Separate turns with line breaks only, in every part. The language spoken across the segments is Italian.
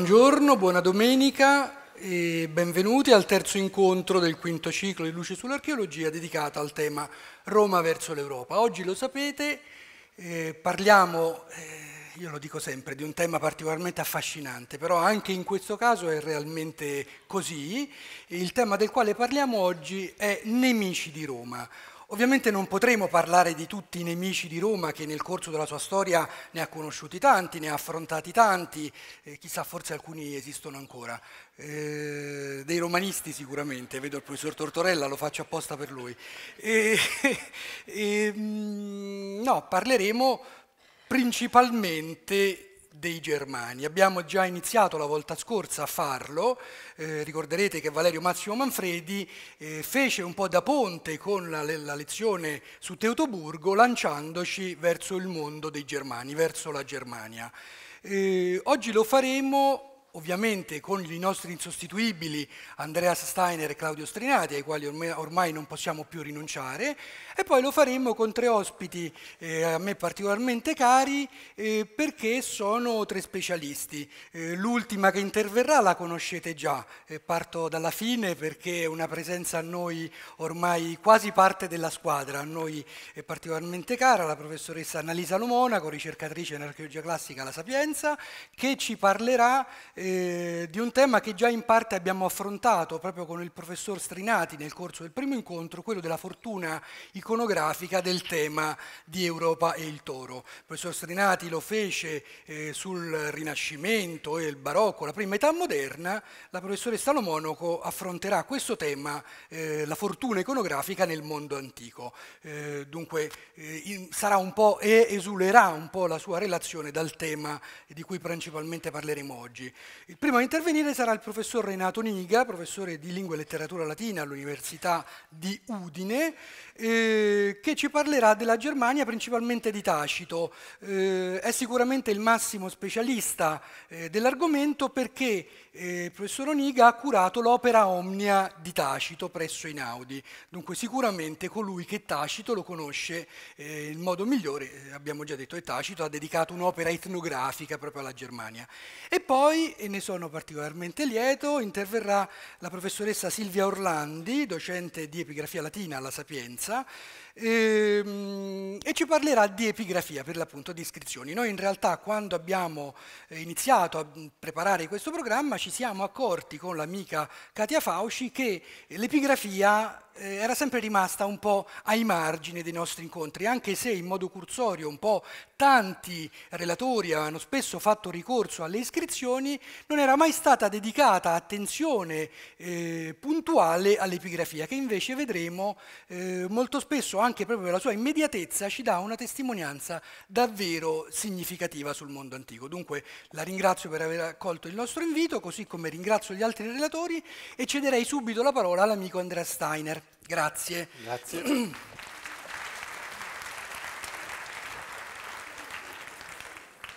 buongiorno, buona domenica e benvenuti al terzo incontro del quinto ciclo di Luce sull'archeologia dedicata al tema Roma verso l'Europa. Oggi lo sapete, eh, parliamo, eh, io lo dico sempre, di un tema particolarmente affascinante, però anche in questo caso è realmente così. Il tema del quale parliamo oggi è Nemici di Roma, Ovviamente non potremo parlare di tutti i nemici di Roma che nel corso della sua storia ne ha conosciuti tanti, ne ha affrontati tanti, eh, chissà forse alcuni esistono ancora, eh, dei romanisti sicuramente, vedo il professor Tortorella, lo faccio apposta per lui. E, e, mm, no, parleremo principalmente dei Germani. Abbiamo già iniziato la volta scorsa a farlo, eh, ricorderete che Valerio Massimo Manfredi eh, fece un po' da ponte con la, la lezione su Teutoburgo lanciandoci verso il mondo dei Germani, verso la Germania. Eh, oggi lo faremo ovviamente con i nostri insostituibili Andreas Steiner e Claudio Strinati, ai quali ormai, non possiamo più rinunciare, e poi lo faremo con tre ospiti eh, a me particolarmente cari eh, perché sono tre specialisti. Eh, l'ultima che interverrà la conoscete già, eh, parto dalla fine perché è una presenza a noi ormai quasi parte della squadra, a noi è particolarmente cara, la professoressa Annalisa Lomonaco, ricercatrice in archeologia classica alla Sapienza, che ci parlerà eh, eh, di un tema che già in parte abbiamo affrontato proprio con il professor Strinati nel corso del primo incontro, quello della fortuna iconografica del tema di Europa e il toro. Il professor Strinati lo fece eh, sul Rinascimento e il Barocco, la prima età moderna, la professoressa Lomonaco affronterà questo tema, eh, la fortuna iconografica nel mondo antico. Eh, dunque eh, in, sarà un po' e esulerà un po' la sua relazione dal tema di cui principalmente parleremo oggi. Il primo a intervenire sarà il professor Renato Niga, professore di lingua e letteratura latina all'Università di Udine, eh, che ci parlerà della Germania principalmente di Tacito. Eh, è sicuramente il massimo specialista eh, dell'argomento perché eh, il professor Oniga ha curato l'opera Omnia di Tacito presso Einaudi, dunque sicuramente colui che Tacito lo conosce eh, in modo migliore, eh, abbiamo già detto che Tacito ha dedicato un'opera etnografica proprio alla Germania. E poi, e ne sono particolarmente lieto, interverrà la professoressa Silvia Orlandi, docente di epigrafia latina alla Sapienza, Ehm, e, ci parlerà di epigrafia, per l'appunto di iscrizioni. Noi in realtà quando abbiamo eh, iniziato a preparare questo programma ci siamo accorti con l'amica Katia Fauci che l'epigrafia eh, era sempre rimasta un po' ai margini dei nostri incontri, anche se in modo cursorio un po' tanti relatori hanno spesso fatto ricorso alle iscrizioni, non era mai stata dedicata attenzione eh, puntuale all'epigrafia, che invece vedremo eh, molto spesso anche proprio per la sua immediatezza, ci dà una testimonianza davvero significativa sul mondo antico. Dunque la ringrazio per aver accolto il nostro invito, così come ringrazio gli altri relatori e cederei subito la parola all'amico Andrea Steiner. Grazie. Grazie.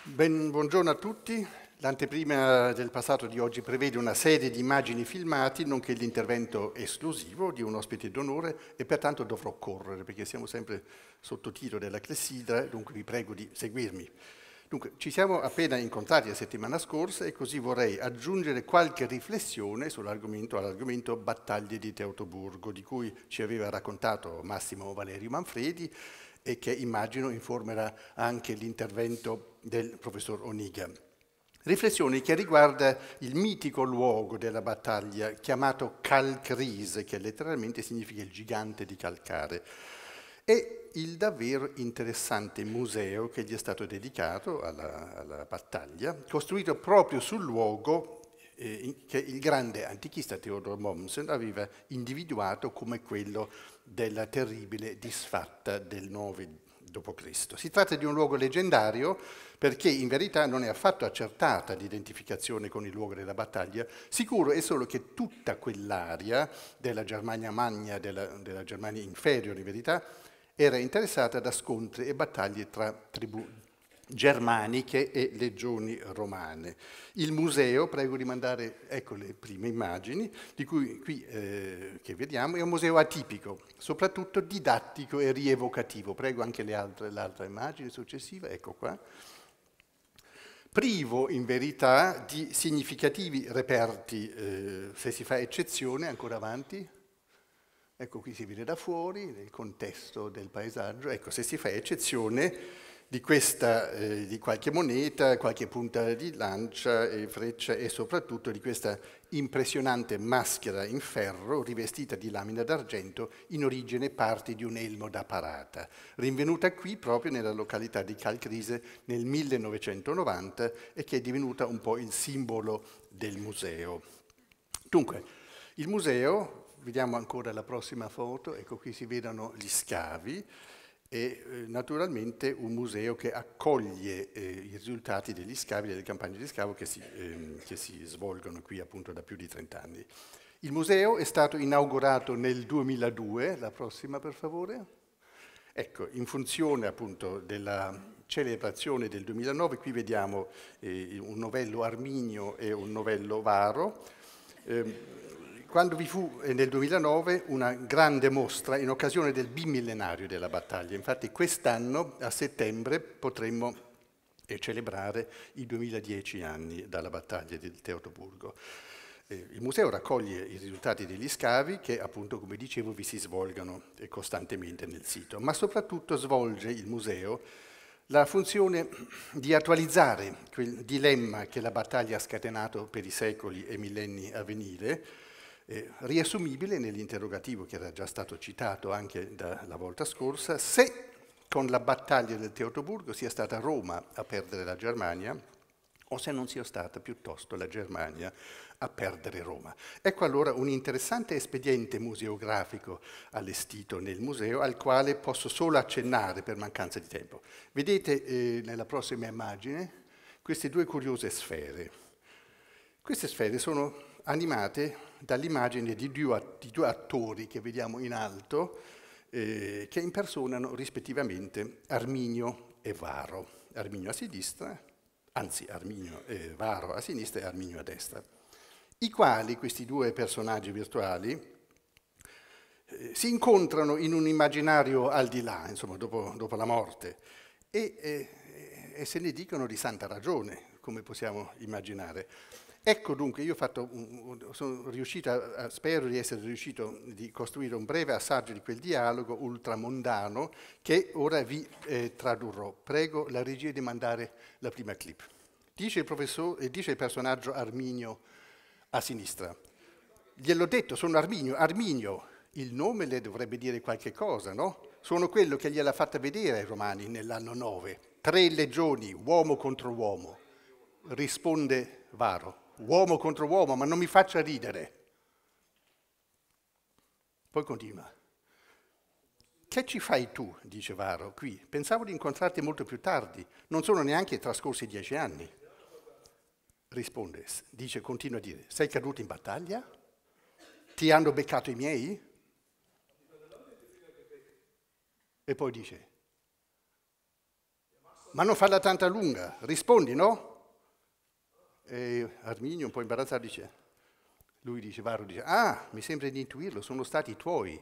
Ben, buongiorno a tutti, L'anteprima del passato di oggi prevede una serie di immagini filmati, nonché l'intervento esclusivo di un ospite d'onore e pertanto dovrò correre perché siamo sempre sotto tiro della clessidra, dunque vi prego di seguirmi. Dunque, ci siamo appena incontrati la settimana scorsa e così vorrei aggiungere qualche riflessione sull'argomento all'argomento battaglie di Teutoburgo, di cui ci aveva raccontato Massimo Valerio Manfredi e che immagino informerà anche l'intervento del professor Oniga. Riflessione che riguarda il mitico luogo della battaglia chiamato Calcrise, che letteralmente significa il gigante di calcare, e il davvero interessante museo che gli è stato dedicato alla, alla battaglia, costruito proprio sul luogo eh, che il grande antichista Theodor Mommsen aveva individuato come quello della terribile disfatta del 9 d.C. Si tratta di un luogo leggendario perché in verità non è affatto accertata l'identificazione con il luogo della battaglia, sicuro è solo che tutta quell'area della Germania Magna, della, della Germania Inferior in verità, era interessata da scontri e battaglie tra tribù germaniche e legioni romane. Il museo, prego di mandare, ecco le prime immagini, di cui qui eh, che vediamo, è un museo atipico, soprattutto didattico e rievocativo. Prego anche l'altra immagine successiva, ecco qua. Privo in verità di significativi reperti, eh, se si fa eccezione, ancora avanti, Ecco qui si vede da fuori nel contesto del paesaggio, ecco se si fa eccezione di, questa, eh, di qualche moneta, qualche punta di lancia e freccia e soprattutto di questa impressionante maschera in ferro rivestita di lamina d'argento in origine parte di un elmo da parata, rinvenuta qui proprio nella località di Calcrise nel 1990 e che è divenuta un po' il simbolo del museo. Dunque, il museo, vediamo ancora la prossima foto, ecco qui si vedono gli scavi, e eh, naturalmente un museo che accoglie eh, i risultati degli scavi, delle campagne di scavo che si, eh, che si, svolgono qui appunto da più di 30 anni. Il museo è stato inaugurato nel 2002, la prossima per favore, ecco, in funzione appunto della celebrazione del 2009, qui vediamo eh, un novello arminio e un novello varo, ehm, quando vi fu eh, nel 2009 una grande mostra in occasione del bimillenario della battaglia. Infatti quest'anno a settembre potremmo eh, celebrare i 2010 anni dalla battaglia di Teotoburgo. Eh, il museo raccoglie i risultati degli scavi che appunto come dicevo vi si svolgono costantemente nel sito, ma soprattutto svolge il museo la funzione di attualizzare quel dilemma che la battaglia ha scatenato per i secoli e millenni a venire, eh, riassumibile nell'interrogativo che era già stato citato anche dalla volta scorsa, se con la battaglia del Teutoburgo sia stata Roma a perdere la Germania o se non sia stata piuttosto la Germania a perdere Roma. Ecco allora un interessante espediente museografico allestito nel museo al quale posso solo accennare per mancanza di tempo. Vedete eh, nella prossima immagine queste due curiose sfere. Queste sfere sono animate dall'immagine di due attori che vediamo in alto, eh, che impersonano rispettivamente Arminio e Varo. Arminio a sinistra, anzi Arminio e Varo a sinistra e Arminio a destra, i quali, questi due personaggi virtuali, eh, si incontrano in un immaginario al di là, insomma, dopo, dopo la morte, e, eh, e se ne dicono di santa ragione, come possiamo immaginare. Ecco dunque, io fatto, sono riuscita, spero di essere riuscito di costruire un breve assaggio di quel dialogo ultramondano che ora vi eh, tradurrò. Prego la regia di mandare la prima clip. Dice il, eh, dice il personaggio Arminio a sinistra. Gliel'ho detto, sono Arminio. Arminio, il nome le dovrebbe dire qualche cosa, no? Sono quello che gliel'ha fatta vedere ai romani nell'anno 9. Tre legioni, uomo contro uomo. Risponde Varo uomo contro uomo, ma non mi faccia ridere. Poi continua. Che ci fai tu, dice Varo, qui? Pensavo di incontrarti molto più tardi, non sono neanche trascorsi dieci anni. Risponde, dice, continua a dire, sei caduto in battaglia? Ti hanno beccato i miei? E poi dice, ma non farla tanta lunga, rispondi no? E Arminio, un po' imbarazzato, dice, lui dice, Varro dice, ah, mi sembra di intuirlo, sono stati i tuoi.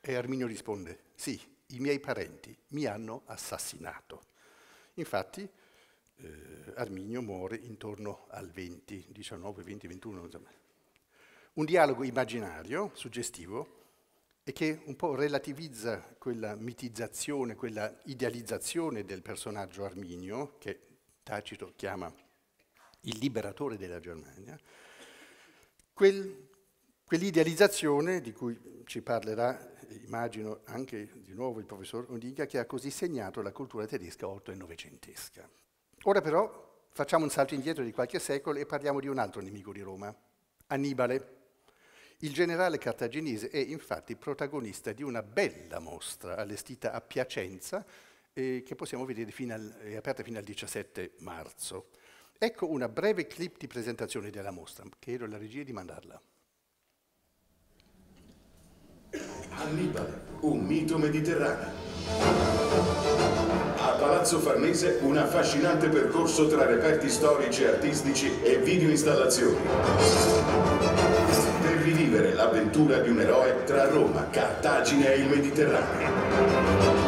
E Arminio risponde, sì, i miei parenti mi hanno assassinato. Infatti eh, Arminio muore intorno al 20, 19, 20, 21, insomma. Un dialogo immaginario, suggestivo, e che un po' relativizza quella mitizzazione, quella idealizzazione del personaggio Arminio, che Tacito chiama il liberatore della Germania, quel, quell'idealizzazione di cui ci parlerà, immagino, anche di nuovo il professor Ondiglia, che ha così segnato la cultura tedesca otto e novecentesca. Ora però facciamo un salto indietro di qualche secolo e parliamo di un altro nemico di Roma, Annibale. Il generale cartaginese è infatti protagonista di una bella mostra allestita a Piacenza eh, che possiamo vedere fino al, è aperta fino al 17 marzo. Ecco una breve clip di presentazione della mostra. Chiedo alla regia di mandarla.
Annibale, un mito mediterraneo. A Palazzo Farnese un affascinante percorso tra reperti storici, artistici e video installazioni. Per
rivivere l'avventura di un eroe tra Roma, Cartagine e il Mediterraneo.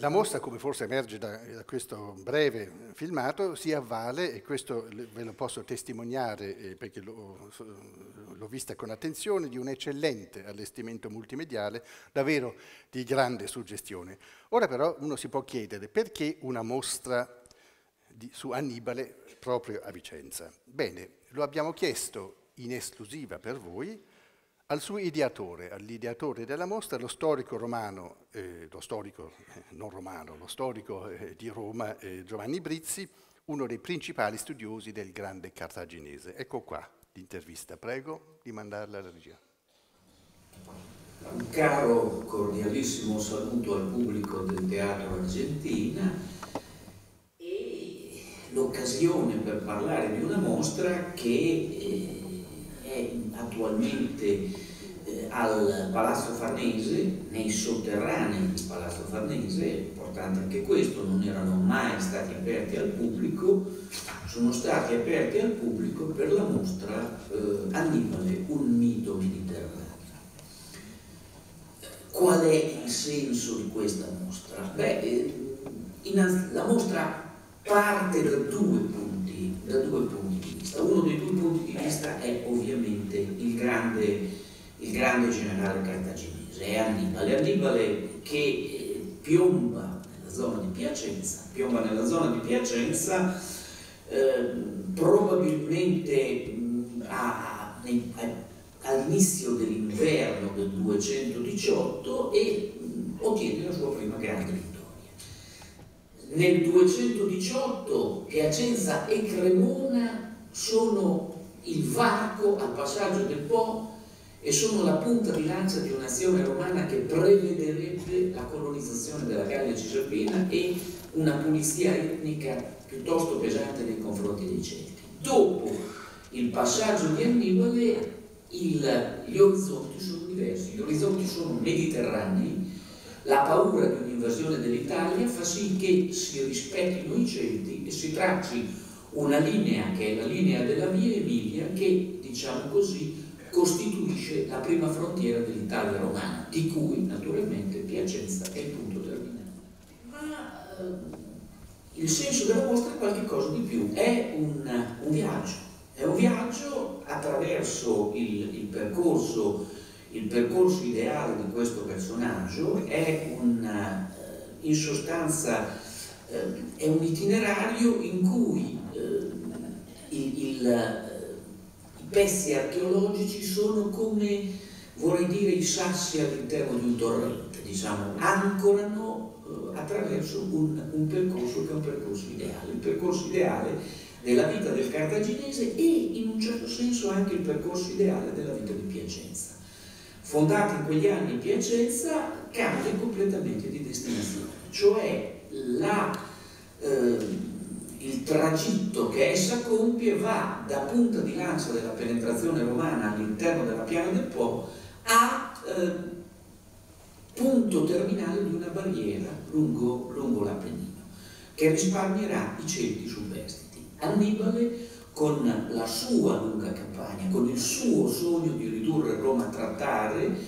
la mostra, come forse emerge da, da, questo breve filmato, si avvale, e questo ve lo posso testimoniare eh, perché l'ho vista con attenzione, di un eccellente allestimento multimediale, davvero di grande suggestione. Ora però uno si può chiedere perché una mostra di, su Annibale proprio a Vicenza. Bene, lo abbiamo chiesto in esclusiva per voi al suo ideatore, all'ideatore della mostra, lo storico romano, eh, lo storico eh, non romano, lo storico eh, di Roma eh, Giovanni Brizzi, uno dei principali studiosi del grande cartaginese. Ecco qua l'intervista, prego di mandarla alla regia.
Un caro cordialissimo saluto al pubblico del Teatro Argentina e l'occasione per parlare di una mostra che eh, è attualmente eh, al Palazzo Farnese, nei sotterranei di Palazzo Farnese, è importante anche questo, non erano mai stati aperti al pubblico, sono stati aperti al pubblico per la mostra eh, Annibale, un mito mediterraneo. Qual è il senso di questa mostra? Beh, eh, la mostra parte da due punti, da due punti uno dei due punti di vista è ovviamente il grande, il grande generale cartaginese, è Annibale. Annibale che eh, piomba nella zona di Piacenza, piomba nella zona di Piacenza eh, probabilmente mm, a, a, all'inizio dell'inverno del 218 e mm, ottiene la sua prima grande vittoria. Nel 218 Piacenza e Cremona sono il varco al passaggio del Po e sono la punta di lancia di un'azione romana che prevederebbe la colonizzazione della Gallia Cisalpina e una pulizia etnica piuttosto pesante nei confronti dei Celti. Dopo il passaggio di Annibale il, gli orizzonti sono diversi, gli orizzonti sono mediterranei, la paura di un'invasione dell'Italia fa sì che si rispettino i Celti e si tracci una linea che è la linea della via Emilia che, diciamo così, costituisce la prima frontiera dell'Italia romana, di cui naturalmente Piacenza è il punto terminale.
Ma
eh, il senso della mostra è qualcosa di più, è un, un viaggio, è un viaggio attraverso il, il, percorso, il percorso ideale di questo personaggio, è un, eh, in sostanza eh, è un itinerario in cui il, eh, i pezzi archeologici sono come, vorrei dire, i sassi all'interno di un torrente, diciamo, ancorano eh, attraverso un, un percorso che è un percorso ideale, il percorso ideale della vita del cartaginese e in un certo senso anche il percorso ideale della vita di Piacenza. Fondata in quegli anni Piacenza cambia completamente di destinazione, cioè la... Eh, il tragitto che essa compie va da punta di lancia della penetrazione romana all'interno della piana del Po a eh, punto terminale di una barriera lungo, lungo l'Appennino, che risparmierà i Celti subvestiti. Annibale, con la sua lunga campagna, con il suo sogno di ridurre Roma a trattare,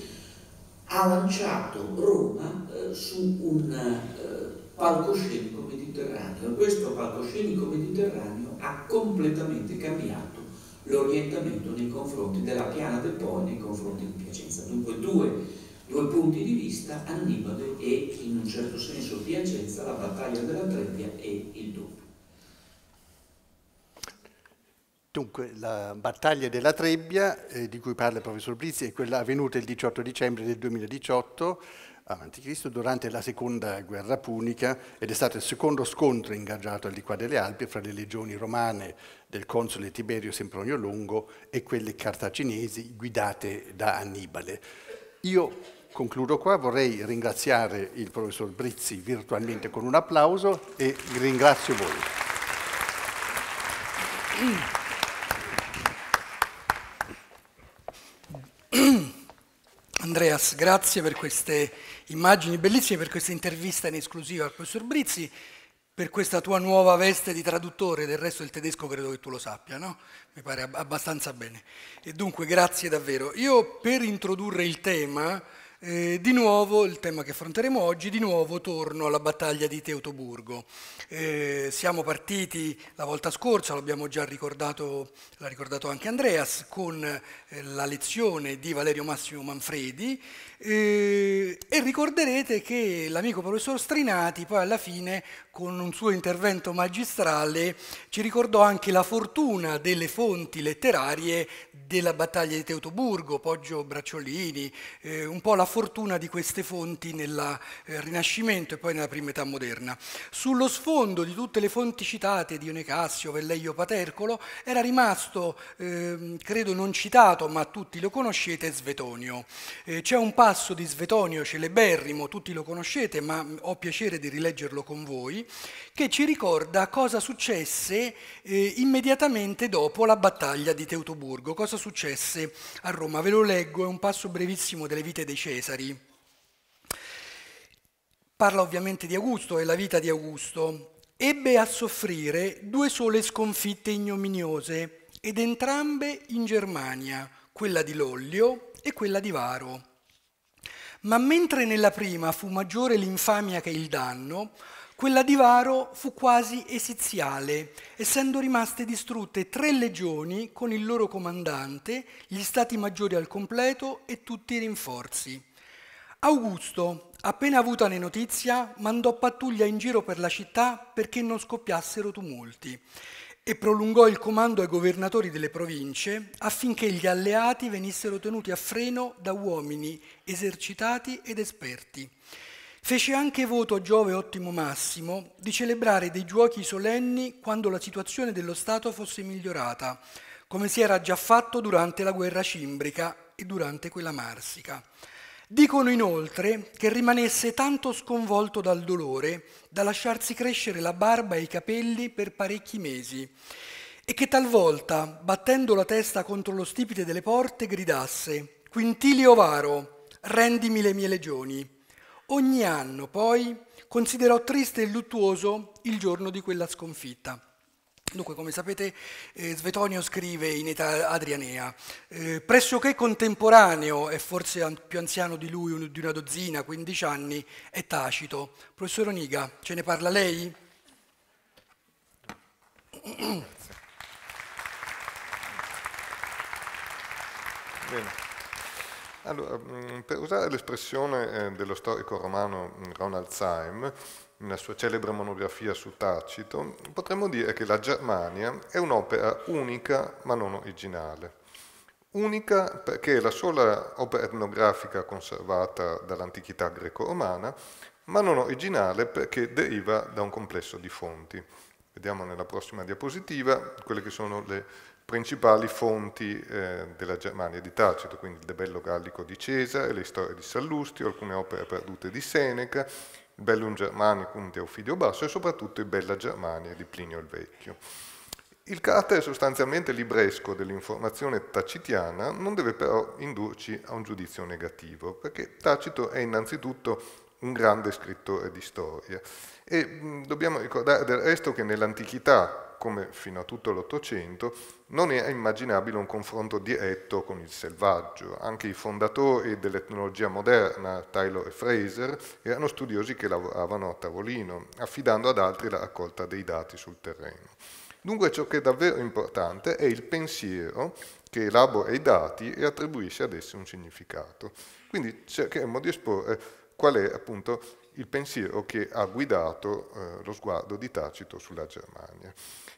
ha lanciato Roma eh, su un eh, palcoscenico Mediterraneo. Questo palcoscenico mediterraneo ha completamente cambiato l'orientamento nei confronti della piana del Po e nei confronti di Piacenza. Dunque due, due punti di vista, Annibale
e in un certo senso Piacenza, la battaglia della Trebbia e il Dubbio. Dunque, la battaglia della Trebbia, eh, di cui parla il professor Brizzi, è quella avvenuta il 18 dicembre del 2018 a.C. durante la seconda guerra punica ed è stato il secondo scontro ingaggiato al di qua delle Alpi fra le legioni romane del console Tiberio Sempronio Longo e quelle cartacinesi guidate da Annibale. Io concludo qua, vorrei ringraziare il professor Brizzi virtualmente con un applauso e ringrazio voi.
Andreas, grazie per queste immagini bellissime per questa intervista in esclusiva al professor Brizzi, per questa tua nuova veste di traduttore, del resto il tedesco credo che tu lo sappia, no? Mi pare abbastanza bene. E dunque grazie davvero. Io per introdurre il tema eh, di nuovo, il tema che affronteremo oggi, di nuovo torno alla battaglia di Teutoburgo. Eh, siamo partiti la volta scorsa, l'abbiamo già ricordato, l'ha ricordato anche Andreas, con eh, la lezione di Valerio Massimo Manfredi eh, e ricorderete che l'amico professor Strinati poi alla fine con un suo intervento magistrale ci ricordò anche la fortuna delle fonti letterarie della battaglia di Teutoburgo, Poggio Bracciolini, eh, un po' la fortuna di queste fonti nel eh, Rinascimento e poi nella prima età moderna. Sullo sfondo di tutte le fonti citate, Dione Cassio, Velleio Patercolo, era rimasto, eh, credo non citato, ma tutti lo conoscete, Svetonio. Eh, c'è un passo di Svetonio celeberrimo, tutti lo conoscete, ma ho piacere di rileggerlo con voi, che ci ricorda cosa successe eh, immediatamente dopo la battaglia di Teutoburgo, cosa successe a Roma. Ve lo leggo, è un passo brevissimo delle vite dei Cesari. Parla ovviamente di Augusto e la vita di Augusto. Ebbe a soffrire due sole sconfitte ignominiose ed entrambe in Germania, quella di Lollio e quella di Varo. Ma mentre nella prima fu maggiore l'infamia che il danno, quella di Varo fu quasi esiziale, essendo rimaste distrutte tre legioni con il loro comandante, gli stati maggiori al completo e tutti i rinforzi. Augusto, appena avutane notizia, mandò pattuglia in giro per la città perché non scoppiassero tumulti e prolungò il comando ai governatori delle province affinché gli alleati venissero tenuti a freno da uomini esercitati ed esperti. Fece anche voto a Giove Ottimo Massimo di celebrare dei giochi solenni quando la situazione dello Stato fosse migliorata, come si era già fatto durante la guerra cimbrica e durante quella marsica. Dicono inoltre che rimanesse tanto sconvolto dal dolore da lasciarsi crescere la barba e i capelli per parecchi mesi e che talvolta, battendo la testa contro lo stipite delle porte, gridasse Quintilio Varo, rendimi le mie legioni. Ogni anno poi considerò triste e luttuoso il giorno di quella sconfitta. Dunque, come sapete, eh, Svetonio scrive in età adrianea, eh, pressoché contemporaneo e forse an più anziano di lui un di una dozzina, 15 anni, è Tacito. Professore Oniga, ce ne parla lei? Grazie.
Bene. Allora, mm, per usare l'espressione eh, dello storico romano mm, Ronald Syme, nella sua celebre monografia su Tacito, potremmo dire che la Germania è un'opera unica ma non originale. Unica perché è la sola opera etnografica conservata dall'antichità greco-romana, ma non originale perché deriva da un complesso di fonti. Vediamo nella prossima diapositiva quelle che sono le principali fonti eh, della Germania di Tacito, quindi il Bello gallico di Cesare, le storie di Sallustio, alcune opere perdute di Seneca, il Bellum Germanicum di Aufidio Basso e soprattutto il Bella Germania di Plinio il Vecchio. Il carattere sostanzialmente libresco dell'informazione tacitiana non deve però indurci a un giudizio negativo, perché Tacito è innanzitutto un grande scrittore di storia e mh, dobbiamo ricordare del resto che nell'antichità come fino a tutto l'Ottocento, non era immaginabile un confronto diretto con il selvaggio. Anche i fondatori dell'etnologia moderna, Taylor e Fraser, erano studiosi che lavoravano a tavolino, affidando ad altri la raccolta dei dati sul terreno. Dunque ciò che è davvero importante è il pensiero che elabora i dati e attribuisce ad essi un significato. Quindi cercheremo di esporre qual è appunto il pensiero che ha guidato eh, lo sguardo di Tacito sulla Germania.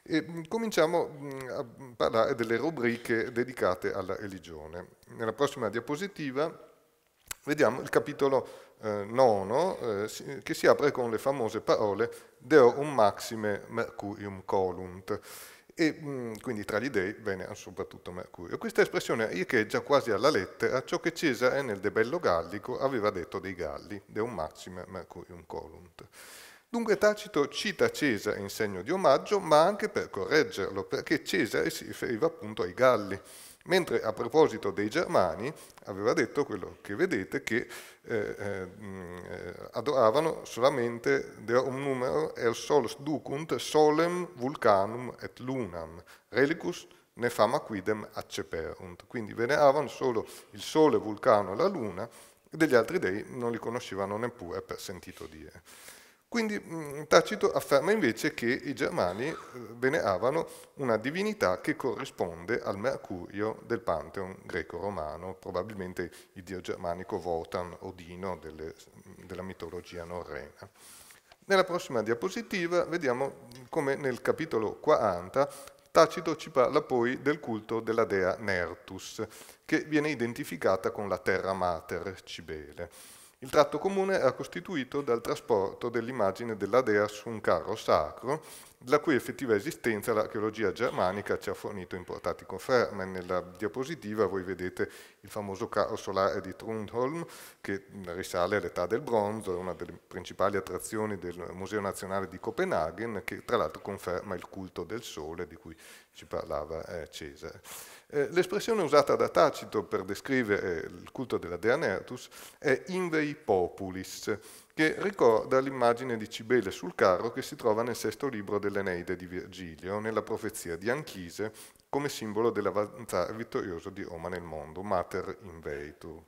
E mm, cominciamo mm, a parlare delle rubriche dedicate alla religione. Nella prossima diapositiva vediamo il capitolo eh, nono eh, che si apre con le famose parole un maxime mercurium colunt e mh, mm, quindi tra gli dei viene soprattutto Mercurio. Questa espressione riecheggia quasi alla lettera ciò che Cesare nel Debello Gallico aveva detto dei Galli, de un maxime mercurium colunt. Dunque Tacito cita Cesare in segno di omaggio, ma anche per correggerlo, perché Cesare si riferiva appunto ai Galli, mentre a proposito dei Germani aveva detto quello che vedete, che eh, eh, mm, eh adoravano solamente un numero er solus ducunt solem vulcanum et lunam, relicus ne fama quidem acceperunt, quindi veneravano solo il sole, il vulcano e la luna, e degli altri dei non li conoscevano neppure per sentito dire. Quindi mm, Tacito afferma invece che i Germani eh, veneravano una divinità che corrisponde al Mercurio del Pantheon greco-romano, probabilmente il dio germanico Wotan, Odino delle, mm, della mitologia norrena. Nella prossima diapositiva vediamo come nel capitolo 40 Tacito ci parla poi del culto della dea Nertus, che viene identificata con la terra mater Cibele. Il tratto comune era costituito dal trasporto dell'immagine della dea su un carro sacro, la cui effettiva esistenza l'archeologia germanica ci ha fornito importanti conferme. Nella diapositiva voi vedete il famoso carro solare di Trundholm, che risale all'età del bronzo, è una delle principali attrazioni del Museo Nazionale di Copenaghen, che tra l'altro conferma il culto del sole di cui ci parlava eh, Cesare. Eh, l'espressione usata da Tacito per descrivere eh, il culto della Dea Nertus è invei populis, che ricorda l'immagine di Cibele sul carro che si trova nel sesto libro dell'Eneide di Virgilio, nella profezia di Anchise, come simbolo dell'avanzare vittorioso di Roma nel mondo, Mater Inveitur.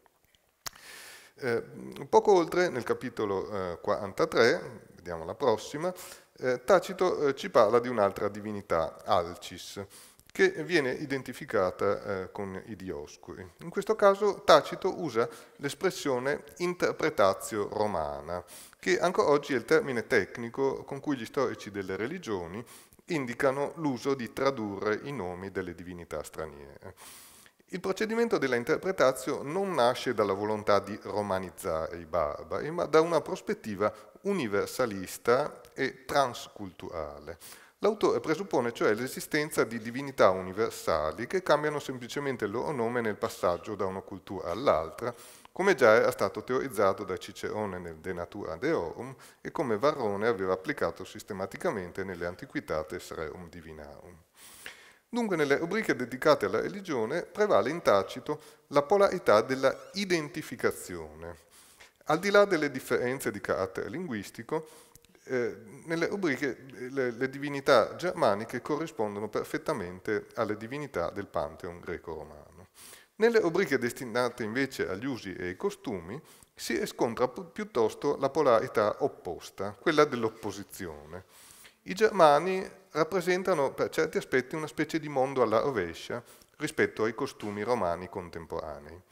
Eh, poco oltre, nel capitolo eh, 43, vediamo la prossima, eh, Tacito eh, ci parla di un'altra divinità, Alcis, che viene identificata eh, con i Dioscuri. In questo caso Tacito usa l'espressione interpretatio romana, che ancora oggi è il termine tecnico con cui gli storici delle religioni indicano l'uso di tradurre i nomi delle divinità straniere. Il procedimento della interpretazio non nasce dalla volontà di romanizzare i barbari, eh, ma da una prospettiva universalista e transculturale L'autore presuppone cioè l'esistenza di divinità universali che cambiano semplicemente il loro nome nel passaggio da una cultura all'altra, come già era stato teorizzato da Cicerone nel De Natura Deorum e come Varrone aveva applicato sistematicamente nelle Antiquitates Reum Divinarum. Dunque nelle rubriche dedicate alla religione prevale in tacito la polarità della identificazione. Al di là delle differenze di carattere linguistico, eh, nelle rubriche eh, le, le, divinità germaniche corrispondono perfettamente alle divinità del Pantheon greco-romano. Nelle rubriche destinate invece agli usi e ai costumi si riscontra piuttosto la polarità opposta, quella dell'opposizione. I germani rappresentano per certi aspetti una specie di mondo alla rovescia rispetto ai costumi romani contemporanei.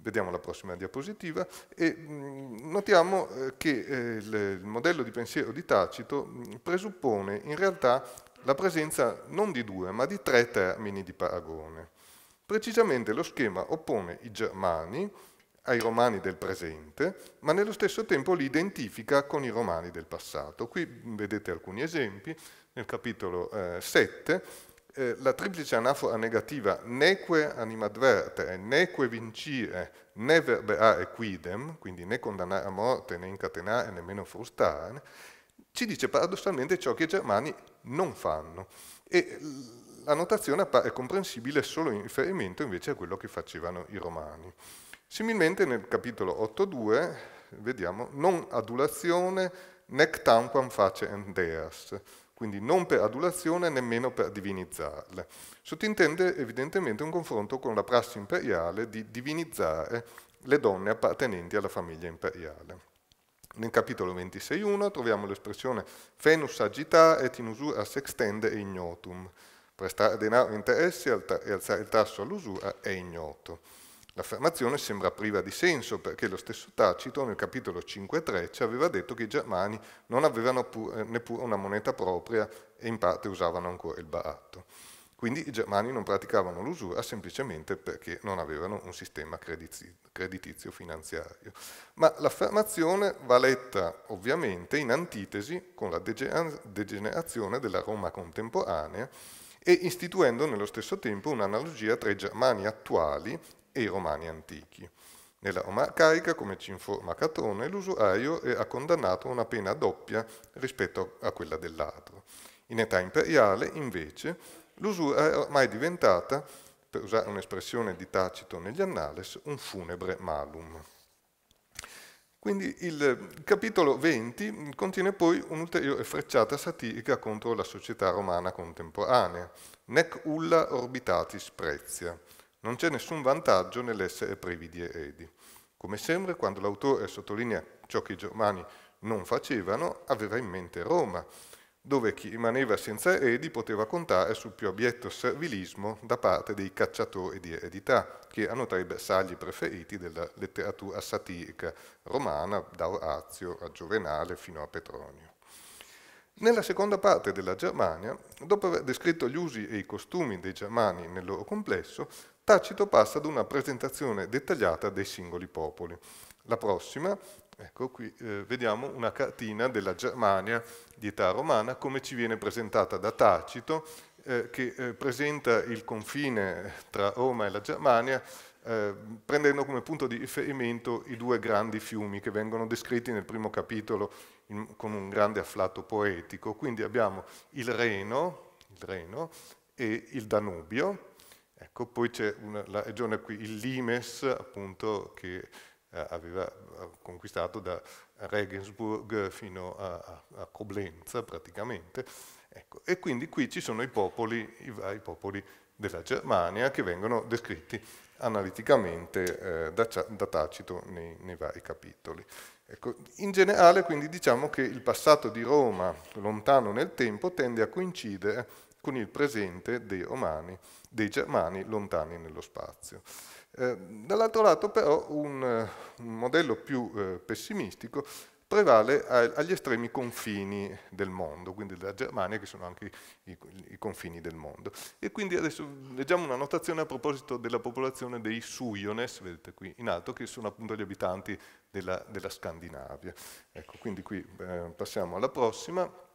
Vediamo la prossima diapositiva e mm, notiamo eh, che eh, il modello di pensiero di Tacito mm, presuppone in realtà la presenza non di due ma di tre termini di paragone. Precisamente lo schema oppone i germani ai romani del presente, ma nello stesso tempo li identifica con i romani del passato. Qui mm, vedete alcuni esempi, nel capitolo eh, 7 eh, la triplice anafora negativa neque animadvertere, neque vincire, ne verbeare quidem, quindi né condannare a morte, né incatenare, nemmeno frustare, ci dice paradossalmente ciò che i germani non fanno. E la notazione appare comprensibile solo in riferimento invece a quello che facevano i romani. Similmente nel capitolo 8.2 vediamo non adulazione nec tanquam face endeas, quindi non per adulazione nemmeno per divinizzarle. Sottintende evidentemente un confronto con la prassi imperiale di divinizzare le donne appartenenti alla famiglia imperiale. Nel capitolo 26.1 troviamo l'espressione «Fenus agita et in usura sextende e ignotum. Prestare denaro e interessi e alzare il tasso all'usura è ignoto. L'affermazione sembra priva di senso perché lo stesso Tacito nel capitolo 5.3 ci aveva detto che i germani non avevano eh, neppure una moneta propria e in parte usavano ancora il baratto. Quindi i germani non praticavano l'usura semplicemente perché non avevano un sistema creditizio finanziario. Ma l'affermazione va letta ovviamente in antitesi con la degenerazione della Roma contemporanea e istituendo nello stesso tempo un'analogia tra i germani attuali e i romani antichi. Nella Roma arcaica, come ci informa Catone, l'usuraio era condannato a una pena doppia rispetto a quella del ladro. In età imperiale, invece, l'usura è ormai diventata, per usare un'espressione di Tacito negli Annales, un funebre malum. Quindi il capitolo 20 contiene poi un'ulteriore frecciata satirica contro la società romana contemporanea, nec ulla orbitatis prezia, non c'è nessun vantaggio nell'essere privi di eredi. Come sempre, quando l'autore sottolinea ciò che i germani non facevano, aveva in mente Roma, dove chi rimaneva senza eredi poteva contare sul più abietto servilismo da parte dei cacciatori di eredità, che hanno tra i bersagli preferiti della letteratura satirica romana, da Orazio a Giovenale fino a Petronio. Nella seconda parte della Germania, dopo aver descritto gli usi e i costumi dei germani nel loro complesso, Tacito passa ad una presentazione dettagliata dei singoli popoli. La prossima, ecco qui, eh, vediamo una cartina della Germania di età romana, come ci viene presentata da Tacito, eh, che eh, presenta il confine tra Roma e la Germania eh, prendendo come punto di riferimento i due grandi fiumi che vengono descritti nel primo capitolo in, con un grande afflato poetico. Quindi abbiamo il Reno, il Reno e il Danubio, Ecco, poi c'è la regione qui, il Limes, appunto, che eh, aveva eh, conquistato da Regensburg fino a, a Coblenza praticamente. Ecco, e quindi qui ci sono i popoli, i vari popoli della Germania che vengono descritti analiticamente eh, da, da, Tacito nei, nei vari capitoli. Ecco, in generale quindi diciamo che il passato di Roma lontano nel tempo tende a coincidere con il presente dei romani dei germani lontani nello spazio. Eh, Dall'altro lato però un, eh, un modello più eh, pessimistico prevale agli estremi confini del mondo, quindi della Germania che sono anche i, i, confini del mondo. E quindi adesso leggiamo una notazione a proposito della popolazione dei Suiones, vedete qui in alto, che sono appunto gli abitanti della, della Scandinavia. Ecco, quindi qui eh, passiamo alla prossima.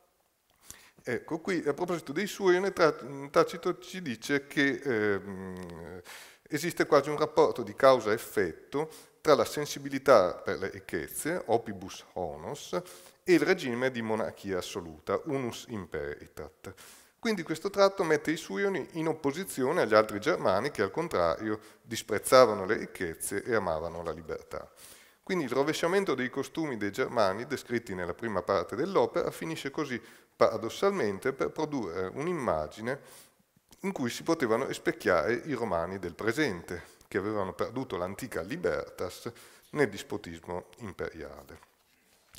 Ecco, qui a proposito dei suoni, Tacito ci dice che ehm, esiste quasi un rapporto di causa-effetto tra la sensibilità per le ricchezze, opibus honos, e il regime di monarchia assoluta, unus imperitat. Quindi questo tratto mette i Suioni in opposizione agli altri germani che al contrario disprezzavano le ricchezze e amavano la libertà. Quindi il rovesciamento dei costumi dei germani, descritti nella prima parte dell'opera, finisce così paradossalmente per produrre un'immagine in cui si potevano rispecchiare i romani del presente, che avevano perduto l'antica libertas nel dispotismo imperiale.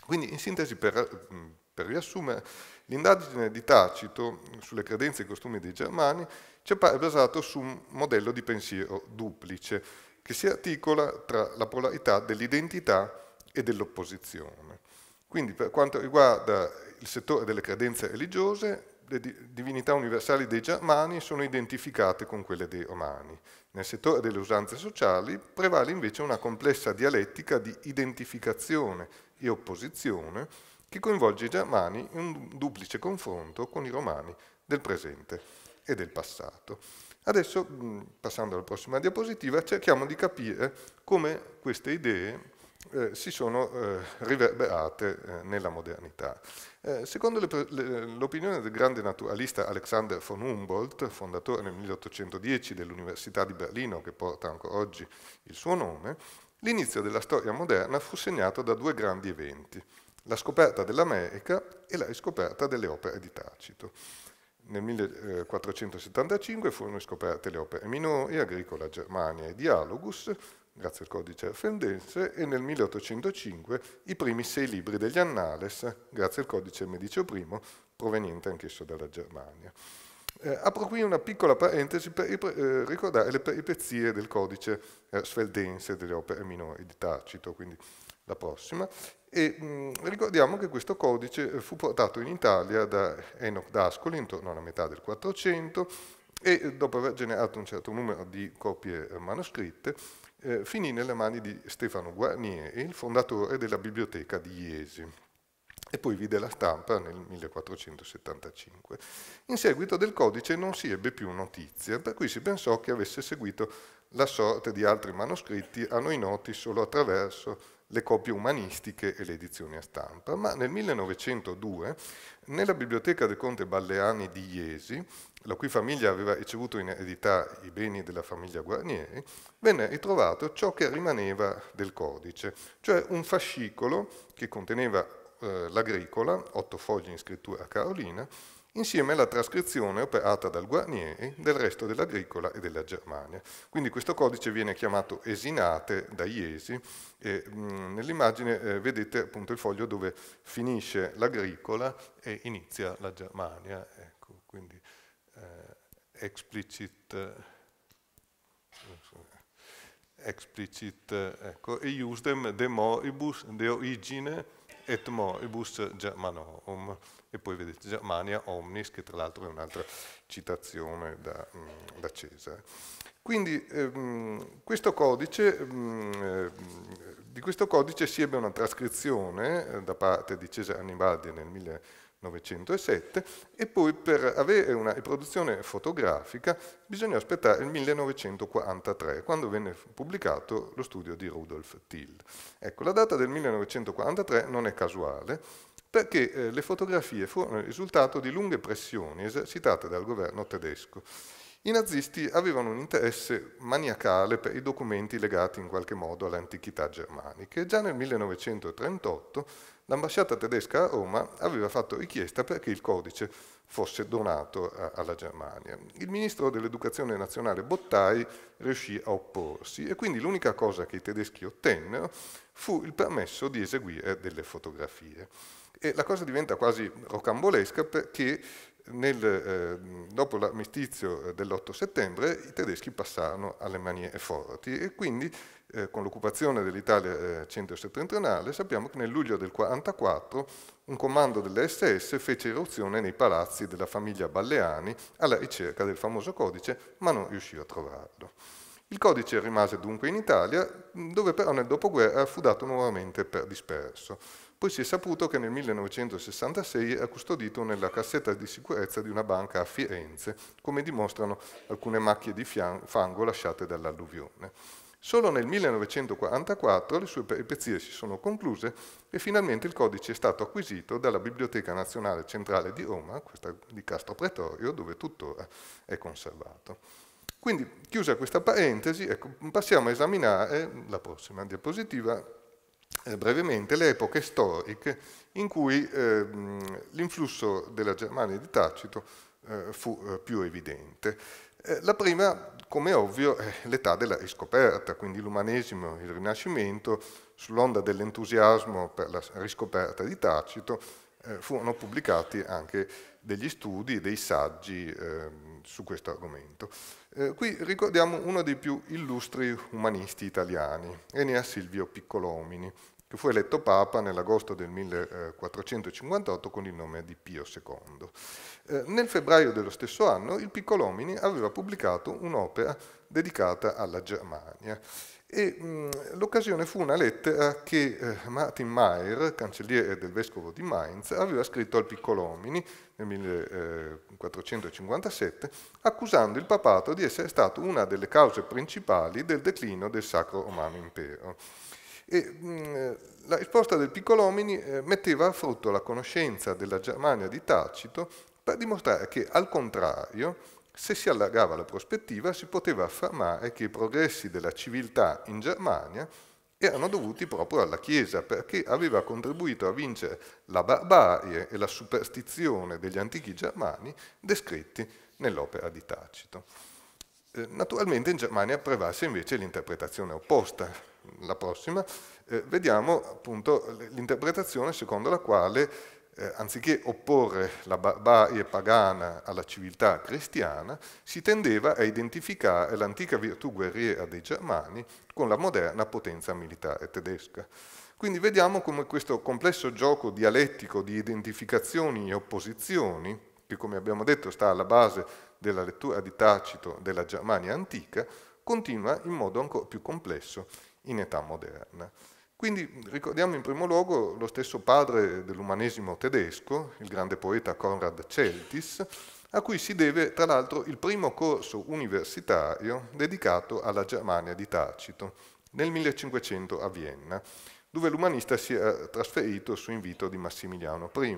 Quindi, in sintesi, per, mm, per riassumere, l'indagine di Tacito sulle credenze e costumi dei germani ci appare basato su un modello di pensiero duplice, che si articola tra la polarità dell'identità e dell'opposizione. Quindi per quanto riguarda il settore delle credenze religiose, le divinità universali dei germani sono identificate con quelle dei romani. Nel settore delle usanze sociali prevale invece una complessa dialettica di identificazione e opposizione che coinvolge i germani in un duplice confronto con i romani del presente e del passato. Adesso, passando alla prossima diapositiva, cerchiamo di capire come queste idee eh, si sono eh, riverberate eh, nella modernità. Eh, secondo l'opinione del grande naturalista Alexander von Humboldt, fondatore nel 1810 dell'Università di Berlino che porta ancora oggi il suo nome, l'inizio della storia moderna fu segnato da due grandi eventi, la scoperta dell'America e la riscoperta delle opere di Tacito. Nel 1475 furono scoperte le opere minori, Agricola Germania e Dialogus, grazie al codice arfendense, e nel 1805 i primi sei libri degli Annales, grazie al codice Medicio I, proveniente anch'esso dalla Germania. Eh, apro qui una piccola parentesi per eh, ricordare le peripezie del codice eh, sveldense delle opere eh, minori di Tacito, quindi la prossima. E, mh, mm, ricordiamo che questo codice eh, fu portato in Italia da Enoch d'Ascoli intorno alla metà del 400 e eh, dopo aver generato un certo numero di copie manoscritte eh, finì nelle mani di Stefano Guarnier, il fondatore della biblioteca di Iesi, e poi vide la stampa nel 1475. In seguito del codice non si ebbe più notizia, per cui si pensò che avesse seguito la sorte di altri manoscritti a noi noti solo attraverso le copie umanistiche e le edizioni a stampa, ma nel 1902 nella biblioteca del conte Balleani di Iesi, la cui famiglia aveva ricevuto in eredità i beni della famiglia Guarnieri, venne ritrovato ciò che rimaneva del codice, cioè un fascicolo che conteneva eh, l'agricola, otto fogli in scrittura carolina, insieme alla trascrizione operata dal Guarnieri del resto dell'agricola e della Germania. Quindi questo codice viene chiamato Esinate da Iesi e mm, nell'immagine eh, vedete appunto il foglio dove finisce l'agricola e inizia la Germania, ecco, quindi eh, explicit, eh, explicit ecco, e usdem de moribus de origine et moribus germanorum e poi vedete Germania Omnis, che tra l'altro è un'altra citazione da, mm, da Cesare. Quindi ehm, questo codice, ehm, di questo codice si ebbe una trascrizione eh, da parte di Cesare Annibaldi nel 1907 e poi per avere una riproduzione fotografica bisognò aspettare il 1943, quando venne pubblicato lo studio di Rudolf Till. Ecco, la data del 1943 non è casuale, perché eh, le fotografie furono il risultato di lunghe pressioni esercitate dal governo tedesco. I nazisti avevano un interesse maniacale per i documenti legati in qualche modo alle antichità germaniche. già nel 1938 l'ambasciata tedesca a Roma aveva fatto richiesta perché il codice fosse donato eh, alla Germania. Il ministro dell'educazione nazionale Bottai riuscì a opporsi e quindi l'unica cosa che i tedeschi ottennero fu il permesso di eseguire delle fotografie. E la cosa diventa quasi rocambolesca perché nel, eh, dopo l'armistizio eh, dell'8 settembre i tedeschi passarono alle manie forti e quindi eh, con l'occupazione dell'Italia eh, centro-settentrionale sappiamo che nel luglio del 1944 un comando delle SS fece eruzione nei palazzi della famiglia Balleani alla ricerca del famoso codice ma non riuscì a trovarlo. Il codice rimase dunque in Italia dove però nel dopoguerra fu dato nuovamente per disperso. Poi si è saputo che nel 1966 è custodito nella cassetta di sicurezza di una banca a Firenze, come dimostrano alcune macchie di fango lasciate dall'alluvione. Solo nel 1944 le sue peripezie si sono concluse e finalmente il codice è stato acquisito dalla Biblioteca Nazionale Centrale di Roma, questa di Castro Pretorio, dove tuttora è conservato. Quindi, chiusa questa parentesi, ecco, passiamo a esaminare la prossima diapositiva eh, brevemente le epoche storiche in cui eh, l'influsso della Germania di Tacito eh, fu eh, più evidente. Eh, la prima, come ovvio, è l'età della riscoperta, quindi l'umanesimo e il Rinascimento, sull'onda dell'entusiasmo per la riscoperta di Tacito, furono pubblicati anche degli studi, dei saggi eh, su questo argomento. Eh, qui ricordiamo uno dei più illustri umanisti italiani, Enea Silvio Piccolomini, che fu eletto Papa nell'agosto del 1458 con il nome di Pio II. Eh, nel febbraio dello stesso anno il Piccolomini aveva pubblicato un'opera dedicata alla Germania Mm, l'occasione fu una lettera che eh, Martin Mayer, cancelliere del vescovo di Mainz, aveva scritto al Piccolomini nel 1457, accusando il papato di essere stato una delle cause principali del declino del Sacro Romano Impero. E, mh, mm, la risposta del Piccolomini eh, metteva a frutto la conoscenza della Germania di Tacito per dimostrare che, al contrario, se si allargava la prospettiva si poteva affermare che i progressi della civiltà in Germania erano dovuti proprio alla Chiesa, perché aveva contribuito a vincere la barbarie e la superstizione degli antichi germani descritti nell'opera di Tacito. Eh, naturalmente in Germania prevalse invece l'interpretazione opposta. La prossima eh, vediamo appunto l'interpretazione secondo la quale eh, anziché opporre la barbarie pagana alla civiltà cristiana, si tendeva a identificare l'antica virtù guerriera dei Germani con la moderna potenza militare tedesca. Quindi vediamo come questo complesso gioco dialettico di identificazioni e opposizioni, che come abbiamo detto sta alla base della lettura di Tacito della Germania antica, continua in modo ancora più complesso in età moderna. Quindi ricordiamo in primo luogo lo stesso padre dell'umanesimo tedesco, il grande poeta Konrad Celtis, a cui si deve tra l'altro il primo corso universitario dedicato alla Germania di Tacito nel 1500 a Vienna, dove l'umanista si è trasferito su invito di Massimiliano I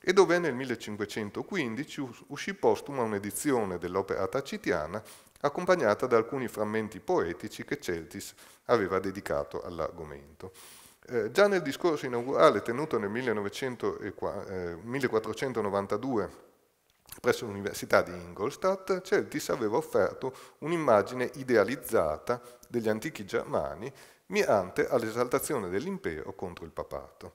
e dove nel 1515 uscì postuma un'edizione dell'opera tacitiana accompagnata da alcuni frammenti poetici che Celtis aveva dedicato all'argomento. Eh, già nel discorso inaugurale tenuto nel 1492 eh, presso l'Università di Ingolstadt, Celtis aveva offerto un'immagine idealizzata degli antichi germani mirante all'esaltazione dell'impero contro il papato.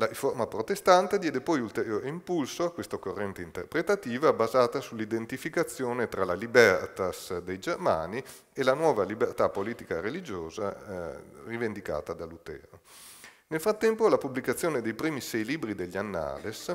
La riforma protestante diede poi ulteriore impulso a questa corrente interpretativa basata sull'identificazione tra la libertas dei germani e la nuova libertà politica e religiosa eh, rivendicata da Lutero. Nel frattempo la pubblicazione dei primi sei libri degli Annales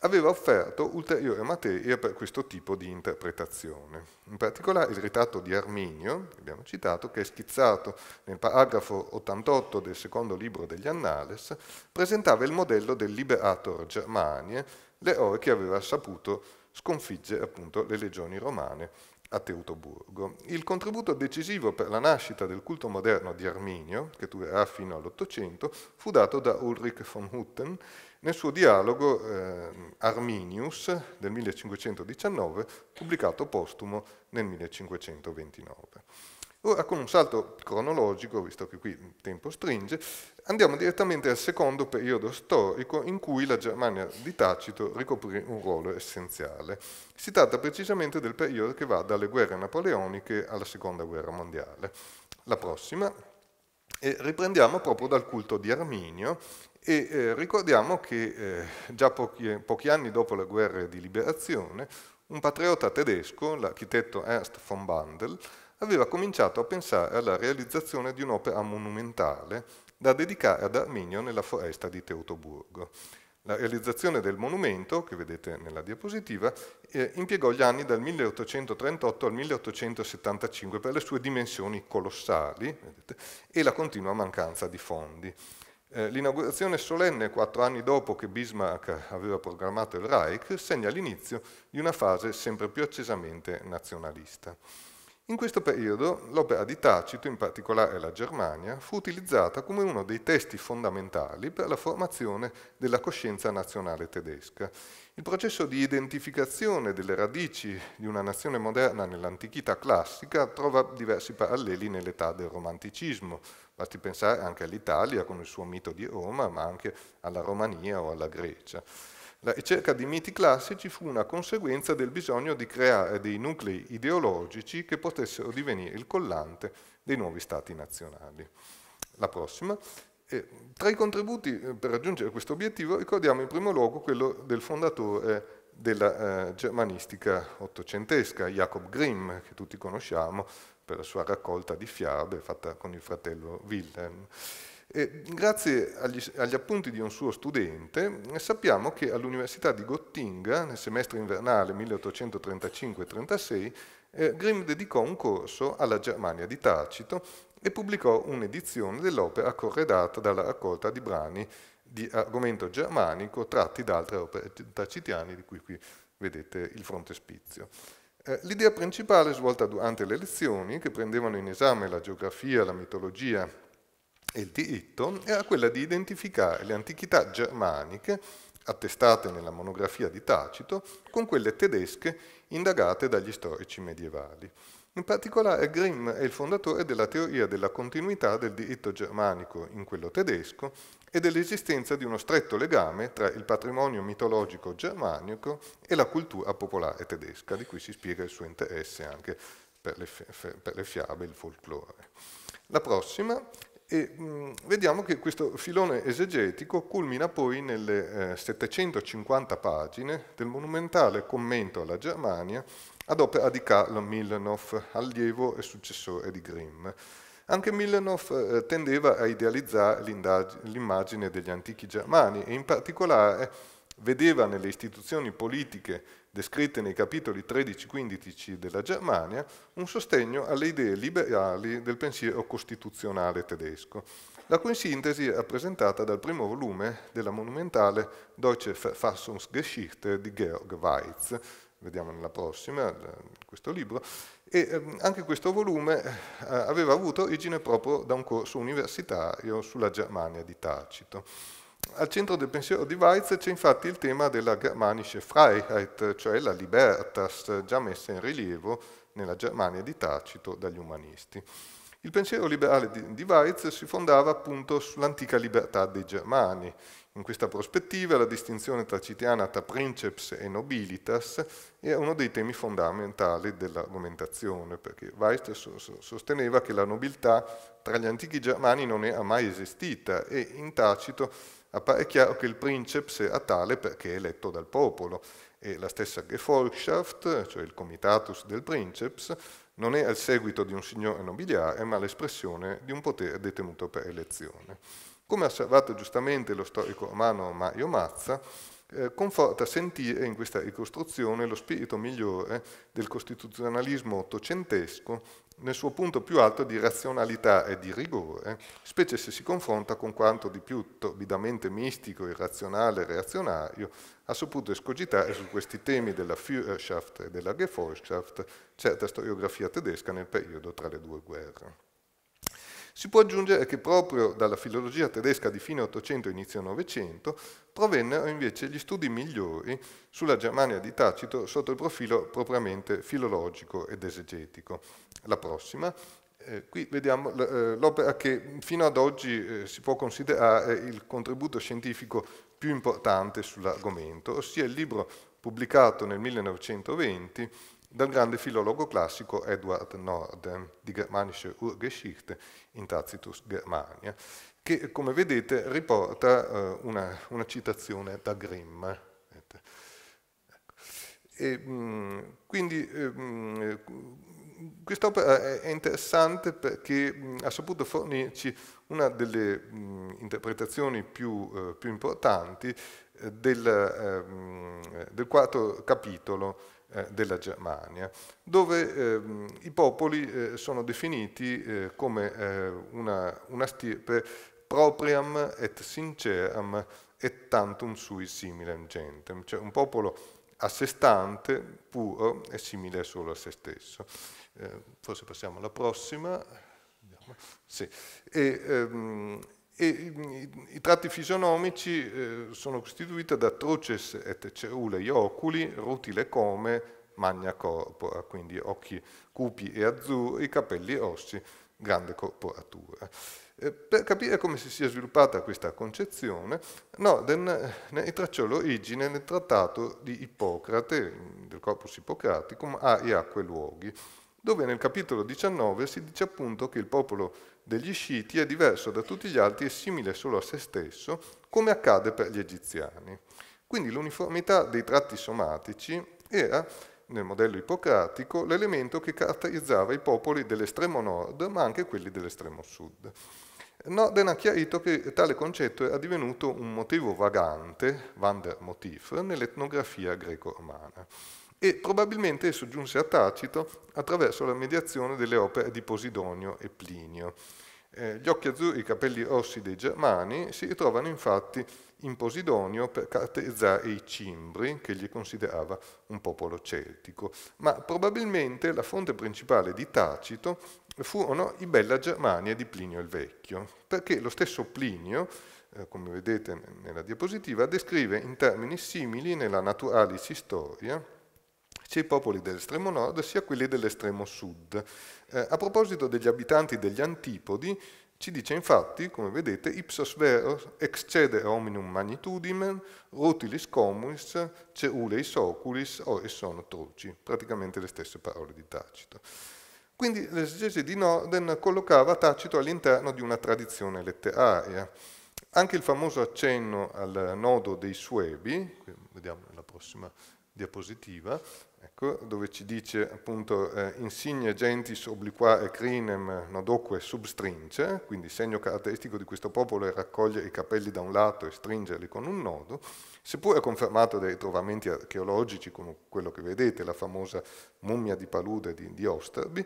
aveva offerto ulteriore materia per questo tipo di interpretazione. In particolare il ritratto di Arminio, che abbiamo citato, che è schizzato nel paragrafo 88 del secondo libro degli Annales, presentava il modello del Liberator Germanie, l'eroe che aveva saputo sconfiggere appunto le legioni romane a Teutoburgo. Il contributo decisivo per la nascita del culto moderno di Arminio, che durerà fino all'Ottocento, fu dato da Ulrich von Hutten, nel suo dialogo eh, Arminius del 1519, pubblicato postumo nel 1529. Ora, con un salto cronologico, visto che qui il tempo stringe, andiamo direttamente al secondo periodo storico in cui la Germania di Tacito ricoprì un ruolo essenziale. Si tratta precisamente del periodo che va dalle guerre napoleoniche alla seconda guerra mondiale. La prossima, e riprendiamo proprio dal culto di Arminio e eh, ricordiamo che eh, già pochi, pochi, anni dopo la guerra di liberazione, un patriota tedesco, l'architetto Ernst von Bandel, aveva cominciato a pensare alla realizzazione di un'opera monumentale da dedicare ad Arminio nella foresta di Teutoburgo. La realizzazione del monumento, che vedete nella diapositiva, eh, impiegò gli anni dal 1838 al 1875 per le sue dimensioni colossali vedete, e la continua mancanza di fondi. Eh, l'inaugurazione solenne, quattro anni dopo che Bismarck aveva programmato il Reich, segna l'inizio di una fase sempre più accesamente nazionalista. In questo periodo l'opera di Tacito, in particolare la Germania, fu utilizzata come uno dei testi fondamentali per la formazione della coscienza nazionale tedesca. Il processo di identificazione delle radici di una nazione moderna nell'antichità classica trova diversi paralleli nell'età del romanticismo, Basti pensare anche all'Italia con il suo mito di Roma, ma anche alla Romania o alla Grecia. La ricerca di miti classici fu una conseguenza del bisogno di creare dei nuclei ideologici che potessero divenire il collante dei nuovi stati nazionali. La prossima. Eh, tra i contributi eh, per raggiungere questo obiettivo ricordiamo in primo luogo quello del fondatore della eh, germanistica ottocentesca, Jacob Grimm, che tutti conosciamo per la sua raccolta di fiabe fatta con il fratello Wilhelm. E grazie agli, agli, appunti di un suo studente sappiamo che all'Università di Gottinga, nel semestre invernale 1835-36, eh, Grimm dedicò un corso alla Germania di Tacito e pubblicò un'edizione dell'opera corredata dalla raccolta di brani di argomento germanico tratti da altre opere tacitiane di cui qui vedete il frontespizio. Eh, L'idea principale svolta durante le lezioni, che prendevano in esame la geografia, la mitologia e il diritto, era quella di identificare le antichità germaniche attestate nella monografia di Tacito con quelle tedesche indagate dagli storici medievali. In particolare Grimm è il fondatore della teoria della continuità del diritto germanico in quello tedesco e dell'esistenza di uno stretto legame tra il patrimonio mitologico germanico e la cultura popolare tedesca, di cui si spiega il suo interesse anche per le, per le fiabe e il folklore. La prossima e mh, vediamo che questo filone esegetico culmina poi nelle eh, 750 pagine del monumentale commento alla Germania ad opera di Carlo Millenhoff, allievo e successore di Grimm. Anche Millenhoff eh, tendeva a idealizzare l'immagine degli antichi germani e in particolare vedeva nelle istituzioni politiche descritte nei capitoli 13-15 della Germania un sostegno alle idee liberali del pensiero costituzionale tedesco, la cui sintesi è rappresentata dal primo volume della monumentale Deutsche Verfassungsgeschichte di Georg Weiz, vediamo nella prossima, eh, questo libro, e ehm, anche questo volume eh, aveva avuto origine proprio da un corso universitario sulla Germania di Tacito. Al centro del pensiero di Weiz c'è infatti il tema della germanische Freiheit, cioè la libertas, già messa in rilievo nella Germania di Tacito dagli umanisti. Il pensiero liberale di Weiz si fondava appunto sull'antica libertà dei germani, in questa prospettiva la distinzione tacitiana tra princeps e nobilitas è uno dei temi fondamentali dell'argomentazione, perché Weist sosteneva che la nobiltà tra gli antichi germani non è mai esistita e in Tacito appare chiaro che il princeps è a tale perché è eletto dal popolo e la stessa Gefolgschaft, cioè il comitatus del princeps, non è al seguito di un signore nobiliare ma l'espressione di un potere detenuto per elezione. Come ha osservato giustamente lo storico romano Mario Mazza, eh, conforta sentire eh, in questa ricostruzione lo spirito migliore del costituzionalismo ottocentesco nel suo punto più alto di razionalità e di rigore, specie se si confronta con quanto di più torbidamente mistico, irrazionale e reazionario ha saputo escogitare su questi temi della Führerschaft e della Gefolgschaft certa storiografia tedesca nel periodo tra le due guerre. Si può aggiungere che proprio dalla filologia tedesca di fine 800 e inizio 900 provennero invece gli studi migliori sulla Germania di Tacito sotto il profilo propriamente filologico ed esegetico. La prossima, eh, qui vediamo eh, l'opera che fino ad oggi eh, si può considerare eh, il contributo scientifico più importante sull'argomento, ossia il libro pubblicato nel 1920 dal grande filologo classico Edward Norden di Germanische Urgeschichte in Tacitus Germania, che come vedete riporta eh, una, una citazione da Grimm. E, mm, quindi eh, mm, quest'opera è interessante perché mm, ha saputo fornirci una delle interpretazioni più, eh, più importanti del, del quarto capitolo eh, della Germania, dove eh, i popoli eh, sono definiti eh, come una, una, stirpe propriam et sinceram et tantum sui similem gentem, cioè un popolo a sé stante, puro e simile solo a se stesso. forse passiamo alla prossima. Sì. E, ehm, e, i, mm, i, tratti fisionomici eh, sono costituiti da truces et cerulei oculi, rutile come, magna corpora, quindi occhi cupi e azzurri, capelli rossi, grande corporatura. Eh, per capire come si sia sviluppata questa concezione, Norden ne tracciò l'origine nel trattato di Ippocrate, mm, del Corpus ippocraticum, a ah, Iacque Luoghi, dove nel capitolo 19 si dice appunto che il popolo degli sciiti è diverso da tutti gli altri e simile solo a se stesso, come accade per gli egiziani. Quindi l'uniformità dei tratti somatici era, nel modello ipocratico, l'elemento che caratterizzava i popoli dell'estremo nord, ma anche quelli dell'estremo sud. Norden ha chiarito che tale concetto era divenuto un motivo vagante, van der Wandermotiv, nell'etnografia greco-romana e probabilmente esso giunse a Tacito attraverso la mediazione delle opere di Posidonio e Plinio. Eh, gli occhi azzurri e i capelli rossi dei germani si ritrovano infatti in Posidonio per caratterizzare i cimbri, che gli considerava un popolo celtico, ma probabilmente la fonte principale di Tacito furono i Bella Germania di Plinio il Vecchio, perché lo stesso Plinio, eh, come vedete nella diapositiva, descrive in termini simili nella Naturalis Historia sia i popoli dell'estremo nord sia quelli dell'estremo sud. Eh, a proposito degli abitanti degli antipodi, ci dice infatti, come vedete, ipsos veros excede hominum magnitudinem, rutilis comunis, ceuleis oculis, o e sono truci, praticamente le stesse parole di Tacito. Quindi l'esegesi di Norden collocava Tacito all'interno di una tradizione letteraria. Anche il famoso accenno al nodo dei Suebi, vediamo nella prossima diapositiva, ecco, dove ci dice appunto eh, insigne gentis obliquae crinem nodoque substrince, quindi segno caratteristico di questo popolo è raccogliere i capelli da un lato e stringerli con un nodo, seppure confermato dai trovamenti archeologici come quello che vedete, la famosa mummia di palude di, di Osterby,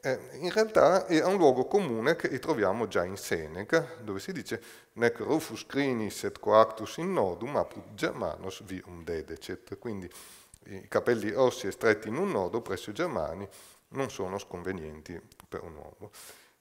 eh, in realtà è un luogo comune che troviamo già in Seneca, dove si dice nec rufus crinis et coactus in nodum apud germanos vium dedecet, quindi i capelli rossi e stretti in un nodo presso i germani non sono sconvenienti per un uomo.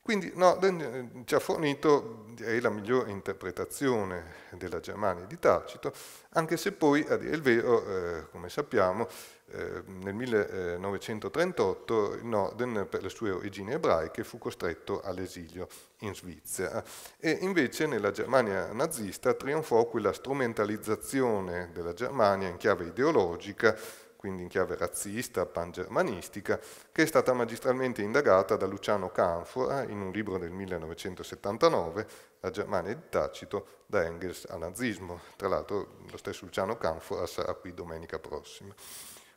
Quindi Norden ci ha fornito direi, la migliore interpretazione della Germania di Tacito, anche se poi, a dire il vero, eh, come sappiamo, eh, nel 1938 il Norden, per le sue origini ebraiche, fu costretto all'esilio in Svizzera. E invece nella Germania nazista trionfò quella strumentalizzazione della Germania in chiave ideologica quindi in chiave razzista, pangermanistica, che è stata magistralmente indagata da Luciano Canfora in un libro del 1979, La Germania di Tacito, da Engels al nazismo. Tra l'altro lo stesso Luciano Canfora sarà qui domenica prossima.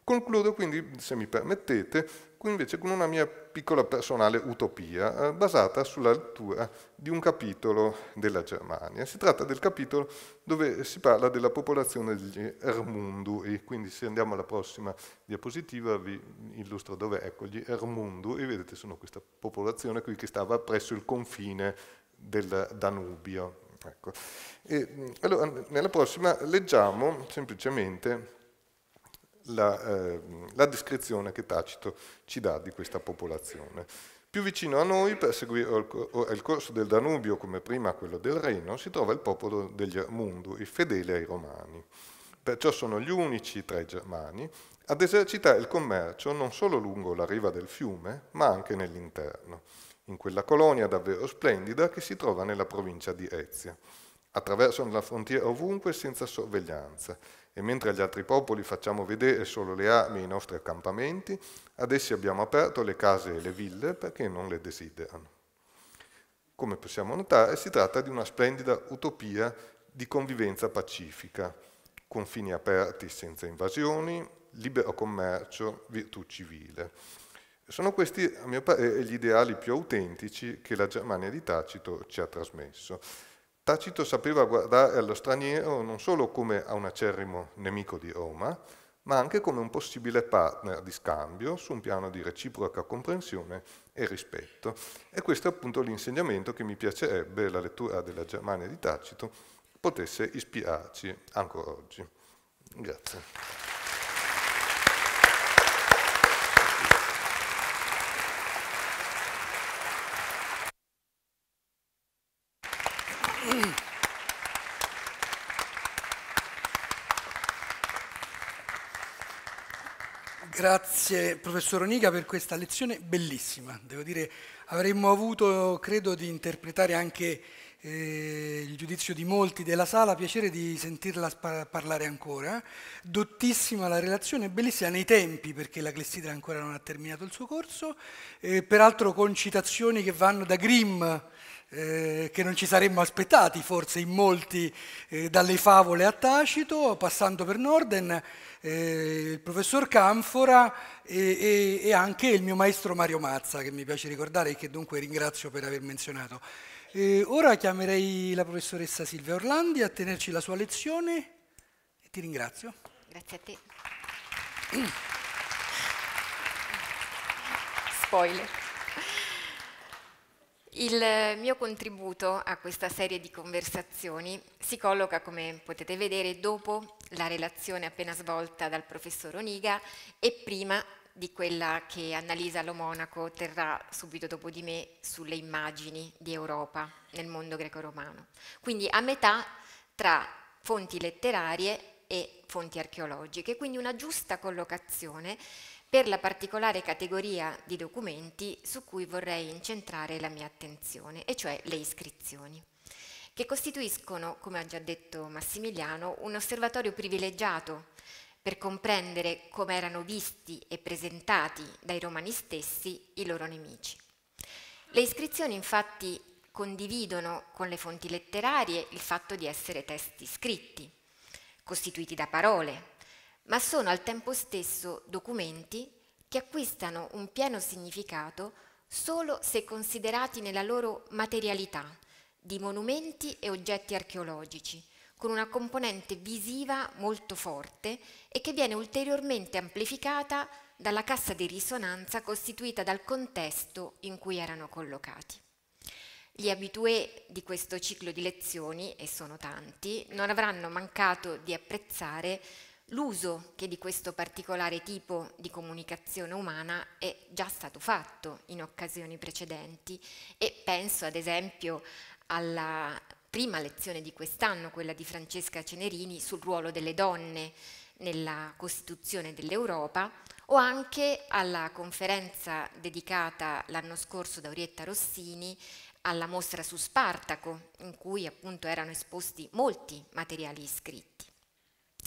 Concludo quindi, se mi permettete, invece con una mia piccola personale utopia eh, basata sulla lettura di un capitolo della Germania. Si tratta del capitolo dove si parla della popolazione degli Ermundui, quindi se andiamo alla prossima diapositiva vi illustro dove ecco gli Ermundui, vedete sono questa popolazione qui che stava presso il confine del Danubio. Ecco. E, allora, nella prossima leggiamo semplicemente la, eh, la descrizione che Tacito ci dà di questa popolazione. Più vicino a noi, per seguire il corso del Danubio come prima quello del Reno, si trova il popolo degli Armundui, fedeli ai Romani. Perciò sono gli unici tra i Germani ad esercitare il commercio non solo lungo la riva del fiume, ma anche nell'interno, in quella colonia davvero splendida che si trova nella provincia di Ezia. Attraversano la frontiera ovunque senza sorveglianza, e mentre agli altri popoli facciamo vedere solo le armi e i nostri accampamenti, ad essi abbiamo aperto le case e le ville perché non le desiderano. Come possiamo notare, si tratta di una splendida utopia di convivenza pacifica, confini aperti senza invasioni, libero commercio, virtù civile. Sono questi, a mio parere, eh, gli ideali più autentici che la Germania di Tacito ci ha trasmesso. Tacito sapeva guardare allo straniero non solo come a un acerrimo nemico di Roma, ma anche come un possibile partner di scambio su un piano di reciproca comprensione e rispetto. E questo è appunto l'insegnamento che mi piacerebbe la lettura della Germania di Tacito potesse ispirarci ancora oggi. Grazie.
Grazie professor Onica per questa lezione bellissima. Devo dire, avremmo avuto, credo, di interpretare anche eh, il giudizio di molti della sala, piacere di sentirla parlare ancora. Dottissima la relazione, bellissima nei tempi perché la clessidra ancora non ha terminato il suo corso, eh, peraltro con citazioni che vanno da Grimm, eh, che non ci saremmo aspettati forse in molti, eh, dalle favole a Tacito, passando per Norden, eh, il professor Canfora e, e, e, anche il mio maestro Mario Mazza, che mi piace ricordare e che dunque ringrazio per aver menzionato. Eh, ora chiamerei la professoressa Silvia Orlandi a tenerci la sua lezione e ti ringrazio. Grazie a te.
Spoiler. Il mio contributo a questa serie di conversazioni si colloca, come potete vedere, dopo la relazione appena svolta dal professor Oniga e prima di quella che Annalisa Lo Monaco terrà subito dopo di me sulle immagini di Europa nel mondo greco-romano. Quindi a metà tra fonti letterarie e fonti archeologiche, quindi una giusta collocazione per la particolare categoria di documenti su cui vorrei incentrare la mia attenzione, e cioè le iscrizioni che costituiscono, come ha già detto Massimiliano, un osservatorio privilegiato per comprendere come erano visti e presentati dai romani stessi i loro nemici. Le iscrizioni infatti condividono con le fonti letterarie il fatto di essere testi scritti, costituiti da parole, ma sono al tempo stesso documenti che acquistano un pieno significato solo se considerati nella loro materialità di monumenti e oggetti archeologici, con una componente visiva molto forte e che viene ulteriormente amplificata dalla cassa di risonanza costituita dal contesto in cui erano collocati. Gli abitué di questo ciclo di lezioni, e sono tanti, non avranno mancato di apprezzare l'uso che di questo particolare tipo di comunicazione umana è già stato fatto in occasioni precedenti e penso ad esempio alla prima lezione di quest'anno, quella di Francesca Cenerini, sul ruolo delle donne nella Costituzione dell'Europa, o anche alla conferenza dedicata l'anno scorso da Orietta Rossini alla mostra su Spartaco, in cui appunto erano esposti molti materiali scritti.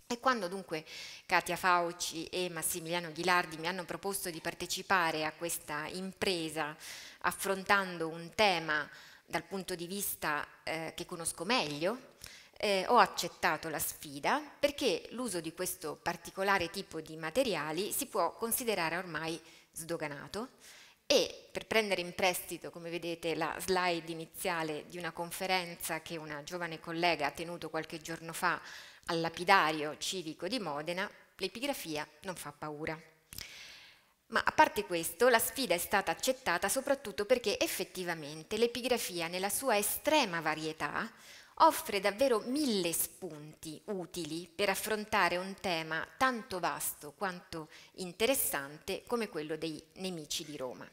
E quando dunque Katia Fauci e Massimiliano Ghilardi mi hanno proposto di partecipare a questa impresa affrontando un tema dal punto di vista eh, che conosco meglio, eh, ho accettato la sfida perché l'uso di questo particolare tipo di materiali si può considerare ormai sdoganato e per prendere in prestito, come vedete, la slide iniziale di una conferenza che una giovane collega ha tenuto qualche giorno fa al lapidario civico di Modena, l'epigrafia non fa paura. Ma a parte questo, la sfida è stata accettata soprattutto perché effettivamente l'epigrafia nella sua estrema varietà offre davvero mille spunti utili per affrontare un tema tanto vasto quanto interessante come quello dei nemici di Roma.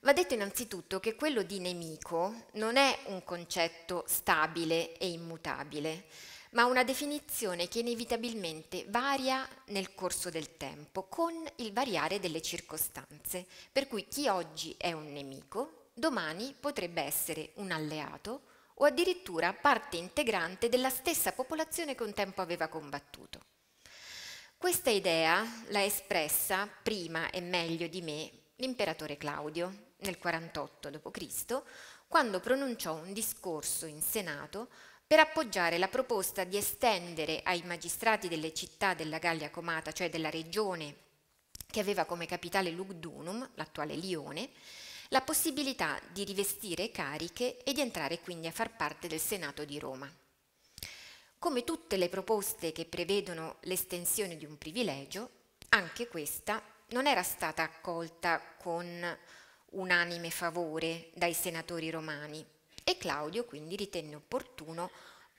Va detto innanzitutto che quello di nemico non è un concetto stabile e immutabile, ma una definizione che inevitabilmente varia nel corso del tempo con il variare delle circostanze, per cui chi oggi è un nemico, domani potrebbe essere un alleato o addirittura parte integrante della stessa popolazione che un tempo aveva combattuto. Questa idea l'ha espressa prima e meglio di me l'imperatore Claudio nel 48 d.C., quando pronunciò un discorso in Senato per appoggiare la proposta di estendere ai magistrati delle città della Gallia Comata, cioè della regione che aveva come capitale Lugdunum, l'attuale Lione, la possibilità di rivestire cariche e di entrare quindi a far parte del Senato di Roma. Come tutte le proposte che prevedono l'estensione di un privilegio, anche questa non era stata accolta con unanime favore dai senatori romani, e Claudio quindi ritenne opportuno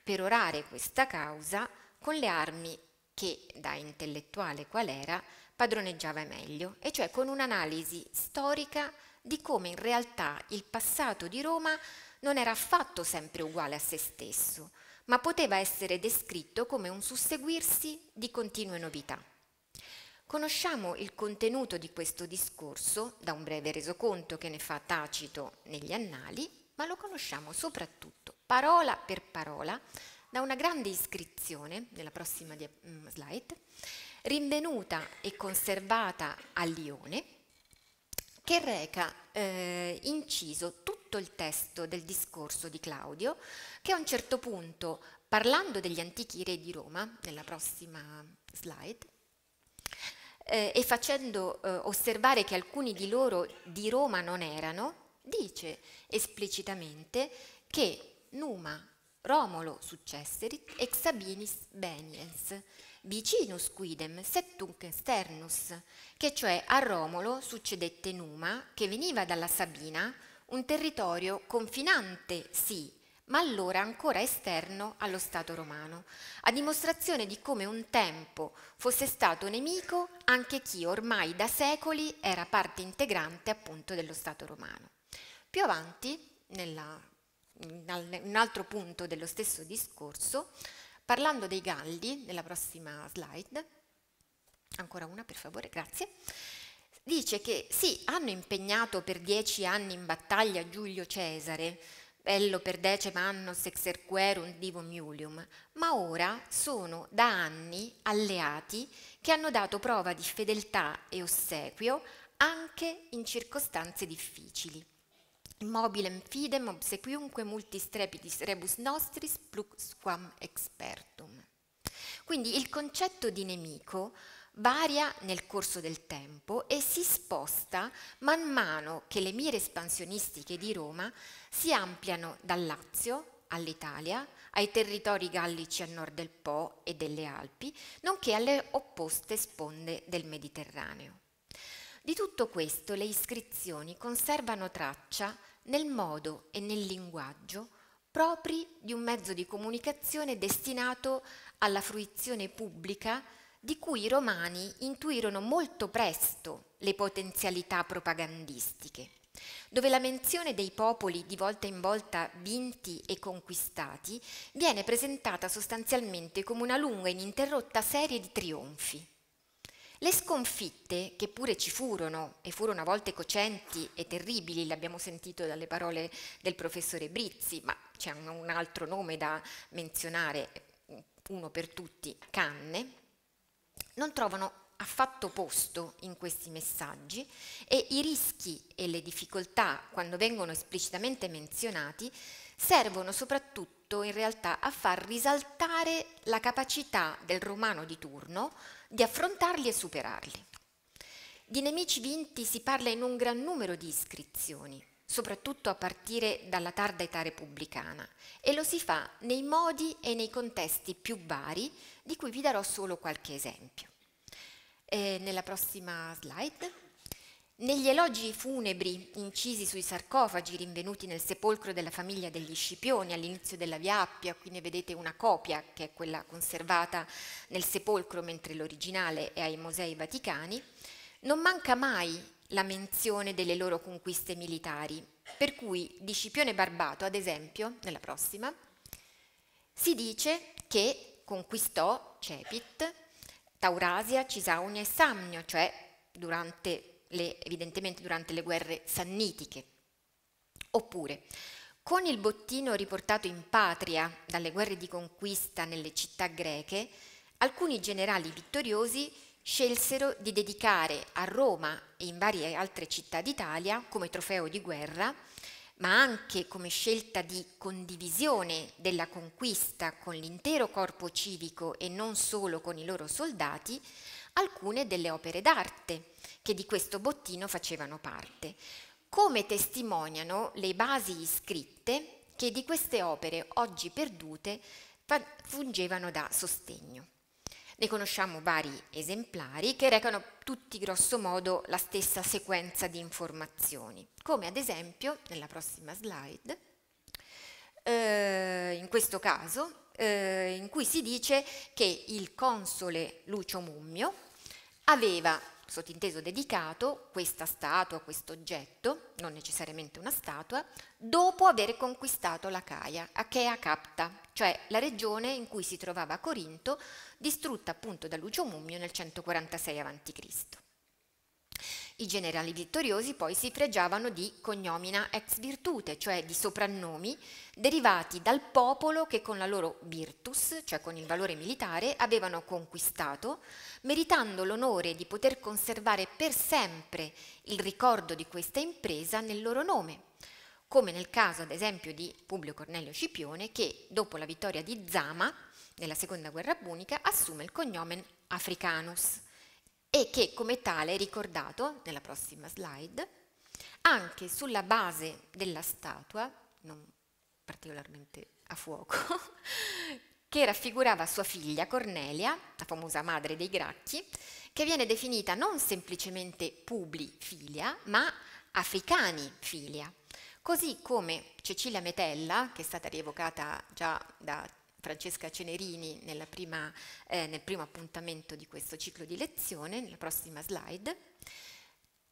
perorare questa causa con le armi che, da intellettuale qual era, padroneggiava meglio, e cioè con un'analisi storica di come in realtà il passato di Roma non era affatto sempre uguale a se stesso, ma poteva essere descritto come un susseguirsi di continue novità. Conosciamo il contenuto di questo discorso da un breve resoconto che ne fa Tacito negli Annali ma lo conosciamo soprattutto parola per parola da una grande iscrizione, nella prossima mm, slide, rinvenuta e conservata a Lione, che reca eh, inciso tutto il testo del discorso di Claudio, che a un certo punto, parlando degli antichi re di Roma, nella prossima slide, eh, e facendo eh, osservare che alcuni di loro di Roma non erano, dice esplicitamente che Numa Romolo successerit ex Sabinis beniens, vicinus quidem settunc externus, che cioè a Romolo succedette Numa, che veniva dalla Sabina, un territorio confinante sì, ma allora ancora esterno allo Stato romano, a dimostrazione di come un tempo fosse stato nemico anche chi ormai da secoli era parte integrante appunto dello Stato romano. Più avanti, nella, in un altro punto dello stesso discorso, parlando dei Galli, nella prossima slide, ancora una per favore, grazie, dice che sì, hanno impegnato per dieci anni in battaglia Giulio Cesare, bello per decem annos exerquerum divo mulium, ma ora sono da anni alleati che hanno dato prova di fedeltà e ossequio anche in circostanze difficili mobilem fidem obsequiumque multistrepidis rebus nostris plus quam expertum. Quindi il concetto di nemico varia nel corso del tempo e si sposta man mano che le mire espansionistiche di Roma si ampliano dal Lazio all'Italia, ai territori gallici a nord del Po e delle Alpi, nonché alle opposte sponde del Mediterraneo. Di tutto questo le iscrizioni conservano traccia nel modo e nel linguaggio propri di un mezzo di comunicazione destinato alla fruizione pubblica di cui i romani intuirono molto presto le potenzialità propagandistiche, dove la menzione dei popoli di volta in volta vinti e conquistati viene presentata sostanzialmente come una lunga e ininterrotta serie di trionfi le sconfitte, che pure ci furono, e furono a volte cocenti e terribili, l'abbiamo sentito dalle parole del professore Brizzi, ma c'è un altro nome da menzionare, uno per tutti, Canne, non trovano affatto posto in questi messaggi e i rischi e le difficoltà, quando vengono esplicitamente menzionati, servono soprattutto tutto in realtà a far risaltare la capacità del romano di turno di affrontarli e superarli. Di nemici vinti si parla in un gran numero di iscrizioni, soprattutto a partire dalla tarda età repubblicana, e lo si fa nei modi e nei contesti più vari, di cui vi darò solo qualche esempio. E eh, nella prossima slide negli elogi funebri incisi sui sarcofagi rinvenuti nel sepolcro della famiglia degli Scipioni all'inizio della Via Appia, qui ne vedete una copia che è quella conservata nel sepolcro mentre l'originale è ai Musei Vaticani, non manca mai la menzione delle loro conquiste militari, per cui di Scipione Barbato, ad esempio, nella prossima, si dice che conquistò Cepit, Taurasia, Cisaunia e Samnio, cioè durante le, evidentemente durante le guerre sannitiche. Oppure, con il bottino riportato in patria dalle guerre di conquista nelle città greche, alcuni generali vittoriosi scelsero di dedicare a Roma e in varie altre città d'Italia, come trofeo di guerra, ma anche come scelta di condivisione della conquista con l'intero corpo civico e non solo con i loro soldati, alcune delle opere d'arte, che di questo bottino facevano parte, come testimoniano le basi iscritte che di queste opere oggi perdute fungevano da sostegno. Ne conosciamo vari esemplari che recano tutti grossomodo la stessa sequenza di informazioni, come ad esempio, nella prossima slide, eh, in questo caso, eh, in cui si dice che il console Lucio Mummio aveva sottinteso dedicato, questa statua, questo oggetto, non necessariamente una statua, dopo aver conquistato la Caia, Achea Capta, cioè la regione in cui si trovava Corinto, distrutta appunto da Lucio Mummio nel 146 a.C. I generali vittoriosi poi si fregiavano di cognomina ex virtute, cioè di soprannomi derivati dal popolo che con la loro virtus, cioè con il valore militare, avevano conquistato, meritando l'onore di poter conservare per sempre il ricordo di questa impresa nel loro nome, come nel caso ad esempio di Publio Cornelio Scipione che dopo la vittoria di Zama nella seconda guerra punica assume il cognomen Africanus e che come tale è ricordato nella prossima slide anche sulla base della statua, non particolarmente a fuoco, che raffigurava sua figlia Cornelia, la famosa madre dei Gracchi, che viene definita non semplicemente Publi filia, ma Africani filia. Così come Cecilia Metella, che è stata rievocata già da Francesca Cenerini prima, eh, nel primo appuntamento di questo ciclo di lezione, nella prossima slide.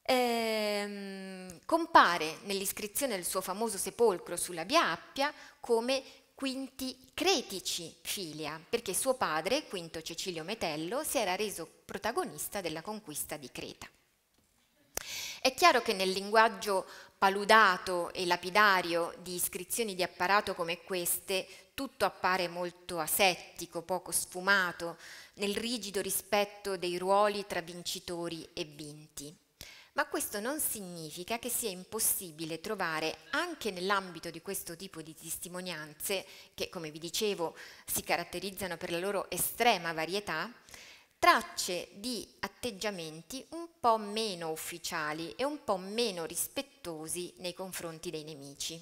Ehm, compare nell'iscrizione del suo famoso sepolcro sulla via Appia come Quinti Cretici Filia, perché suo padre, Quinto Cecilio Metello, si era reso protagonista della conquista di Creta. È chiaro che nel linguaggio paludato e lapidario di iscrizioni di apparato come queste, tutto appare molto asettico, poco sfumato, nel rigido rispetto dei ruoli tra vincitori e vinti. Ma questo non significa che sia impossibile trovare anche nell'ambito di questo tipo di testimonianze, che come vi dicevo si caratterizzano per la loro estrema varietà, tracce di atteggiamenti un po' meno ufficiali e un po' meno rispettosi nei confronti dei nemici.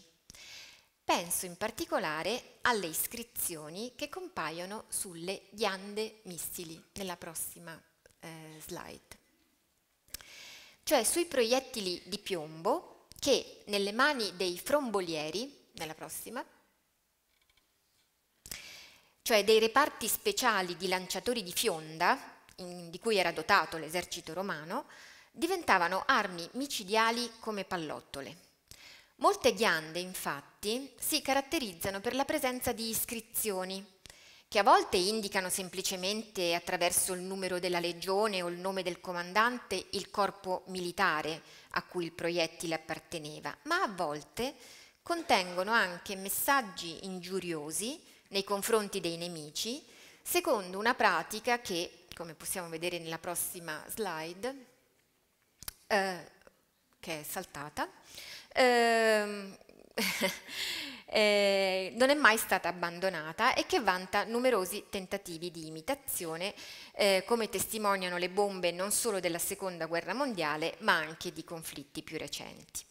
Penso in particolare alle iscrizioni che compaiono sulle ghiande missili nella prossima eh, slide, cioè sui proiettili di piombo che nelle mani dei frombolieri, nella prossima, cioè dei reparti speciali di lanciatori di fionda, in, di cui era dotato l'esercito romano, diventavano armi micidiali come pallottole. Molte ghiande, infatti, si caratterizzano per la presenza di iscrizioni, che a volte indicano semplicemente attraverso il numero della legione o il nome del comandante il corpo militare a cui il proiettile apparteneva, ma a volte contengono anche messaggi ingiuriosi nei confronti dei nemici, secondo una pratica che come possiamo vedere nella prossima slide, eh, che è saltata, eh, eh, non è mai stata abbandonata e che vanta numerosi tentativi di imitazione, eh, come testimoniano le bombe non solo della Seconda Guerra Mondiale, ma anche di conflitti più recenti.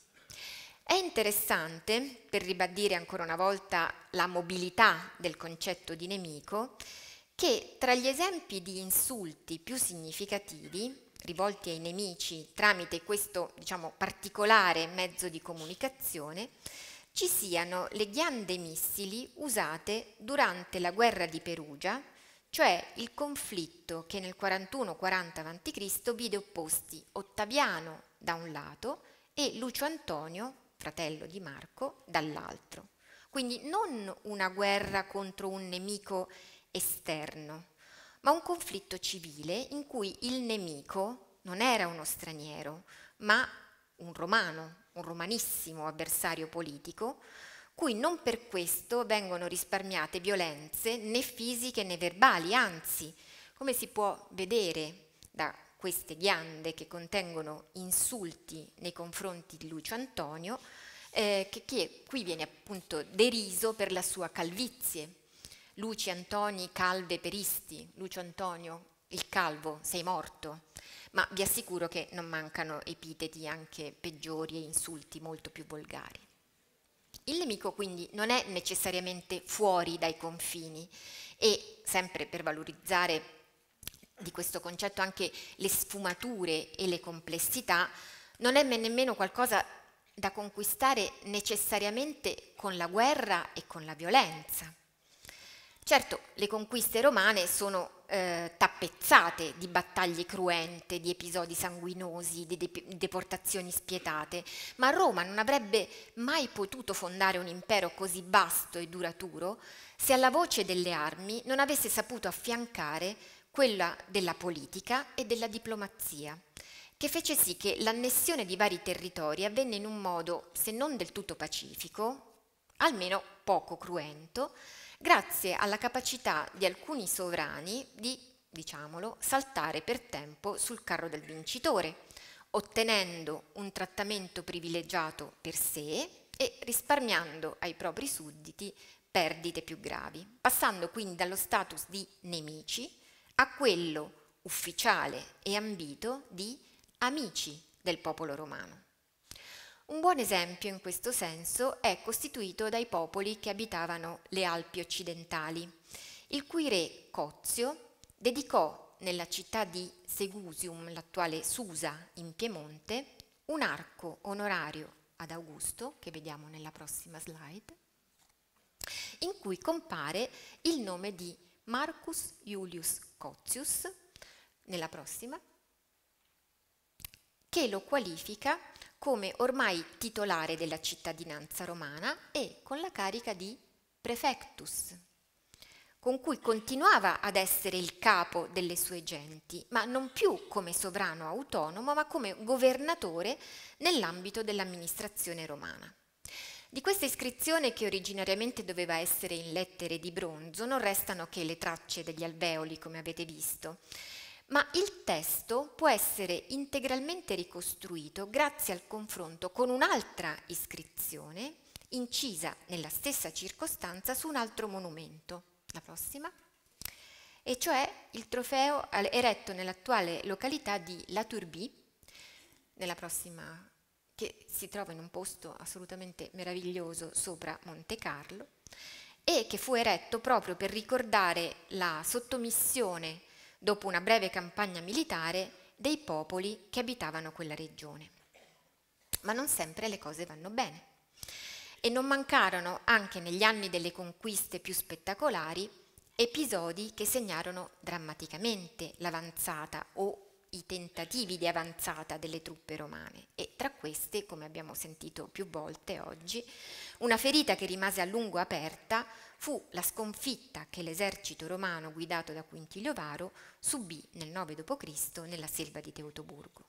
È interessante, per ribadire ancora una volta la mobilità del concetto di nemico, che tra gli esempi di insulti più significativi rivolti ai nemici tramite questo diciamo, particolare mezzo di comunicazione ci siano le ghiande missili usate durante la guerra di Perugia, cioè il conflitto che nel 41-40 a.C. vide opposti Ottaviano da un lato e Lucio Antonio, fratello di Marco, dall'altro. Quindi non una guerra contro un nemico esterno, ma un conflitto civile in cui il nemico non era uno straniero, ma un romano, un romanissimo avversario politico, cui non per questo vengono risparmiate violenze né fisiche né verbali, anzi, come si può vedere da queste ghiande che contengono insulti nei confronti di Lucio Antonio, eh, che, che qui viene appunto deriso per la sua calvizie, Luci Antoni Calve Peristi, Lucio Antonio il Calvo, sei morto, ma vi assicuro che non mancano epiteti anche peggiori e insulti molto più volgari. Il nemico quindi non è necessariamente fuori dai confini e, sempre per valorizzare di questo concetto anche le sfumature e le complessità, non è nemmeno qualcosa da conquistare necessariamente con la guerra e con la violenza. Certo, le conquiste romane sono eh, tappezzate di battaglie cruente, di episodi sanguinosi, di de deportazioni spietate, ma Roma non avrebbe mai potuto fondare un impero così vasto e duraturo se alla voce delle armi non avesse saputo affiancare quella della politica e della diplomazia che fece sì che l'annessione di vari territori avvenne in un modo, se non del tutto pacifico, almeno poco cruento, grazie alla capacità di alcuni sovrani di, diciamolo, saltare per tempo sul carro del vincitore, ottenendo un trattamento privilegiato per sé e risparmiando ai propri sudditi perdite più gravi, passando quindi dallo status di nemici a quello ufficiale e ambito di amici del popolo romano. Un buon esempio in questo senso è costituito dai popoli che abitavano le Alpi occidentali, il cui re Cozio dedicò nella città di Segusium, l'attuale Susa, in Piemonte, un arco onorario ad Augusto, che vediamo nella prossima slide, in cui compare il nome di Marcus Julius Cozius, nella prossima, che lo qualifica come ormai titolare della cittadinanza romana e con la carica di prefectus, con cui continuava ad essere il capo delle sue genti, ma non più come sovrano autonomo, ma come governatore nell'ambito dell'amministrazione romana. Di questa iscrizione, che originariamente doveva essere in lettere di bronzo, non restano che le tracce degli alveoli, come avete visto, ma il testo può essere integralmente ricostruito grazie al confronto con un'altra iscrizione incisa nella stessa circostanza su un altro monumento. La prossima e cioè il trofeo eretto nell'attuale località di La Turbie, nella prossima, che si trova in un posto assolutamente meraviglioso sopra Monte Carlo, e che fu eretto proprio per ricordare la sottomissione dopo una breve campagna militare, dei popoli che abitavano quella regione. Ma non sempre le cose vanno bene. E non mancarono, anche negli anni delle conquiste più spettacolari, episodi che segnarono drammaticamente l'avanzata o i tentativi di avanzata delle truppe romane e tra queste, come abbiamo sentito più volte oggi, una ferita che rimase a lungo aperta fu la sconfitta che l'esercito romano guidato da Quintilio Varo subì nel 9 d.C. nella selva di Teutoburgo.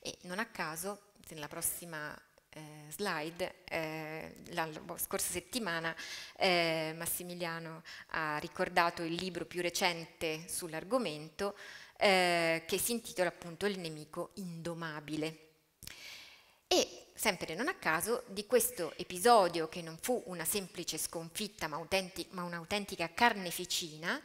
E non a caso, nella prossima eh, slide, eh, la, scorsa settimana eh, Massimiliano ha ricordato il libro più recente sull'argomento, eh, che si intitola appunto Il nemico indomabile. E sempre non a caso di questo episodio che non fu una semplice sconfitta ma, ma un'autentica carneficina,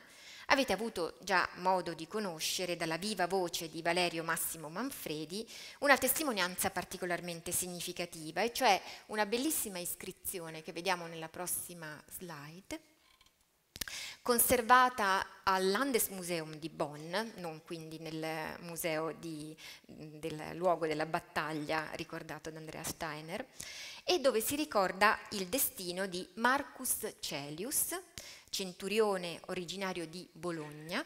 avete avuto già modo di conoscere dalla viva voce di Valerio Massimo Manfredi una testimonianza particolarmente significativa, e cioè una bellissima iscrizione che vediamo nella prossima slide conservata al Landesmuseum di Bonn, non quindi nel museo di, del luogo della battaglia ricordato da Andrea Steiner, e dove si ricorda il destino di Marcus Celius, centurione originario di Bologna,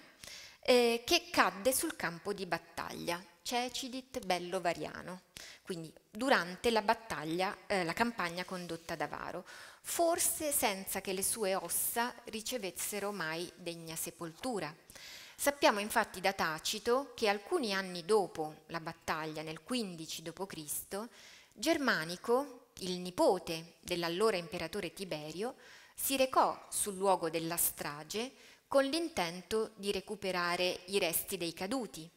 eh, che cadde sul campo di battaglia, Cecidit Bello Variano, quindi durante la battaglia, eh, la campagna condotta da Varo forse senza che le sue ossa ricevessero mai degna sepoltura. Sappiamo infatti da Tacito che alcuni anni dopo la battaglia, nel 15 d.C., Germanico, il nipote dell'allora imperatore Tiberio, si recò sul luogo della strage con l'intento di recuperare i resti dei caduti,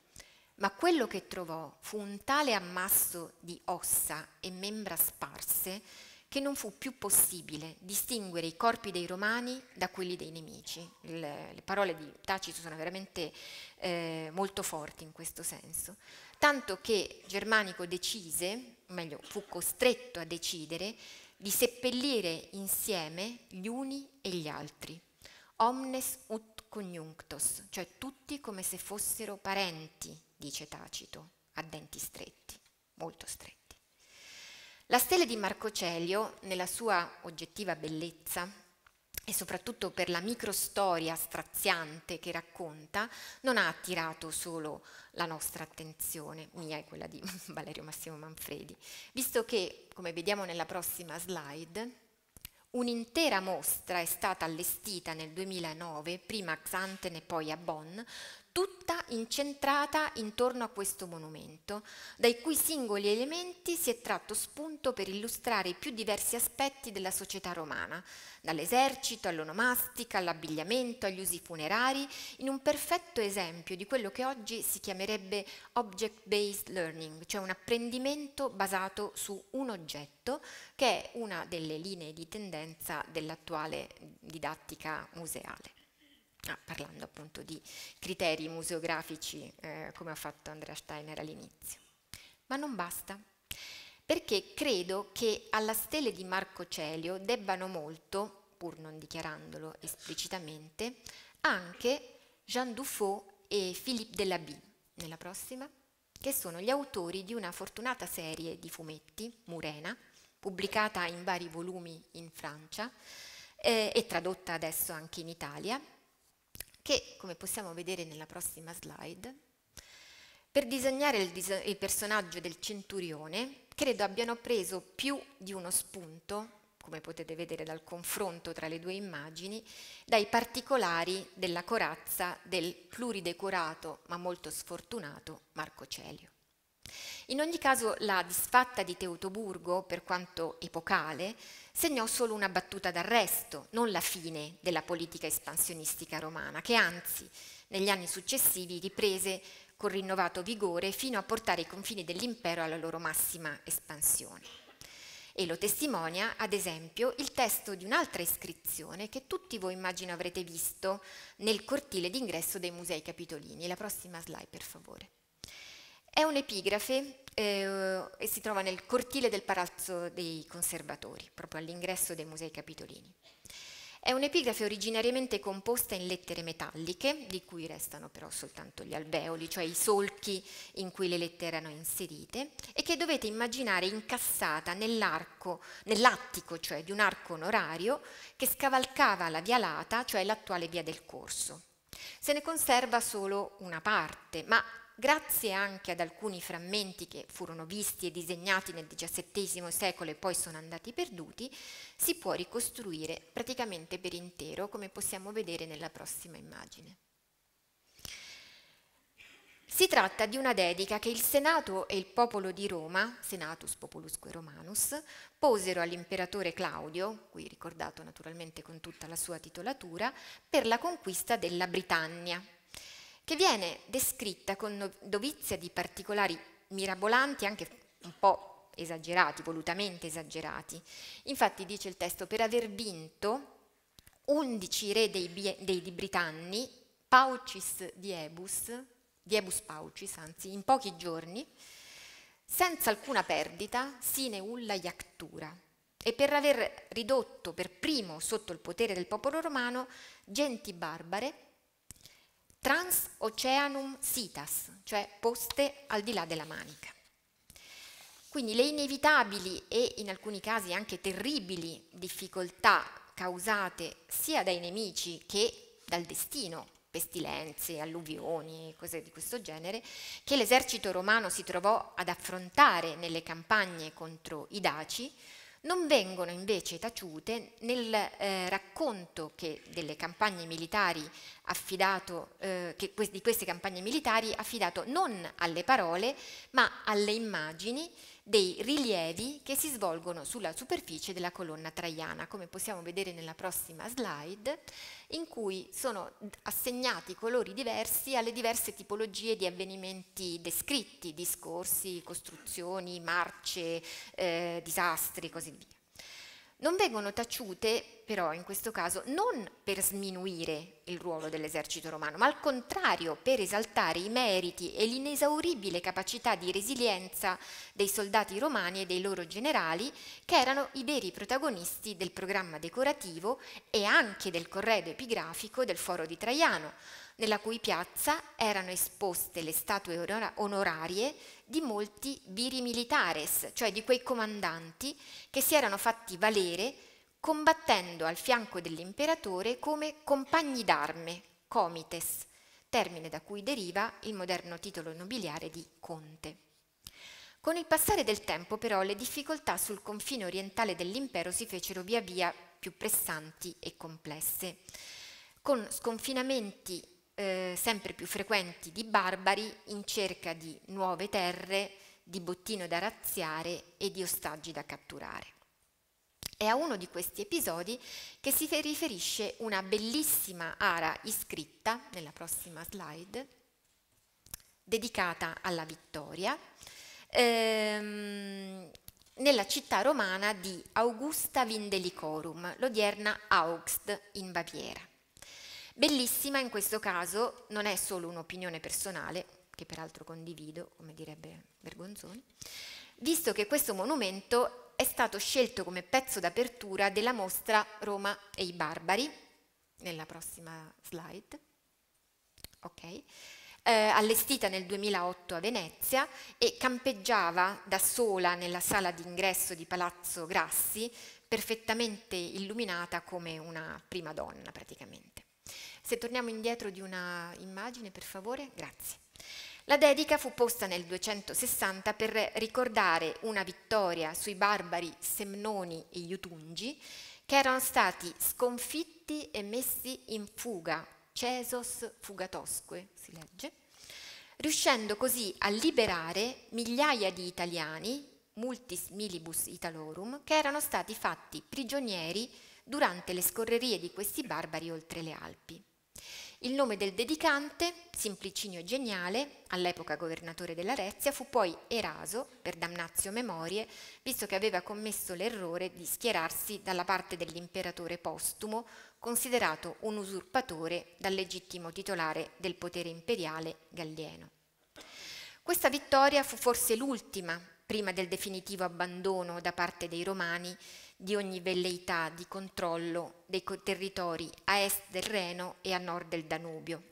ma quello che trovò fu un tale ammasso di ossa e membra sparse che non fu più possibile distinguere i corpi dei romani da quelli dei nemici. Le, le parole di Tacito sono veramente eh, molto forti in questo senso, tanto che Germanico decise, o meglio fu costretto a decidere, di seppellire insieme gli uni e gli altri, omnes ut coniunctos, cioè tutti come se fossero parenti, dice Tacito, a denti stretti, molto stretti. La stele di Marco Celio, nella sua oggettiva bellezza e soprattutto per la microstoria straziante che racconta, non ha attirato solo la nostra attenzione, mia e quella di Valerio Massimo Manfredi, visto che, come vediamo nella prossima slide, Un'intera mostra è stata allestita nel 2009, prima a Xanten e poi a Bonn, tutta incentrata intorno a questo monumento, dai cui singoli elementi si è tratto spunto per illustrare i più diversi aspetti della società romana, dall'esercito all'onomastica, all'abbigliamento, agli usi funerari, in un perfetto esempio di quello che oggi si chiamerebbe object-based learning, cioè un apprendimento basato su un oggetto, che è una delle linee di tendenza dell'attuale didattica museale ah, parlando appunto di criteri museografici eh, come ha fatto Andrea Steiner all'inizio. Ma non basta, perché credo che alla stele di Marco Celio debbano molto, pur non dichiarandolo esplicitamente, anche Jean Dufault e Philippe Delaby, nella prossima, che sono gli autori di una fortunata serie di fumetti, Murena, pubblicata in vari volumi in Francia eh, e tradotta adesso anche in Italia, che, come possiamo vedere nella prossima slide, per disegnare il, dis il personaggio del centurione credo abbiano preso più di uno spunto come potete vedere dal confronto tra le due immagini, dai particolari della corazza del pluridecorato ma molto sfortunato Marco Celio. In ogni caso la disfatta di Teutoburgo, per quanto epocale, segnò solo una battuta d'arresto, non la fine della politica espansionistica romana, che anzi negli anni successivi riprese con rinnovato vigore fino a portare i confini dell'impero alla loro massima espansione. E lo testimonia, ad esempio, il testo di un'altra iscrizione che tutti voi immagino avrete visto nel cortile d'ingresso dei Musei Capitolini. La prossima slide, per favore. È un'epigrafe eh, e si trova nel cortile del Palazzo dei Conservatori, proprio all'ingresso dei Musei Capitolini. È un'epigrafe originariamente composta in lettere metalliche, di cui restano però soltanto gli alveoli, cioè i solchi in cui le lettere erano inserite, e che dovete immaginare incassata nell'attico, cioè di un arco onorario, che scavalcava la via Lata, cioè l'attuale via del corso. Se ne conserva solo una parte, ma grazie anche ad alcuni frammenti che furono visti e disegnati nel XVII secolo e poi sono andati perduti, si può ricostruire praticamente per intero, come possiamo vedere nella prossima immagine. Si tratta di una dedica che il Senato e il popolo di Roma, Senatus Populusque Romanus, posero all'imperatore Claudio, qui ricordato naturalmente con tutta la sua titolatura, per la conquista della Britannia, che viene descritta con dovizia di particolari mirabolanti, anche un po' esagerati, volutamente esagerati. Infatti dice il testo, per aver vinto 11 re dei, dei Britanni, Paucis diebus, diebus paucis, anzi, in pochi giorni, senza alcuna perdita, sine ulla iactura, e per aver ridotto per primo sotto il potere del popolo romano genti barbare transoceanum sitas, cioè poste al di là della manica. Quindi le inevitabili e in alcuni casi anche terribili difficoltà causate sia dai nemici che dal destino, pestilenze, alluvioni, cose di questo genere, che l'esercito romano si trovò ad affrontare nelle campagne contro i Daci, non vengono invece taciute nel eh, racconto che, militari affidato, eh, che di queste campagne militari affidato non alle parole ma alle immagini dei rilievi che si svolgono sulla superficie della colonna traiana, come possiamo vedere nella prossima slide, in cui sono assegnati colori diversi alle diverse tipologie di avvenimenti descritti, discorsi, costruzioni, marce, eh, disastri e così via. Non vengono taciute però in questo caso non per sminuire il ruolo dell'esercito romano, ma al contrario per esaltare i meriti e l'inesauribile capacità di resilienza dei soldati romani e dei loro generali, che erano i veri protagonisti del programma decorativo e anche del corredo epigrafico del foro di Traiano nella cui piazza erano esposte le statue onorarie di molti viri militares, cioè di quei comandanti che si erano fatti valere combattendo al fianco dell'imperatore come compagni d'arme, comites, termine da cui deriva il moderno titolo nobiliare di conte. Con il passare del tempo però le difficoltà sul confine orientale dell'impero si fecero via via più pressanti e complesse, con sconfinamenti eh, sempre più frequenti di barbari in cerca di nuove terre, di bottino da razziare e di ostaggi da catturare. È a uno di questi episodi che si riferisce una bellissima ara iscritta, nella prossima slide, dedicata alla vittoria, ehm, nella città romana di Augusta Vindelicorum, l'odierna Augst in Baviera. Bellissima in questo caso non è solo un'opinione personale, che peraltro condivido, come direbbe Bergonzoni, visto che questo monumento è stato scelto come pezzo d'apertura della mostra Roma e i Barbari, nella prossima slide, okay, eh, allestita nel 2008 a Venezia e campeggiava da sola nella sala d'ingresso di Palazzo Grassi, perfettamente illuminata come una prima donna praticamente. Se torniamo indietro di una immagine, per favore, grazie. La dedica fu posta nel 260 per ricordare una vittoria sui barbari Semnoni e Iutungi che erano stati sconfitti e messi in fuga, cesos fugatosque si legge, riuscendo così a liberare migliaia di italiani, multis milibus italorum, che erano stati fatti prigionieri durante le scorrerie di questi barbari oltre le Alpi. Il nome del dedicante, Simplicinio Geniale, all'epoca governatore dell'Arezia, fu poi eraso per damnazio memorie, visto che aveva commesso l'errore di schierarsi dalla parte dell'imperatore postumo, considerato un usurpatore dal legittimo titolare del potere imperiale gallieno. Questa vittoria fu forse l'ultima, prima del definitivo abbandono da parte dei Romani, di ogni velleità di controllo dei territori a est del Reno e a nord del Danubio,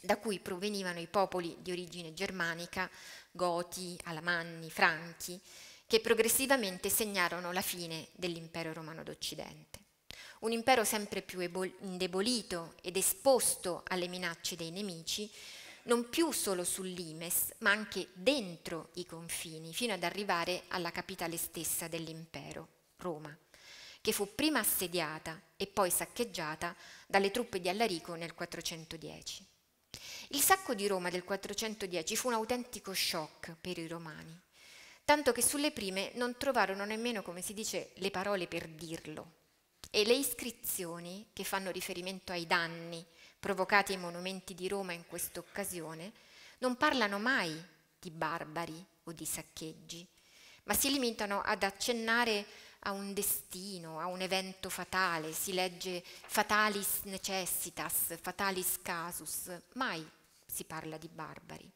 da cui provenivano i popoli di origine germanica, Goti, Alamanni, Franchi, che progressivamente segnarono la fine dell'impero romano d'Occidente. Un impero sempre più indebolito ed esposto alle minacce dei nemici, non più solo sull'Imes, ma anche dentro i confini, fino ad arrivare alla capitale stessa dell'impero. Roma, che fu prima assediata e poi saccheggiata dalle truppe di Allarico nel 410. Il sacco di Roma del 410 fu un autentico shock per i romani, tanto che sulle prime non trovarono nemmeno, come si dice, le parole per dirlo. E le iscrizioni che fanno riferimento ai danni provocati ai monumenti di Roma in questa occasione non parlano mai di barbari o di saccheggi, ma si limitano ad accennare a un destino, a un evento fatale, si legge fatalis necessitas, fatalis casus, mai si parla di barbari.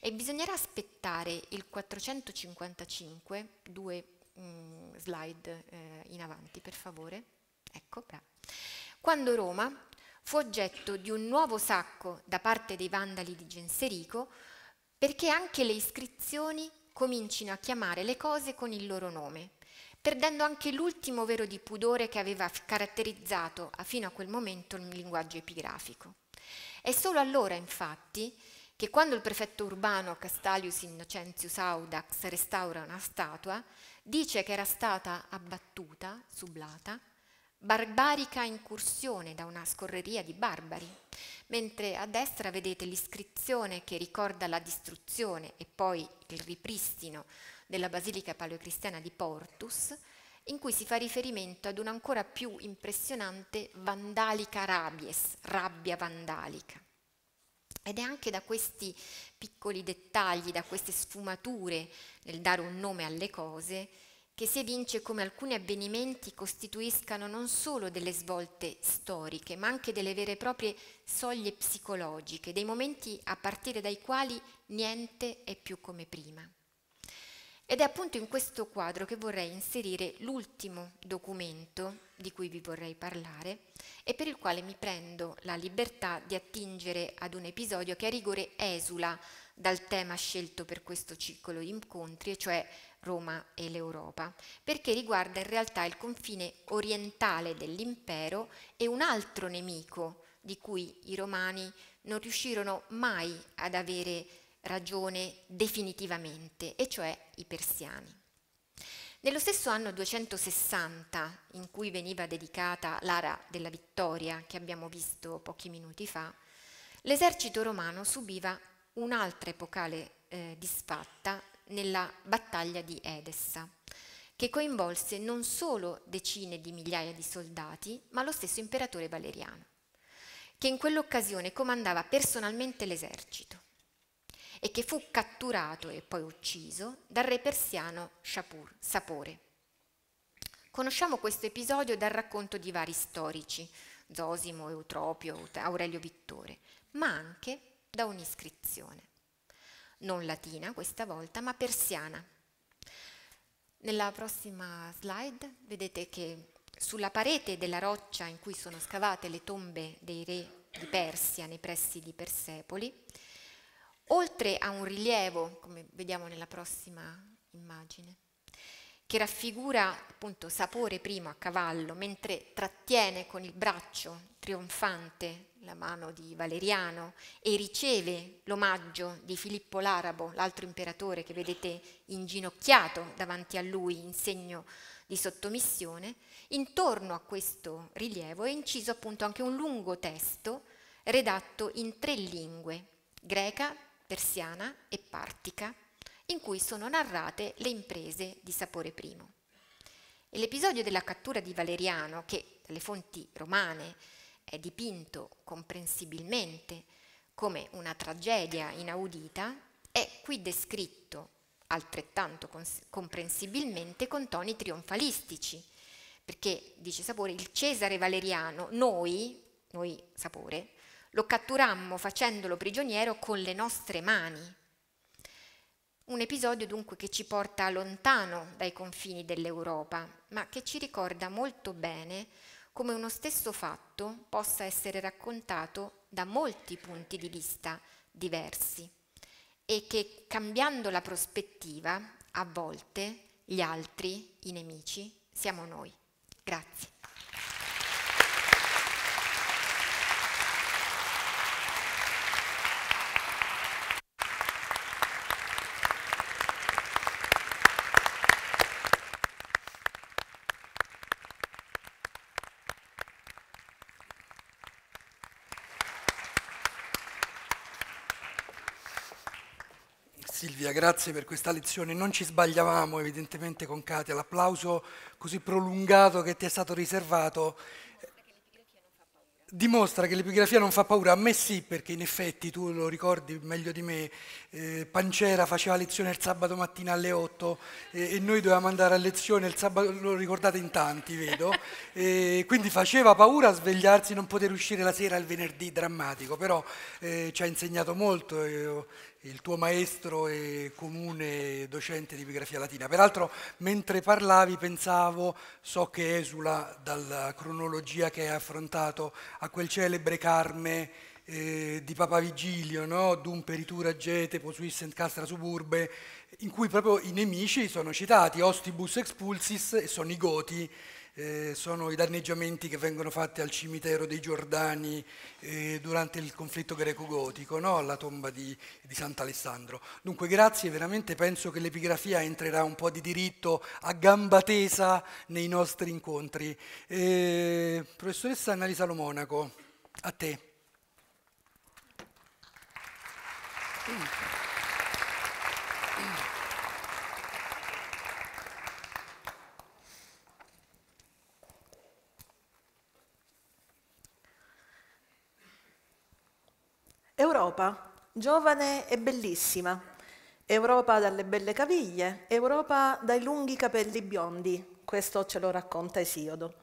E bisognerà aspettare il 455, due mh, mm, slide eh, in avanti per favore, ecco, bravo. quando Roma fu oggetto di un nuovo sacco da parte dei vandali di Genserico perché anche le iscrizioni comincino a chiamare le cose con il loro nome, perdendo anche l'ultimo vero di pudore che aveva caratterizzato fino a quel momento il linguaggio epigrafico. È solo allora, infatti, che quando il prefetto urbano Castalius Innocentius Audax restaura una statua, dice che era stata abbattuta, sublata, barbarica incursione da una scorreria di barbari, mentre a destra vedete l'iscrizione che ricorda la distruzione e poi il ripristino della Basilica Paleocristiana di Portus, in cui si fa riferimento ad un'ancora più impressionante vandalica rabies, rabbia vandalica. Ed è anche da questi piccoli dettagli, da queste sfumature nel dare un nome alle cose, che si evince come alcuni avvenimenti costituiscano non solo delle svolte storiche, ma anche delle vere e proprie soglie psicologiche, dei momenti a partire dai quali niente è più come prima. Ed è appunto in questo quadro che vorrei inserire l'ultimo documento di cui vi vorrei parlare e per il quale mi prendo la libertà di attingere ad un episodio che a rigore esula dal tema scelto per questo ciclo di incontri, cioè Roma e l'Europa, perché riguarda in realtà il confine orientale dell'impero e un altro nemico di cui i romani non riuscirono mai ad avere ragione definitivamente, e cioè i persiani. Nello stesso anno 260, in cui veniva dedicata l'ara della vittoria che abbiamo visto pochi minuti fa, l'esercito romano subiva un'altra epocale eh, disfatta nella battaglia di Edessa, che coinvolse non solo decine di migliaia di soldati, ma lo stesso imperatore Valeriano, che in quell'occasione comandava personalmente l'esercito e che fu catturato e poi ucciso dal re persiano Shapur, Sapore. Conosciamo questo episodio dal racconto di vari storici, Zosimo, Eutropio, Aurelio Vittore, ma anche da un'iscrizione. Non latina questa volta, ma persiana. Nella prossima slide vedete che sulla parete della roccia in cui sono scavate le tombe dei re di Persia nei pressi di Persepoli oltre a un rilievo, come vediamo nella prossima immagine, che raffigura appunto sapore primo a cavallo, mentre trattiene con il braccio trionfante la mano di Valeriano e riceve l'omaggio di Filippo l'Arabo, l'altro imperatore che vedete inginocchiato davanti a lui in segno di sottomissione, intorno a questo rilievo è inciso appunto anche un lungo testo redatto in tre lingue, greca, persiana e partica, in cui sono narrate le imprese di Sapore I. E l'episodio della cattura di Valeriano, che dalle fonti romane è dipinto comprensibilmente come una tragedia inaudita, è qui descritto altrettanto comprensibilmente con toni trionfalistici, perché dice Sapore, il Cesare Valeriano, noi, noi Sapore, lo catturammo facendolo prigioniero con le nostre mani. Un episodio dunque che ci porta lontano dai confini dell'Europa, ma che ci ricorda molto bene come uno stesso fatto possa essere raccontato da molti punti di vista diversi e che cambiando la prospettiva, a volte gli altri, i nemici, siamo noi. Grazie.
Silvia, grazie per questa lezione. Non ci sbagliavamo evidentemente con Katia, l'applauso così prolungato che ti è stato riservato eh, dimostra che l'epigrafia non fa paura, a me sì, perché in effetti tu lo ricordi meglio di me, eh, Pancera faceva lezione il sabato mattina alle 8 eh, e noi dovevamo andare a lezione il sabato, lo ricordate in tanti, vedo, eh, quindi faceva paura svegliarsi, non poter uscire la sera il venerdì, drammatico, però eh, ci ha insegnato molto, eh, il tuo maestro e comune docente di epigrafia latina. Peraltro, mentre parlavi, pensavo, so che esula dalla cronologia che hai affrontato a quel celebre Carme eh, di Papa Vigilio, no? Dum peritura gete, posuis in castra suburbe, in cui proprio i nemici sono citati, ostibus expulsis, e sono i Goti, eh, sono i danneggiamenti che vengono fatti al cimitero dei Giordani eh, durante il conflitto greco-gotico, no? alla tomba di, di Sant'Alessandro. Dunque grazie, veramente penso che l'epigrafia entrerà un po' di diritto a gamba tesa nei nostri incontri. Eh, professoressa Annalisa Lomonaco, a te. Thank
Europa, giovane e bellissima, Europa dalle belle caviglie, Europa dai lunghi capelli biondi, questo ce lo racconta Esiodo.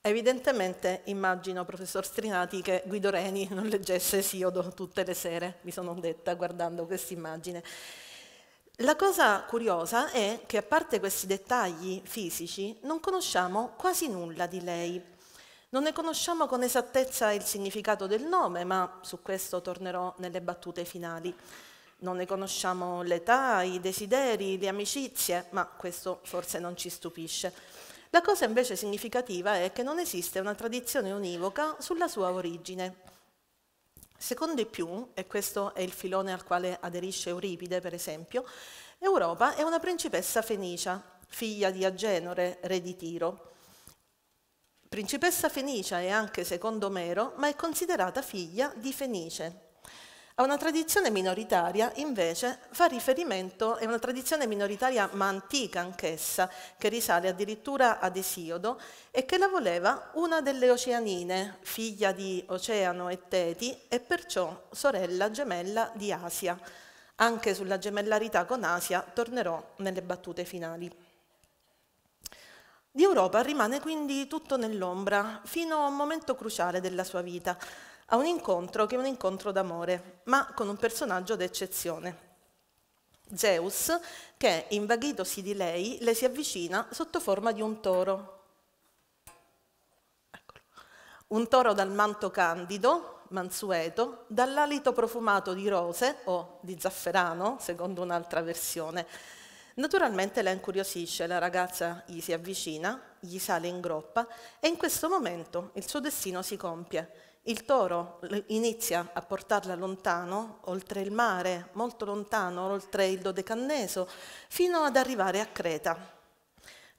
Evidentemente immagino, professor Strinati, che Guido Reni non leggesse Esiodo tutte le sere, mi sono detta guardando questa immagine. La cosa curiosa è che a parte questi dettagli fisici non conosciamo quasi nulla di lei, non ne conosciamo con esattezza il significato del nome, ma su questo tornerò nelle battute finali. Non ne conosciamo l'età, i desideri, le amicizie, ma questo forse non ci stupisce. La cosa invece significativa è che non esiste una tradizione univoca sulla sua origine. Secondo i più, e questo è il filone al quale aderisce Euripide, per esempio, Europa è una principessa fenicia, figlia di Agenore, re di Tiro. Principessa Fenicia è anche, secondo Mero, ma è considerata figlia di Fenice. A una tradizione minoritaria, invece, fa riferimento, è una tradizione minoritaria ma antica anch'essa, che risale addirittura ad Esiodo e che la voleva una delle Oceanine, figlia di Oceano e Teti e perciò sorella gemella di Asia. Anche sulla gemellarità con Asia tornerò nelle battute finali. Di Europa rimane quindi tutto nell'ombra, fino a un momento cruciale della sua vita, a un incontro che è un incontro d'amore, ma con un personaggio d'eccezione. Zeus, che invaghitosi di lei, le si avvicina sotto forma di un toro. Eccolo. Un toro dal manto candido, mansueto, dall'alito profumato di rose o di zafferano, secondo un'altra versione, Naturalmente la incuriosisce, la ragazza gli si avvicina, gli sale in groppa e in questo momento il suo destino si compie. Il toro inizia a portarla lontano, oltre il mare, molto lontano, oltre il Dodecanneso, fino ad arrivare a Creta.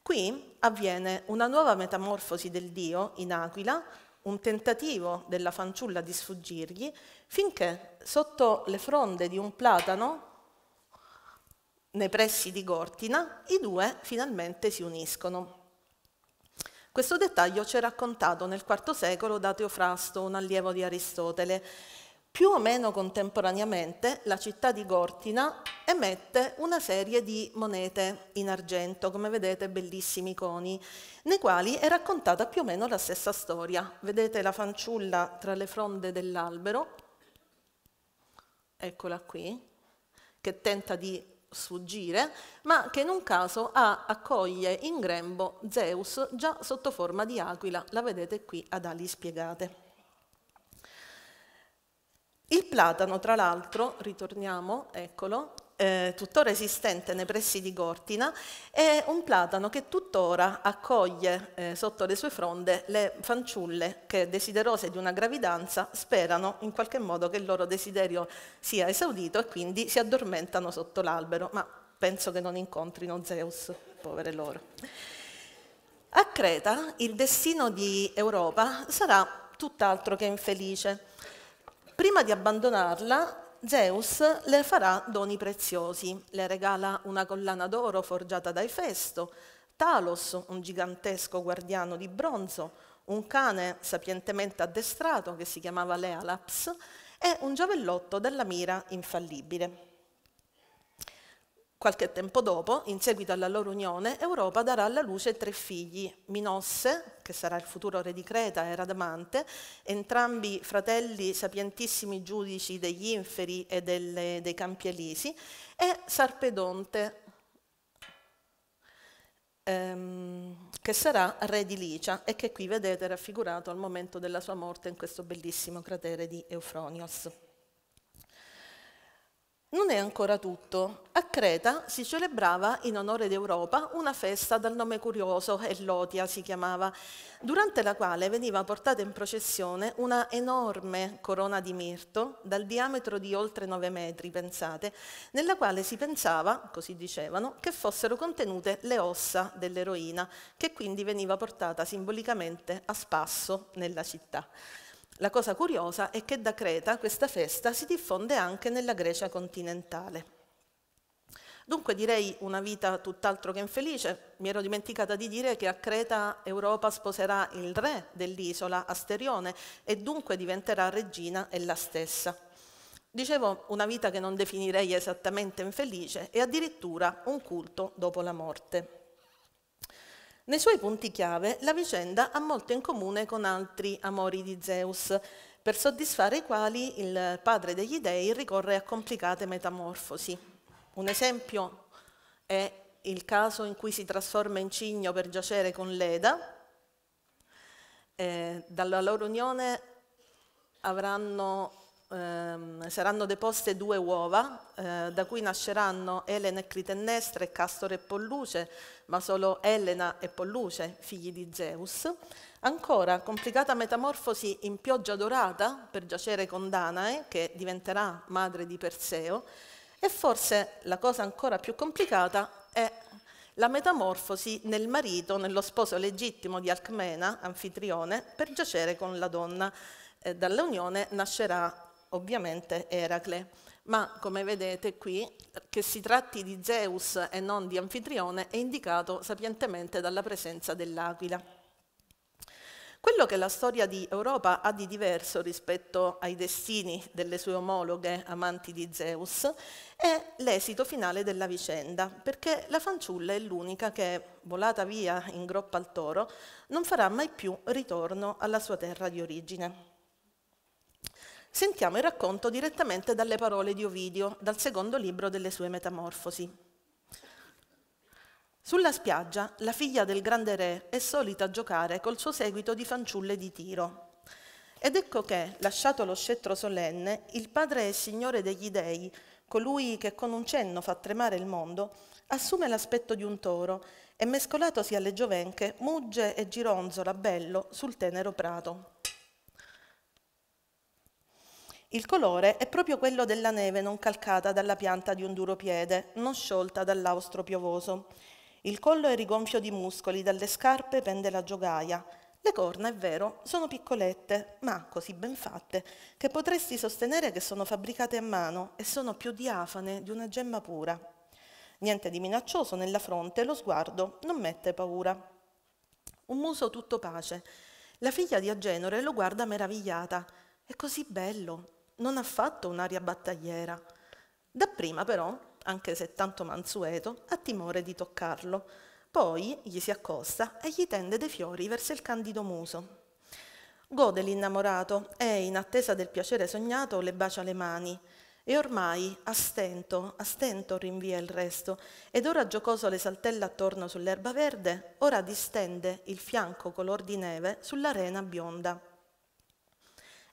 Qui avviene una nuova metamorfosi del dio in Aquila, un tentativo della fanciulla di sfuggirgli, finché sotto le fronde di un platano nei pressi di Gortina, i due finalmente si uniscono. Questo dettaglio ci è raccontato nel IV secolo da Teofrasto, un allievo di Aristotele. Più o meno contemporaneamente la città di Gortina emette una serie di monete in argento, come vedete bellissimi coni, nei quali è raccontata più o meno la stessa storia. Vedete la fanciulla tra le fronde dell'albero, eccola qui, che tenta di sfuggire, ma che in un caso ha, accoglie in grembo Zeus già sotto forma di aquila, la vedete qui ad ali spiegate. Il platano, tra l'altro, ritorniamo, eccolo, eh, tuttora esistente nei pressi di Cortina, è un platano che tuttora accoglie eh, sotto le sue fronde le fanciulle che desiderose di una gravidanza sperano in qualche modo che il loro desiderio sia esaudito e quindi si addormentano sotto l'albero, ma penso che non incontrino Zeus, povere loro. A Creta il destino di Europa sarà tutt'altro che infelice. Prima di abbandonarla, Zeus le farà doni preziosi, le regala una collana d'oro forgiata da Efesto, Talos, un gigantesco guardiano di bronzo, un cane sapientemente addestrato che si chiamava Lealaps e un giavellotto della mira infallibile. Qualche tempo dopo, in seguito alla loro unione, Europa darà alla luce tre figli, Minosse, che sarà il futuro re di Creta, e Radamante, entrambi fratelli sapientissimi giudici degli inferi e delle, dei campi elisi, e Sarpedonte, ehm, che sarà re di Licia e che qui vedete raffigurato al momento della sua morte in questo bellissimo cratere di Eufronios. Non è ancora tutto. A Creta si celebrava in onore d'Europa una festa dal nome curioso, Ellotia si chiamava, durante la quale veniva portata in processione una enorme corona di mirto dal diametro di oltre 9 metri, pensate, nella quale si pensava, così dicevano, che fossero contenute le ossa dell'eroina, che quindi veniva portata simbolicamente a spasso nella città. La cosa curiosa è che da Creta questa festa si diffonde anche nella Grecia continentale. Dunque direi una vita tutt'altro che infelice. Mi ero dimenticata di dire che a Creta Europa sposerà il re dell'isola, Asterione, e dunque diventerà regina ella stessa. Dicevo una vita che non definirei esattamente infelice e addirittura un culto dopo la morte. Nei suoi punti chiave la vicenda ha molto in comune con altri amori di Zeus, per soddisfare i quali il padre degli dei ricorre a complicate metamorfosi. Un esempio è il caso in cui si trasforma in cigno per giacere con Leda. Eh, dalla loro unione avranno Ehm, saranno deposte due uova, eh, da cui nasceranno Elena e Clitennestra e Castore e Polluce, ma solo Elena e Polluce, figli di Zeus. Ancora, complicata metamorfosi in pioggia dorata per giacere con Danae, che diventerà madre di Perseo, e forse la cosa ancora più complicata è la metamorfosi nel marito, nello sposo legittimo di Alcmena, anfitrione, per giacere con la donna. Eh, dall'unione nascerà ovviamente Eracle. Ma come vedete qui, che si tratti di Zeus e non di Anfitrione è indicato sapientemente dalla presenza dell'aquila. Quello che la storia di Europa ha di diverso rispetto ai destini delle sue omologhe amanti di Zeus è l'esito finale della vicenda, perché la fanciulla è l'unica che, volata via in groppa al toro, non farà mai più ritorno alla sua terra di origine. Sentiamo il racconto direttamente dalle parole di Ovidio, dal secondo libro delle sue Metamorfosi. Sulla spiaggia la figlia del grande re è solita giocare col suo seguito di fanciulle di tiro. Ed ecco che, lasciato lo scettro solenne, il padre e signore degli dei, colui che con un cenno fa tremare il mondo, assume l'aspetto di un toro e mescolatosi alle giovenche mugge e gironzola bello sul tenero prato. Il colore è proprio quello della neve non calcata dalla pianta di un duro piede, non sciolta dall'austro piovoso. Il collo è rigonfio di muscoli, dalle scarpe pende la giogaia. Le corna, è vero, sono piccolette, ma così ben fatte, che potresti sostenere che sono fabbricate a mano e sono più diafane di una gemma pura. Niente di minaccioso nella fronte, lo sguardo non mette paura. Un muso tutto pace. La figlia di Agenore lo guarda meravigliata. È così bello, non ha fatto un'aria battagliera. Dapprima però, anche se tanto mansueto, ha timore di toccarlo. Poi gli si accosta e gli tende dei fiori verso il candido muso. Gode l'innamorato e, in attesa del piacere sognato, le bacia le mani. E ormai, a stento, a stento rinvia il resto, ed ora giocoso le saltella attorno sull'erba verde, ora distende il fianco color di neve sull'arena bionda.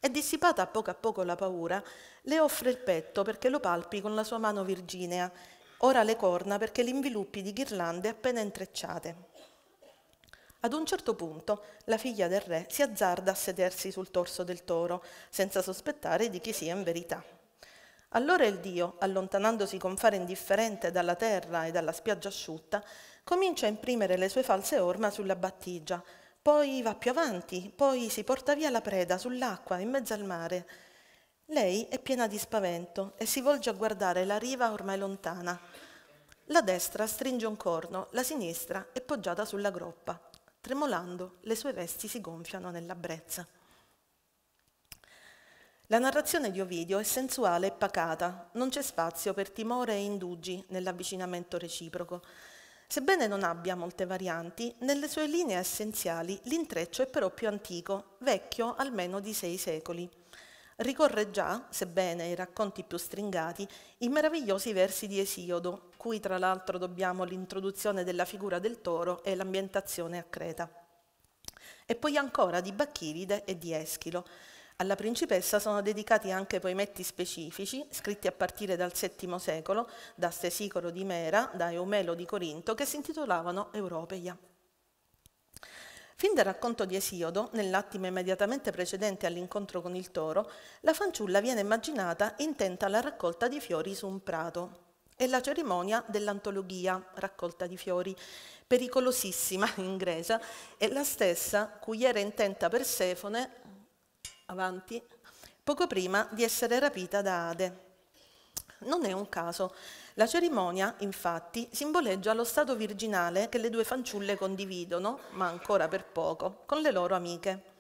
E dissipata a poco a poco la paura, le offre il petto perché lo palpi con la sua mano virginea, ora le corna perché l'inviluppi di ghirlande appena intrecciate. Ad un certo punto la figlia del re si azzarda a sedersi sul torso del toro, senza sospettare di chi sia in verità. Allora il dio, allontanandosi con fare indifferente dalla terra e dalla spiaggia asciutta, comincia a imprimere le sue false orme sulla battigia, poi va più avanti, poi si porta via la preda sull'acqua, in mezzo al mare. Lei è piena di spavento e si volge a guardare la riva ormai lontana. La destra stringe un corno, la sinistra è poggiata sulla groppa. Tremolando, le sue vesti si gonfiano nella brezza. La narrazione di Ovidio è sensuale e pacata, non c'è spazio per timore e indugi nell'avvicinamento reciproco. Sebbene non abbia molte varianti, nelle sue linee essenziali l'intreccio è però più antico, vecchio almeno di sei secoli. Ricorre già, sebbene i racconti più stringati, i meravigliosi versi di Esiodo, cui tra l'altro dobbiamo l'introduzione della figura del toro e l'ambientazione a Creta. E poi ancora di Bacchiride e di Eschilo, alla principessa sono dedicati anche poemetti specifici, scritti a partire dal VII secolo, da Stesicoro di Mera, da Eumelo di Corinto, che si intitolavano Europeia. Fin dal racconto di Esiodo, nell'attimo immediatamente precedente all'incontro con il toro, la fanciulla viene immaginata intenta alla raccolta di fiori su un prato. È la cerimonia dell'antologia, raccolta di fiori, pericolosissima in Grecia, è la stessa cui era intenta Persefone avanti, poco prima di essere rapita da Ade. Non è un caso. La cerimonia, infatti, simboleggia lo stato virginale che le due fanciulle condividono, ma ancora per poco, con le loro amiche.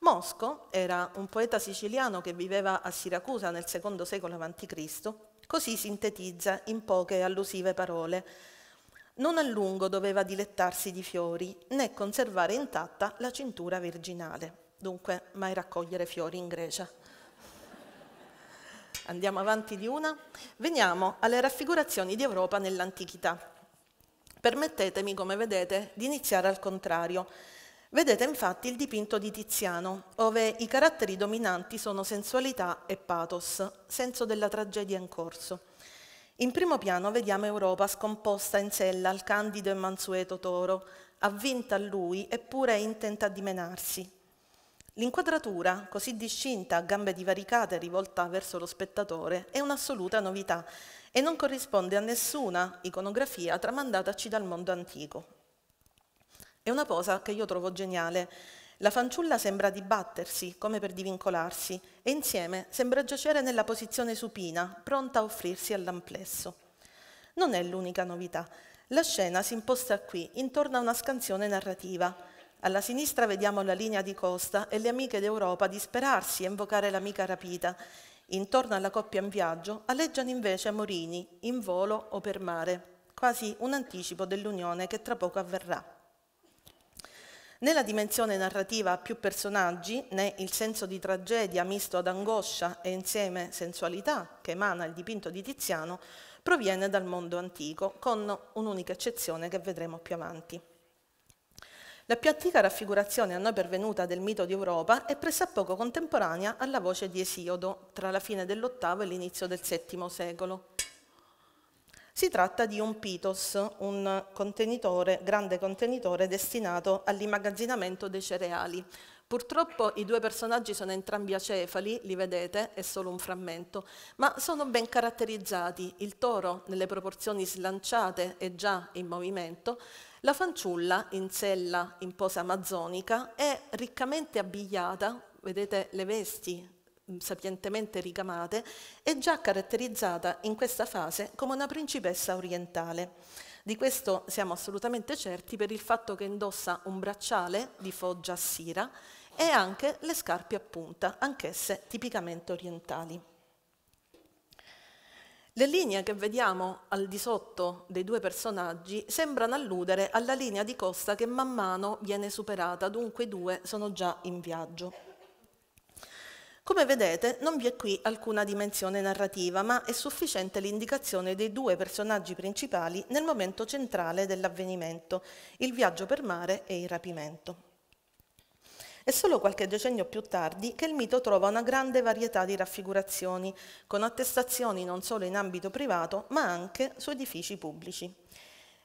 Mosco era un poeta siciliano che viveva a Siracusa nel secondo secolo a.C., così sintetizza in poche allusive parole. Non a lungo doveva dilettarsi di fiori, né conservare intatta la cintura virginale. Dunque, mai raccogliere fiori in Grecia. Andiamo avanti di una. Veniamo alle raffigurazioni di Europa nell'antichità. Permettetemi, come vedete, di iniziare al contrario. Vedete infatti il dipinto di Tiziano, dove i caratteri dominanti sono sensualità e pathos, senso della tragedia in corso. In primo piano vediamo Europa scomposta in sella al candido e mansueto toro, avvinta a lui eppure intenta a dimenarsi, L'inquadratura, così discinta, a gambe divaricate rivolta verso lo spettatore, è un'assoluta novità e non corrisponde a nessuna iconografia tramandataci dal mondo antico. È una cosa che io trovo geniale. La fanciulla sembra dibattersi, come per divincolarsi, e insieme sembra giacere nella posizione supina, pronta a offrirsi all'amplesso. Non è l'unica novità. La scena si imposta qui, intorno a una scansione narrativa, alla sinistra vediamo la linea di costa e le amiche d'Europa disperarsi e invocare l'amica rapita. Intorno alla coppia in viaggio alleggiano invece morini, in volo o per mare, quasi un anticipo dell'unione che tra poco avverrà. Né la dimensione narrativa ha più personaggi, né il senso di tragedia misto ad angoscia e insieme sensualità che emana il dipinto di Tiziano proviene dal mondo antico, con un'unica eccezione che vedremo più avanti. La più antica raffigurazione a noi pervenuta del mito di Europa è pressappoco contemporanea alla voce di Esiodo, tra la fine dell'VIII e l'inizio del VII secolo. Si tratta di un pitos, un contenitore, grande contenitore destinato all'immagazzinamento dei cereali. Purtroppo i due personaggi sono entrambi acefali, li vedete, è solo un frammento, ma sono ben caratterizzati. Il toro, nelle proporzioni slanciate e già in movimento, la fanciulla in sella in posa amazzonica è riccamente abbigliata, vedete le vesti mm, sapientemente ricamate, è già caratterizzata in questa fase come una principessa orientale. Di questo siamo assolutamente certi per il fatto che indossa un bracciale di foggia a sira e anche le scarpe a punta, anch'esse tipicamente orientali. Le linee che vediamo al di sotto dei due personaggi sembrano alludere alla linea di costa che man mano viene superata, dunque i due sono già in viaggio. Come vedete non vi è qui alcuna dimensione narrativa, ma è sufficiente l'indicazione dei due personaggi principali nel momento centrale dell'avvenimento, il viaggio per mare e il rapimento. È solo qualche decennio più tardi che il mito trova una grande varietà di raffigurazioni, con attestazioni non solo in ambito privato, ma anche su edifici pubblici.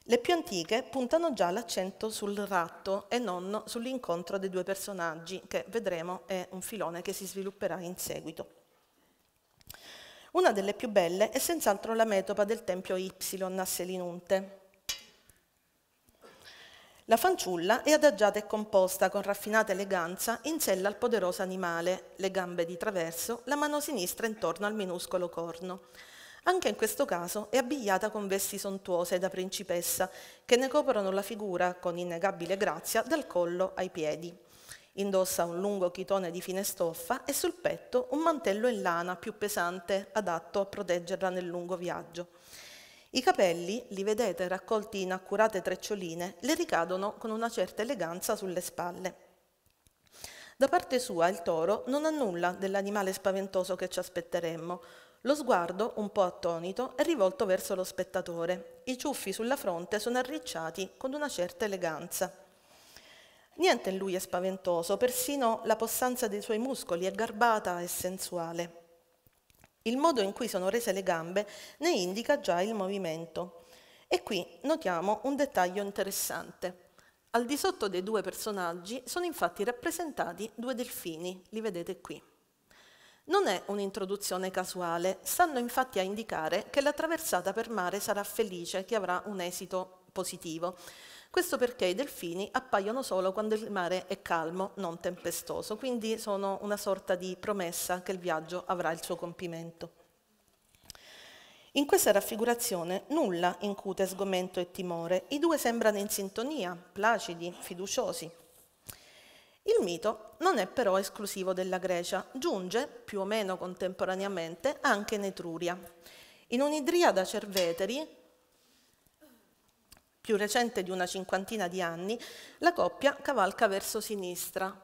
Le più antiche puntano già l'accento sul ratto e non sull'incontro dei due personaggi, che vedremo è un filone che si svilupperà in seguito. Una delle più belle è senz'altro la metopa del Tempio Y a Selinunte. La fanciulla è adagiata e composta con raffinata eleganza in sella al poderoso animale, le gambe di traverso, la mano sinistra intorno al minuscolo corno. Anche in questo caso è abbigliata con vesti sontuose da principessa che ne coprono la figura con innegabile grazia dal collo ai piedi. Indossa un lungo chitone di fine stoffa e sul petto un mantello in lana più pesante adatto a proteggerla nel lungo viaggio. I capelli, li vedete raccolti in accurate treccioline, le ricadono con una certa eleganza sulle spalle. Da parte sua il toro non ha nulla dell'animale spaventoso che ci aspetteremmo. Lo sguardo, un po' attonito, è rivolto verso lo spettatore. I ciuffi sulla fronte sono arricciati con una certa eleganza. Niente in lui è spaventoso, persino la possanza dei suoi muscoli è garbata e sensuale. Il modo in cui sono rese le gambe ne indica già il movimento. E qui notiamo un dettaglio interessante. Al di sotto dei due personaggi sono infatti rappresentati due delfini, li vedete qui. Non è un'introduzione casuale, stanno infatti a indicare che la traversata per mare sarà felice, che avrà un esito positivo. Questo perché i delfini appaiono solo quando il mare è calmo, non tempestoso, quindi sono una sorta di promessa che il viaggio avrà il suo compimento. In questa raffigurazione nulla incute sgomento e timore, i due sembrano in sintonia, placidi, fiduciosi. Il mito non è però esclusivo della Grecia, giunge più o meno contemporaneamente anche in Etruria. In un'idriada cerveteri, più recente di una cinquantina di anni, la coppia cavalca verso sinistra.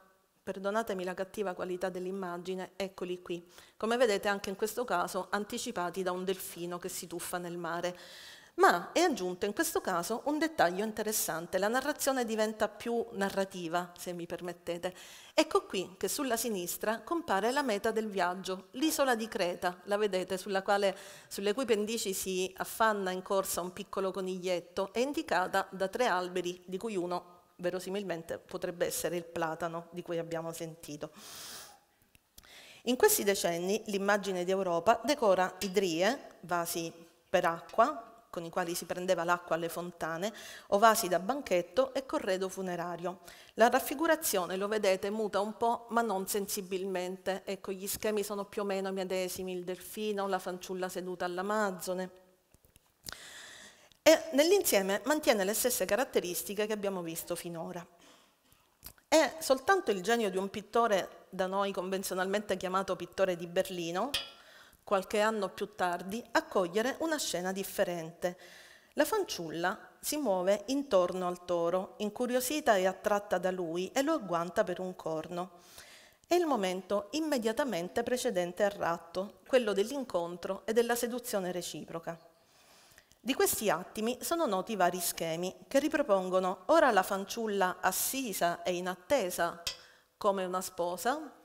Perdonatemi la cattiva qualità dell'immagine, eccoli qui. Come vedete anche in questo caso anticipati da un delfino che si tuffa nel mare ma è aggiunto in questo caso un dettaglio interessante, la narrazione diventa più narrativa, se mi permettete. Ecco qui che sulla sinistra compare la meta del viaggio, l'isola di Creta, la vedete, quale, sulle cui pendici si affanna in corsa un piccolo coniglietto, è indicata da tre alberi, di cui uno verosimilmente potrebbe essere il platano di cui abbiamo sentito. In questi decenni l'immagine di Europa decora idrie, vasi per acqua, con i quali si prendeva l'acqua alle fontane, o vasi da banchetto e corredo funerario. La raffigurazione, lo vedete, muta un po', ma non sensibilmente. Ecco, gli schemi sono più o meno medesimi, il delfino, la fanciulla seduta all'Amazzone. E nell'insieme mantiene le stesse caratteristiche che abbiamo visto finora. È soltanto il genio di un pittore da noi convenzionalmente chiamato pittore di Berlino, qualche anno più tardi, a cogliere una scena differente. La fanciulla si muove intorno al toro, incuriosita e attratta da lui, e lo agguanta per un corno. È il momento immediatamente precedente al ratto, quello dell'incontro e della seduzione reciproca. Di questi attimi sono noti vari schemi che ripropongono ora la fanciulla assisa e in attesa come una sposa,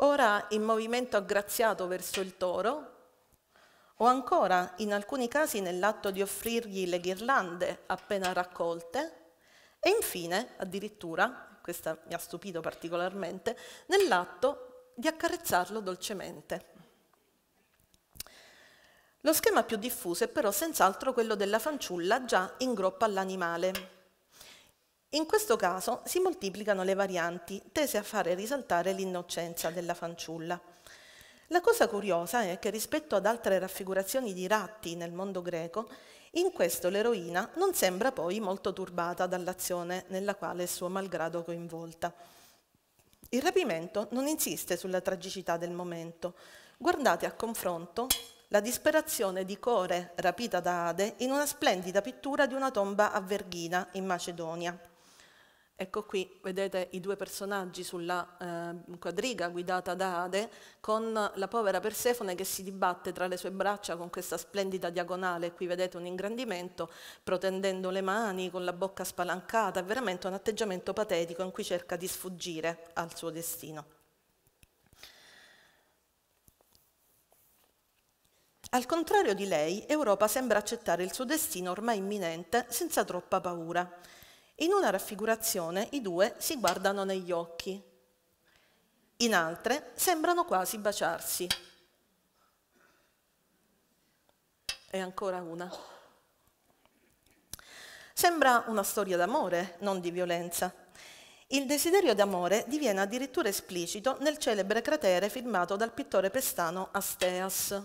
ora in movimento aggraziato verso il toro, o ancora in alcuni casi nell'atto di offrirgli le ghirlande appena raccolte, e infine, addirittura, questa mi ha stupito particolarmente, nell'atto di accarezzarlo dolcemente. Lo schema più diffuso è però senz'altro quello della fanciulla già in groppa all'animale, in questo caso si moltiplicano le varianti tese a fare risaltare l'innocenza della fanciulla. La cosa curiosa è che rispetto ad altre raffigurazioni di ratti nel mondo greco, in questo l'eroina non sembra poi molto turbata dall'azione nella quale è suo malgrado coinvolta. Il rapimento non insiste sulla tragicità del momento. Guardate a confronto la disperazione di Core rapita da Ade in una splendida pittura di una tomba a Verghina in Macedonia. Ecco qui, vedete i due personaggi sulla eh, quadriga guidata da Ade, con la povera Persefone che si dibatte tra le sue braccia con questa splendida diagonale, qui vedete un ingrandimento, protendendo le mani, con la bocca spalancata, è veramente un atteggiamento patetico in cui cerca di sfuggire al suo destino. Al contrario di lei, Europa sembra accettare il suo destino ormai imminente senza troppa paura in una raffigurazione i due si guardano negli occhi, in altre sembrano quasi baciarsi. E ancora una. Sembra una storia d'amore, non di violenza. Il desiderio d'amore diviene addirittura esplicito nel celebre cratere firmato dal pittore pestano Asteas,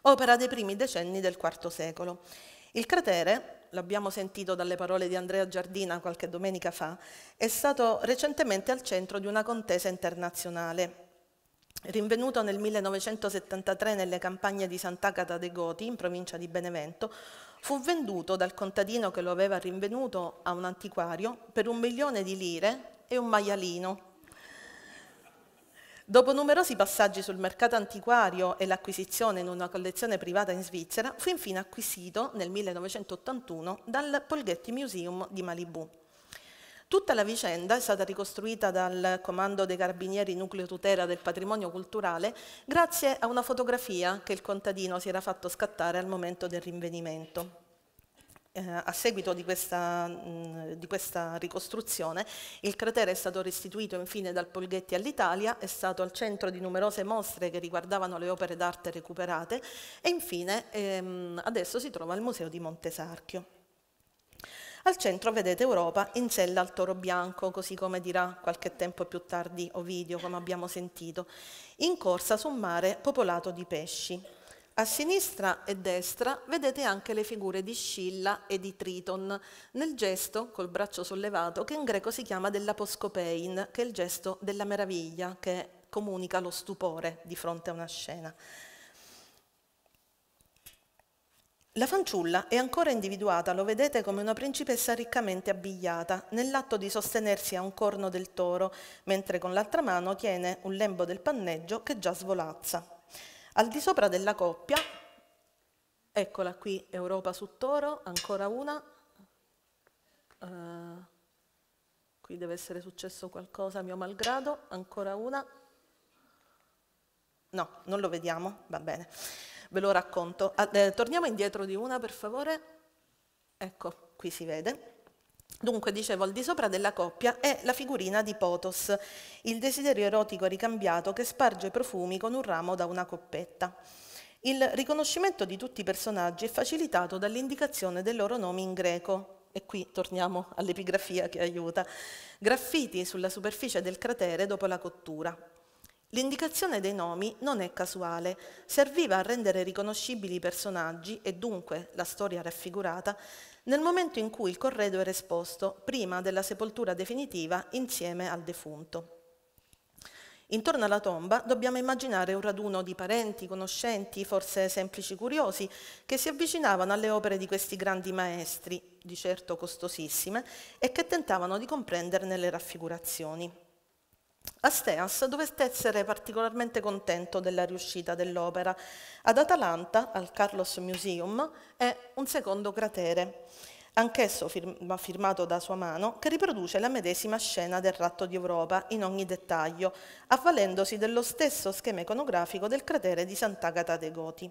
opera dei primi decenni del IV secolo. Il cratere l'abbiamo sentito dalle parole di Andrea Giardina qualche domenica fa, è stato recentemente al centro di una contesa internazionale. Rinvenuto nel 1973 nelle campagne di Sant'Agata dei Goti, in provincia di Benevento, fu venduto dal contadino che lo aveva rinvenuto a un antiquario per un milione di lire e un maialino Dopo numerosi passaggi sul mercato antiquario e l'acquisizione in una collezione privata in Svizzera, fu infine acquisito nel 1981 dal Polghetti Museum di Malibu. Tutta la vicenda è stata ricostruita dal Comando dei Carabinieri Nucleo Tutela del Patrimonio Culturale grazie a una fotografia che il contadino si era fatto scattare al momento del rinvenimento eh, a seguito di questa, mh, di questa, ricostruzione, il cratere è stato restituito infine dal Polghetti all'Italia, è stato al centro di numerose mostre che riguardavano le opere d'arte recuperate e infine ehm, adesso si trova al Museo di Montesarchio. Al centro vedete Europa in sella al toro bianco, così come dirà qualche tempo più tardi Ovidio, come abbiamo sentito, in corsa su un mare popolato di pesci. A sinistra e destra vedete anche le figure di Scilla e di Triton nel gesto col braccio sollevato che in greco si chiama dell'aposcopein, che è il gesto della meraviglia che comunica lo stupore di fronte a una scena. La fanciulla è ancora individuata, lo vedete, come una principessa riccamente abbigliata, nell'atto di sostenersi a un corno del toro, mentre con l'altra mano tiene un lembo del panneggio che già svolazza. Al di sopra della coppia, eccola qui, Europa su toro, ancora una. Uh, qui deve essere successo qualcosa mio malgrado, ancora una. No, non lo vediamo, va bene, ve lo racconto. Ah, eh, torniamo indietro di una, per favore. Ecco, qui si vede. Dunque, dicevo, al di sopra della coppia è la figurina di Potos, il desiderio erotico ricambiato che sparge profumi con un ramo da una coppetta. Il riconoscimento di tutti i personaggi è facilitato dall'indicazione dei loro nomi in greco, e qui torniamo all'epigrafia che aiuta, graffiti sulla superficie del cratere dopo la cottura. L'indicazione dei nomi non è casuale, serviva a rendere riconoscibili i personaggi e dunque la storia raffigurata nel momento in cui il corredo era esposto, prima della sepoltura definitiva, insieme al defunto. Intorno alla tomba dobbiamo immaginare un raduno di parenti, conoscenti, forse semplici curiosi, che si avvicinavano alle opere di questi grandi maestri, di certo costosissime, e che tentavano di comprenderne le raffigurazioni. Asteas dovette essere particolarmente contento della riuscita dell'opera. Ad Atalanta, al Carlos Museum, è un secondo cratere, anch'esso firma, firmato da sua mano, che riproduce la medesima scena del Ratto di Europa in ogni dettaglio, avvalendosi dello stesso schema iconografico del cratere di Sant'Agata dei Goti.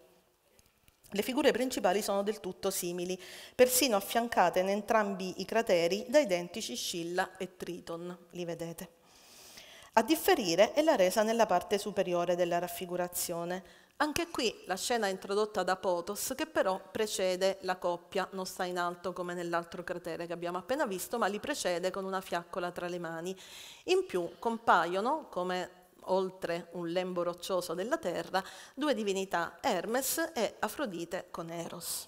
Le figure principali sono del tutto simili, persino affiancate in entrambi i crateri da identici Scilla e Triton, li vedete. A differire è la resa nella parte superiore della raffigurazione. Anche qui la scena è introdotta da Potos che però precede la coppia, non sta in alto come nell'altro cratere che abbiamo appena visto, ma li precede con una fiaccola tra le mani. In più compaiono, come oltre un lembo roccioso della terra, due divinità Hermes e Afrodite con Eros.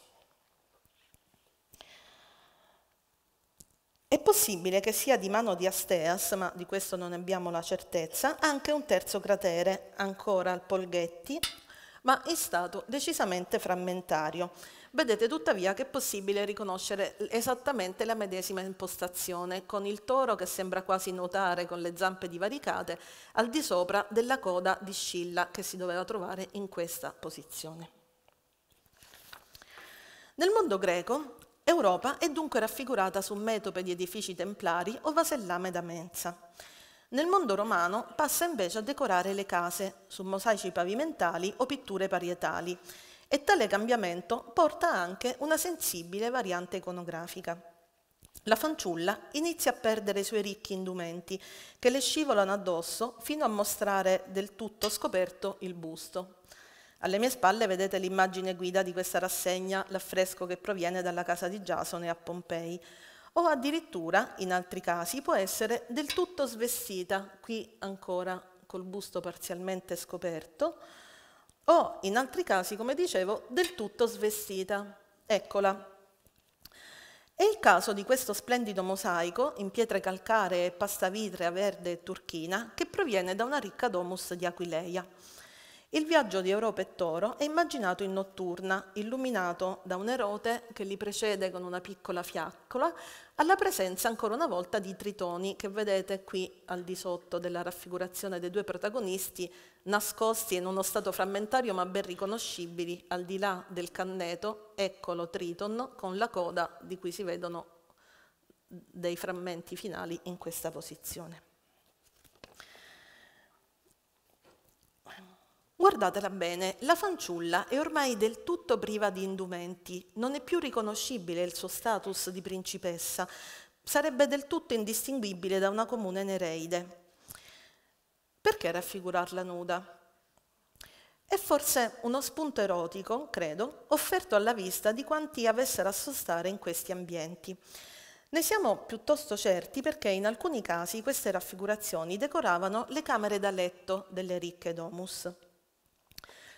È possibile che sia di mano di Asteas, ma di questo non abbiamo la certezza, anche un terzo cratere, ancora al Polghetti, ma in stato decisamente frammentario. Vedete tuttavia che è possibile riconoscere esattamente la medesima impostazione, con il toro che sembra quasi nuotare con le zampe divaricate al di sopra della coda di Scilla che si doveva trovare in questa posizione. Nel mondo greco Europa è dunque raffigurata su metope di edifici templari o vasellame da mensa. Nel mondo romano passa invece a decorare le case su mosaici pavimentali o pitture parietali e tale cambiamento porta anche una sensibile variante iconografica. La fanciulla inizia a perdere i suoi ricchi indumenti che le scivolano addosso fino a mostrare del tutto scoperto il busto. Alle mie spalle vedete l'immagine guida di questa rassegna, l'affresco che proviene dalla casa di Giasone a Pompei, o addirittura, in altri casi, può essere del tutto svestita, qui ancora col busto parzialmente scoperto, o in altri casi, come dicevo, del tutto svestita. Eccola. È il caso di questo splendido mosaico in pietre calcaree e pasta vitrea verde e turchina che proviene da una ricca domus di Aquileia. Il viaggio di Europa e Toro è immaginato in notturna, illuminato da un erote che li precede con una piccola fiaccola, alla presenza ancora una volta di tritoni che vedete qui al di sotto della raffigurazione dei due protagonisti, nascosti in uno stato frammentario ma ben riconoscibili al di là del canneto, eccolo Triton con la coda di cui si vedono dei frammenti finali in questa posizione. Guardatela bene, la fanciulla è ormai del tutto priva di indumenti, non è più riconoscibile il suo status di principessa, sarebbe del tutto indistinguibile da una comune nereide. Perché raffigurarla nuda? È forse uno spunto erotico, credo, offerto alla vista di quanti avessero a sostare in questi ambienti. Ne siamo piuttosto certi perché in alcuni casi queste raffigurazioni decoravano le camere da letto delle ricche domus.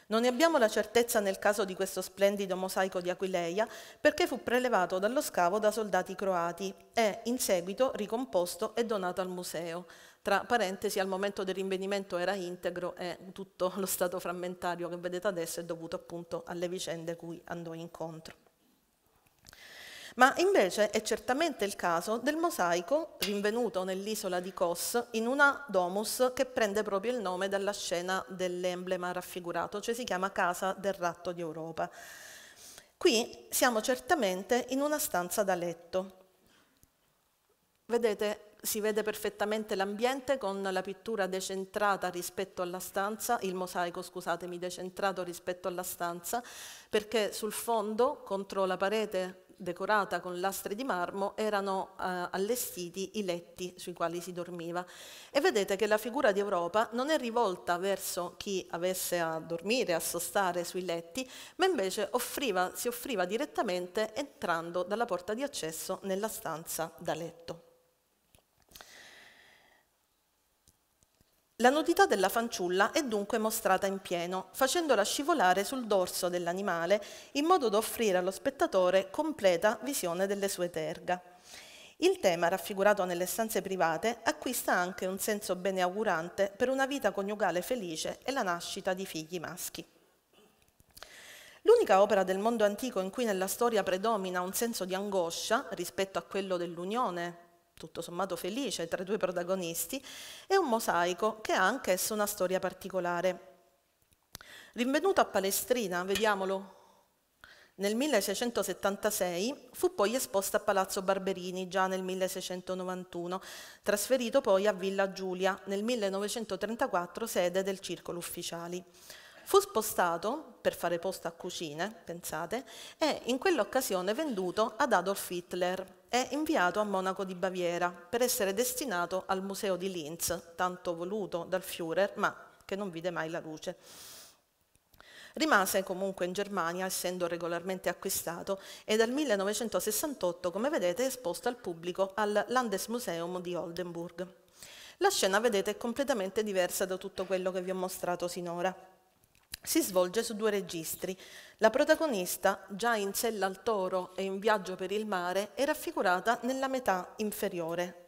Non ne abbiamo la certezza nel caso di questo splendido mosaico di Aquileia, perché fu prelevato dallo scavo da soldati croati e, in seguito, ricomposto e donato al museo. Tra parentesi, al momento del rinvenimento era integro e tutto lo stato frammentario che vedete adesso è dovuto appunto alle vicende cui andò incontro. Ma invece è certamente il caso del mosaico rinvenuto nell'isola di Kos in una domus che prende proprio il nome dalla scena dell'emblema raffigurato, cioè si chiama Casa del Ratto di Europa. Qui siamo certamente in una stanza da letto. Vedete, si vede perfettamente l'ambiente con la pittura decentrata rispetto alla stanza, il mosaico, scusatemi, decentrato rispetto alla stanza, perché sul fondo, contro la parete decorata con lastre di marmo, erano eh, allestiti i letti sui quali si dormiva. E vedete che la figura di Europa non è rivolta verso chi avesse a dormire, a sostare sui letti, ma invece offriva, si offriva direttamente entrando dalla porta di accesso nella stanza da letto. La nudità della fanciulla è dunque mostrata in pieno, facendola scivolare sul dorso dell'animale in modo da offrire allo spettatore completa visione delle sue terga. Il tema raffigurato nelle stanze private acquista anche un senso beneaugurante per una vita coniugale felice e la nascita di figli maschi. L'unica opera del mondo antico in cui nella storia predomina un senso di angoscia rispetto a quello dell'unione, tutto sommato felice tra i due protagonisti, e un mosaico che ha anch'esso una storia particolare. Rinvenuto a Palestrina, vediamolo, nel 1676 fu poi esposto a Palazzo Barberini già nel 1691, trasferito poi a Villa Giulia nel 1934 sede del Circolo Ufficiali. Fu spostato per fare posto a cucine, pensate, e in quell'occasione venduto ad Adolf Hitler e inviato a Monaco di Baviera per essere destinato al museo di Linz, tanto voluto dal Führer, ma che non vide mai la luce. Rimase comunque in Germania, essendo regolarmente acquistato, e dal 1968, come vedete, è esposto al pubblico al Landesmuseum di Oldenburg. La scena, vedete, è completamente diversa da tutto quello che vi ho mostrato sinora si svolge su due registri. La protagonista, già in sella al toro e in viaggio per il mare, è raffigurata nella metà inferiore.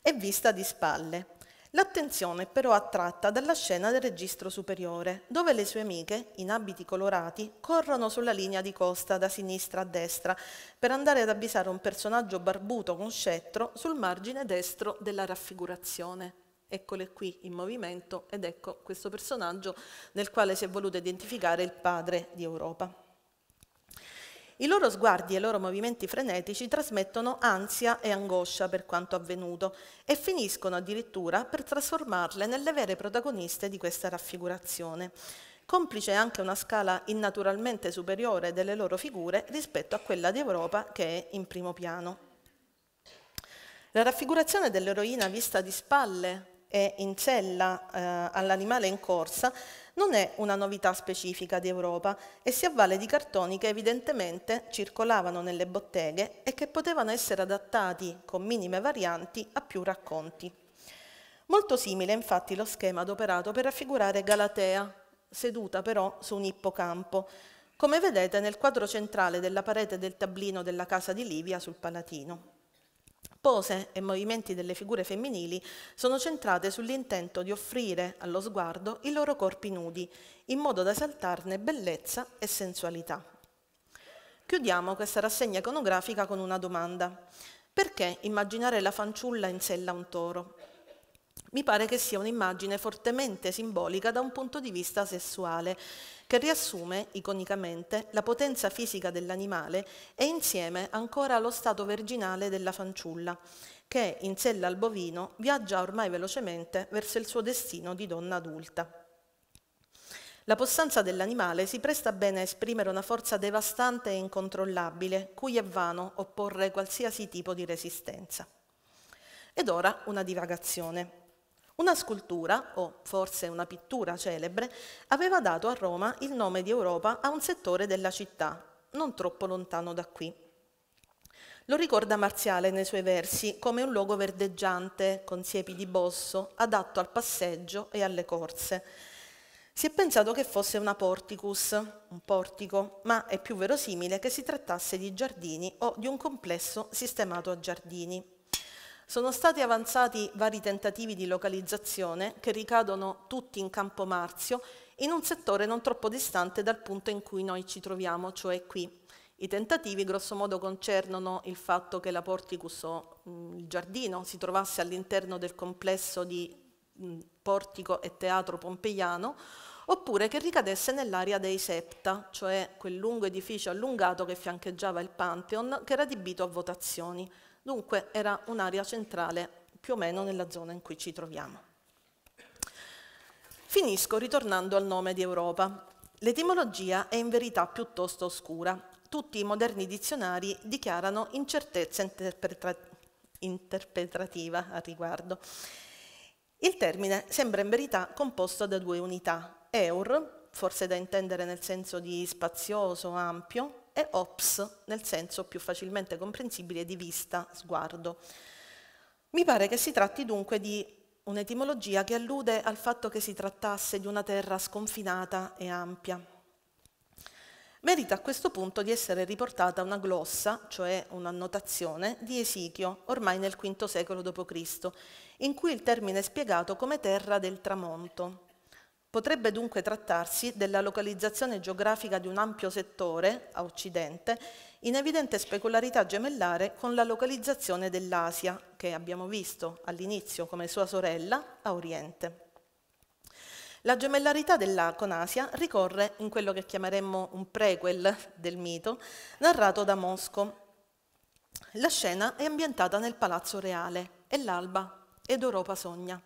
È vista di spalle. L'attenzione è però attratta dalla scena del registro superiore, dove le sue amiche, in abiti colorati, corrono sulla linea di costa da sinistra a destra per andare ad avvisare un personaggio barbuto con scettro sul margine destro della raffigurazione eccole qui in movimento ed ecco questo personaggio nel quale si è voluto identificare il padre di Europa. I loro sguardi e i loro movimenti frenetici trasmettono ansia e angoscia per quanto avvenuto e finiscono addirittura per trasformarle nelle vere protagoniste di questa raffigurazione, complice anche una scala innaturalmente superiore delle loro figure rispetto a quella di Europa che è in primo piano. La raffigurazione dell'eroina vista di spalle e in cella eh, all'animale in corsa non è una novità specifica di Europa e si avvale di cartoni che evidentemente circolavano nelle botteghe e che potevano essere adattati con minime varianti a più racconti. Molto simile infatti lo schema adoperato per raffigurare Galatea, seduta però su un ippocampo, come vedete nel quadro centrale della parete del tablino della casa di Livia sul Palatino. Pose e movimenti delle figure femminili sono centrate sull'intento di offrire allo sguardo i loro corpi nudi, in modo da esaltarne bellezza e sensualità. Chiudiamo questa rassegna iconografica con una domanda. Perché immaginare la fanciulla in sella a un toro? mi pare che sia un'immagine fortemente simbolica da un punto di vista sessuale, che riassume, iconicamente, la potenza fisica dell'animale e insieme ancora lo stato virginale della fanciulla, che, in sella al bovino, viaggia ormai velocemente verso il suo destino di donna adulta. La possanza dell'animale si presta bene a esprimere una forza devastante e incontrollabile, cui è vano opporre qualsiasi tipo di resistenza. Ed ora una divagazione. Una scultura, o forse una pittura celebre, aveva dato a Roma il nome di Europa a un settore della città, non troppo lontano da qui. Lo ricorda Marziale nei suoi versi come un luogo verdeggiante, con siepi di bosso, adatto al passeggio e alle corse. Si è pensato che fosse una porticus, un portico, ma è più verosimile che si trattasse di giardini o di un complesso sistemato a giardini. Sono stati avanzati vari tentativi di localizzazione che ricadono tutti in Campo Marzio in un settore non troppo distante dal punto in cui noi ci troviamo, cioè qui. I tentativi grossomodo concernono il fatto che la porticus Porticuso, mm, il giardino, si trovasse all'interno del complesso di mm, portico e teatro pompeiano, oppure che ricadesse nell'area dei Septa, cioè quel lungo edificio allungato che fiancheggiava il Pantheon, che era adibito a votazioni. Dunque era un'area centrale più o meno nella zona in cui ci troviamo. Finisco ritornando al nome di Europa. L'etimologia è in verità piuttosto oscura. Tutti i moderni dizionari dichiarano incertezza interpreta interpretativa a riguardo. Il termine sembra in verità composto da due unità, eur, forse da intendere nel senso di spazioso, ampio, e ops nel senso più facilmente comprensibile di vista, sguardo. Mi pare che si tratti dunque di un'etimologia che allude al fatto che si trattasse di una terra sconfinata e ampia. Merita a questo punto di essere riportata una glossa, cioè un'annotazione, di Esichio, ormai nel V secolo d.C., in cui il termine è spiegato come terra del tramonto. Potrebbe dunque trattarsi della localizzazione geografica di un ampio settore, a occidente, in evidente specularità gemellare con la localizzazione dell'Asia, che abbiamo visto all'inizio come sua sorella, a oriente. La gemellarità della con Asia ricorre in quello che chiameremmo un prequel del mito, narrato da Mosco. La scena è ambientata nel palazzo reale, è l'alba, ed Europa sogna.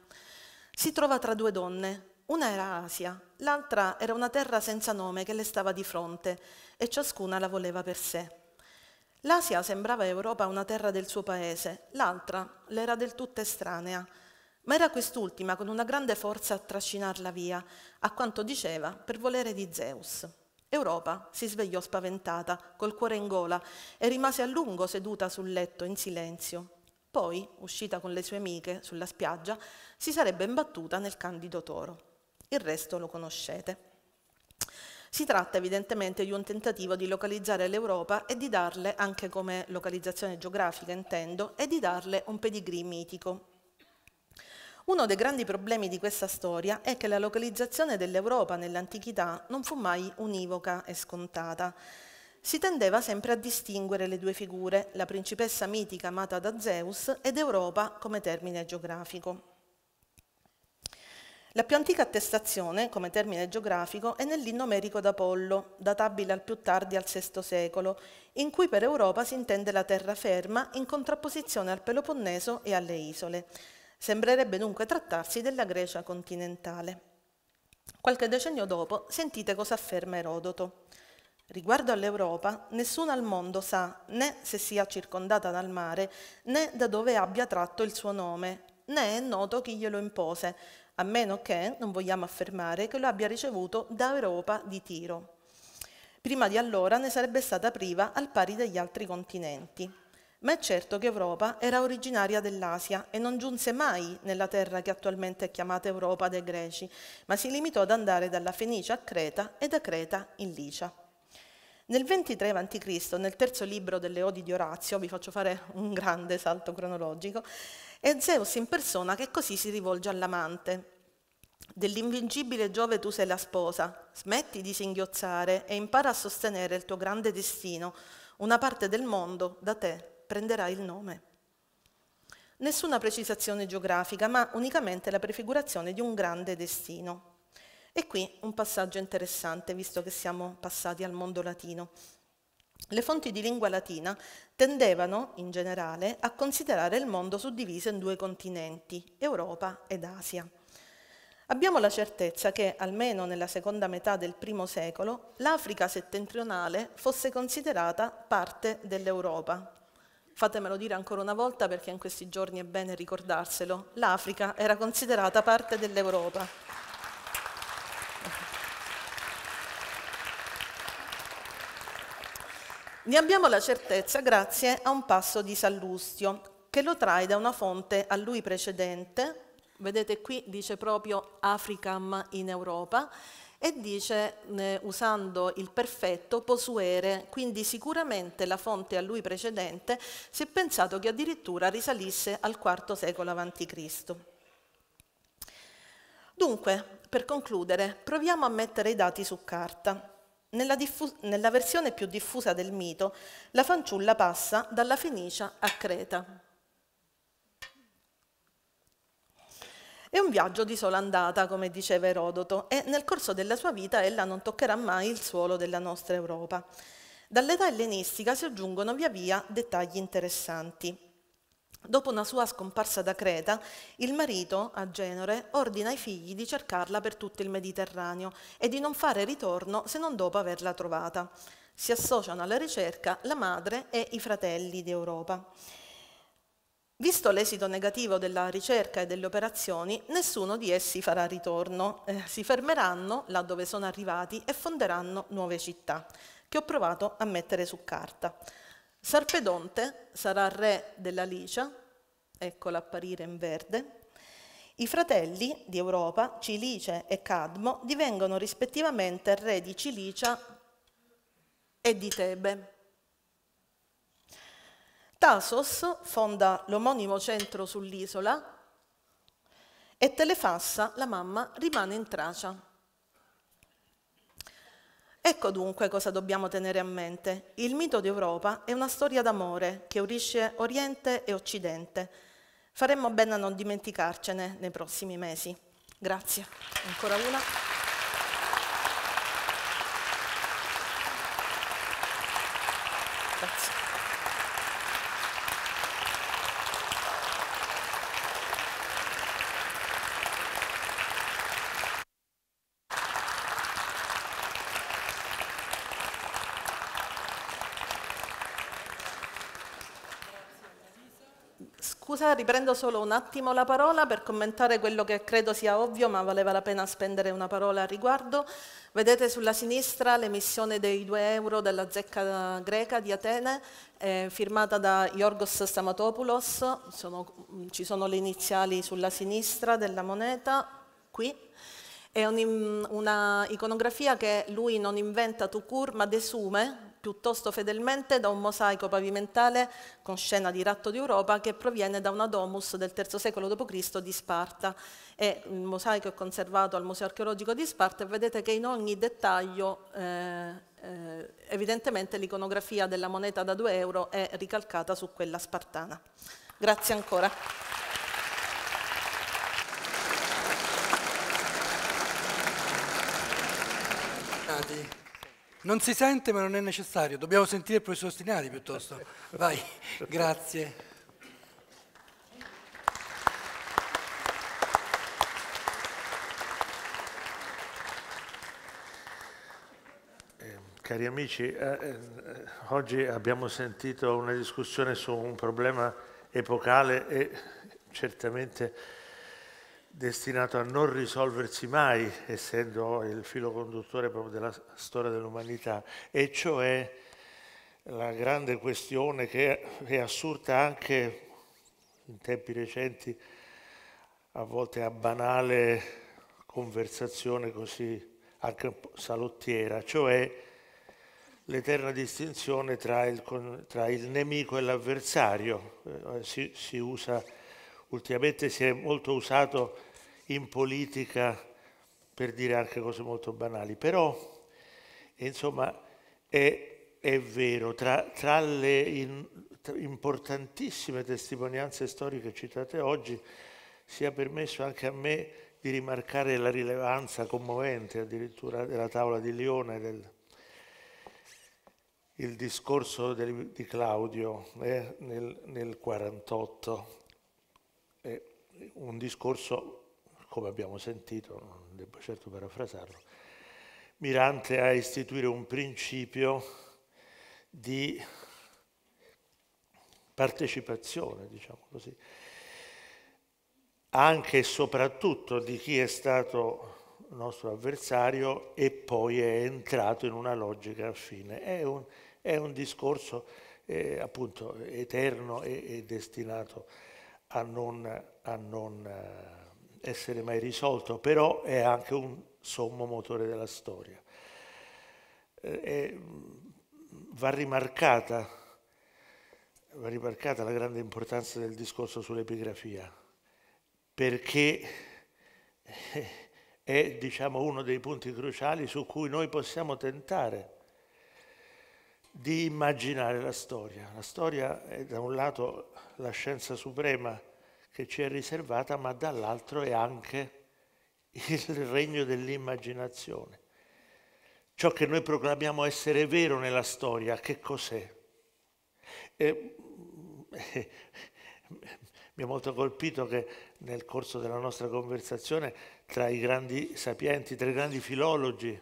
Si trova tra due donne, una era Asia, l'altra era una terra senza nome che le stava di fronte e ciascuna la voleva per sé. L'Asia sembrava Europa una terra del suo paese, l'altra le era del tutto estranea, ma era quest'ultima con una grande forza a trascinarla via, a quanto diceva, per volere di Zeus. Europa si svegliò spaventata, col cuore in gola, e rimase a lungo seduta sul letto in silenzio. Poi, uscita con le sue amiche sulla spiaggia, si sarebbe imbattuta nel candido toro il resto lo conoscete. Si tratta evidentemente di un tentativo di localizzare l'Europa e di darle, anche come localizzazione geografica intendo, e di darle un pedigree mitico. Uno dei grandi problemi di questa storia è che la localizzazione dell'Europa nell'antichità non fu mai univoca e scontata. Si tendeva sempre a distinguere le due figure, la principessa mitica amata da Zeus ed Europa come termine geografico. La più antica attestazione, come termine geografico, è nell'inno merico d'Apollo, databile al più tardi al VI secolo, in cui per Europa si intende la terraferma in contrapposizione al Peloponneso e alle isole. Sembrerebbe dunque trattarsi della Grecia continentale. Qualche decennio dopo sentite cosa afferma Erodoto. Riguardo all'Europa, nessuno al mondo sa né se sia circondata dal mare, né da dove abbia tratto il suo nome, né è noto chi glielo impose, a meno che non vogliamo affermare che lo abbia ricevuto da Europa di Tiro. Prima di allora ne sarebbe stata priva al pari degli altri continenti. Ma è certo che Europa era originaria dell'Asia e non giunse mai nella terra che attualmente è chiamata Europa dei Greci, ma si limitò ad andare dalla Fenicia a Creta e da Creta in Licia. Nel 23 a.C., nel terzo libro delle Odi di Orazio, vi faccio fare un grande salto cronologico, è Zeus in persona che così si rivolge all'amante. Dell'invincibile Giove tu sei la sposa, smetti di singhiozzare e impara a sostenere il tuo grande destino, una parte del mondo da te prenderà il nome. Nessuna precisazione geografica, ma unicamente la prefigurazione di un grande destino. E qui un passaggio interessante, visto che siamo passati al mondo latino. Le fonti di lingua latina tendevano, in generale, a considerare il mondo suddiviso in due continenti, Europa ed Asia. Abbiamo la certezza che, almeno nella seconda metà del I secolo, l'Africa settentrionale fosse considerata parte dell'Europa. Fatemelo dire ancora una volta perché in questi giorni è bene ricordarselo, l'Africa era considerata parte dell'Europa. Ne abbiamo la certezza grazie a un passo di Sallustio, che lo trae da una fonte a lui precedente, vedete qui dice proprio Africam in Europa, e dice, eh, usando il perfetto, posuere, quindi sicuramente la fonte a lui precedente, si è pensato che addirittura risalisse al IV secolo a.C. Dunque, per concludere, proviamo a mettere i dati su carta. Nella, nella versione più diffusa del mito, la fanciulla passa dalla Fenicia a Creta. È un viaggio di sola andata, come diceva Erodoto, e nel corso della sua vita ella non toccherà mai il suolo della nostra Europa. Dall'età ellenistica si aggiungono via via dettagli interessanti. Dopo una sua scomparsa da Creta, il marito, a Genore, ordina ai figli di cercarla per tutto il Mediterraneo e di non fare ritorno se non dopo averla trovata. Si associano alla ricerca la madre e i fratelli d'Europa. Visto l'esito negativo della ricerca e delle operazioni, nessuno di essi farà ritorno. Eh, si fermeranno là dove sono arrivati e fonderanno nuove città, che ho provato a mettere su carta. Sarpedonte sarà re della Licia, eccola apparire in verde. I fratelli di Europa, Cilice e Cadmo, divengono rispettivamente re di Cilicia e di Tebe. Tasos fonda l'omonimo centro sull'isola e Telefassa, la mamma, rimane in Tracia. Ecco dunque cosa dobbiamo tenere a mente. Il mito d'Europa è una storia d'amore che unisce Oriente e Occidente. Faremmo bene a non dimenticarcene nei prossimi mesi. Grazie. Ancora una. riprendo solo un attimo la parola per commentare quello che credo sia ovvio, ma valeva la pena spendere una parola a riguardo. Vedete sulla sinistra l'emissione dei 2 euro della zecca eh, greca di Atene, eh, firmata da Yorgos Stamatopoulos, sono, mm, ci sono le iniziali sulla sinistra della moneta, qui. È un, una iconografia che lui non inventa tout court, ma desume piuttosto fedelmente da un mosaico pavimentale con scena di ratto d'Europa che proviene da una domus del III secolo d.C. di Sparta. E il mosaico è conservato al Museo archeologico di Sparta e vedete che in ogni dettaglio eh, eh evidentemente l'iconografia della moneta da 2 euro è ricalcata su quella spartana. Grazie ancora.
Grazie. Non si sente ma non è necessario, dobbiamo sentire il professor Stinari piuttosto. Vai, grazie.
Eh, cari amici, eh, eh, oggi abbiamo sentito una discussione su un problema epocale e certamente destinato a non risolversi mai, essendo il filo conduttore proprio della storia dell'umanità, e cioè la grande questione che è assurda anche in tempi recenti, a volte a banale conversazione così anche salottiera, cioè l'eterna distinzione tra il, tra il nemico e l'avversario. Eh, si, si usa ultimamente si è molto usato in politica per dire anche cose molto banali, però insomma è, è vero, tra, tra le in, tra importantissime testimonianze storiche citate oggi si è permesso anche a me di rimarcare la rilevanza commovente addirittura della tavola di Lione, del, il discorso del, di Claudio eh, nel, nel 48 è un discorso, come abbiamo sentito, non devo certo parafrasarlo, mirante a istituire un principio di partecipazione, diciamo così, anche e soprattutto di chi è stato nostro avversario e poi è entrato in una logica affine. È un, è un discorso eh, appunto eterno e, e destinato a a non, a non eh, essere mai risolto, però è anche un sommo motore della storia. E eh, mm, va, rimarcata, va rimarcata la grande importanza del discorso sull'epigrafia, perché eh, è diciamo, uno dei punti cruciali su cui noi possiamo tentare di immaginare la storia. La storia è da un lato la scienza suprema che ci è riservata, ma dall'altro è anche il regno dell'immaginazione. Ciò che noi proclamiamo essere vero nella storia, che cos'è? E, eh, mi ha molto colpito che nel corso della nostra conversazione tra i grandi sapienti, tra i grandi filologi,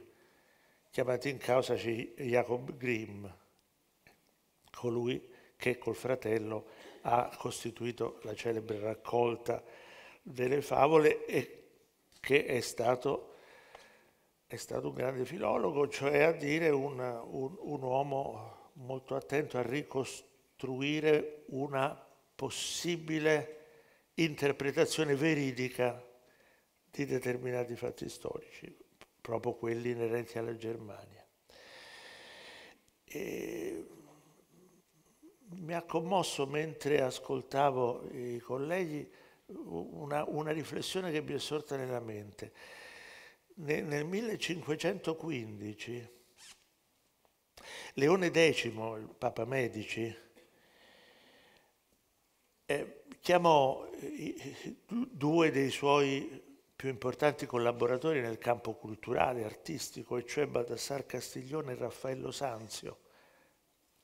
chiamati in causa Jacob Grimm, colui che col fratello ha costituito la celebre raccolta delle favole e che è stato, è stato un grande filologo, cioè a dire un, un, un uomo molto attento a ricostruire una possibile interpretazione veridica di determinati fatti storici, proprio quelli inerenti alla Germania. E mi ha commosso mentre ascoltavo i colleghi una, una riflessione che mi è sorta nella mente. Ne, nel 1515 Leone X, il Papa Medici, eh, chiamò due dei suoi più importanti collaboratori nel campo culturale, artistico, e cioè Baldassar Castiglione e Raffaello Sanzio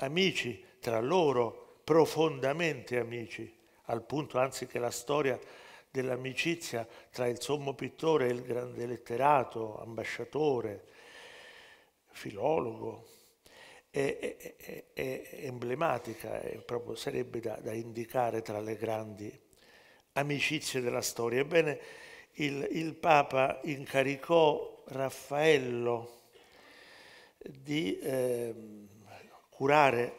amici tra loro, profondamente amici, al punto anzi che la storia dell'amicizia tra il sommo pittore e il grande letterato, ambasciatore, filologo, è, è, è, è emblematica, proprio sarebbe da, da, indicare tra le grandi amicizie della storia. Ebbene, il, il Papa incaricò Raffaello di... Eh, curare,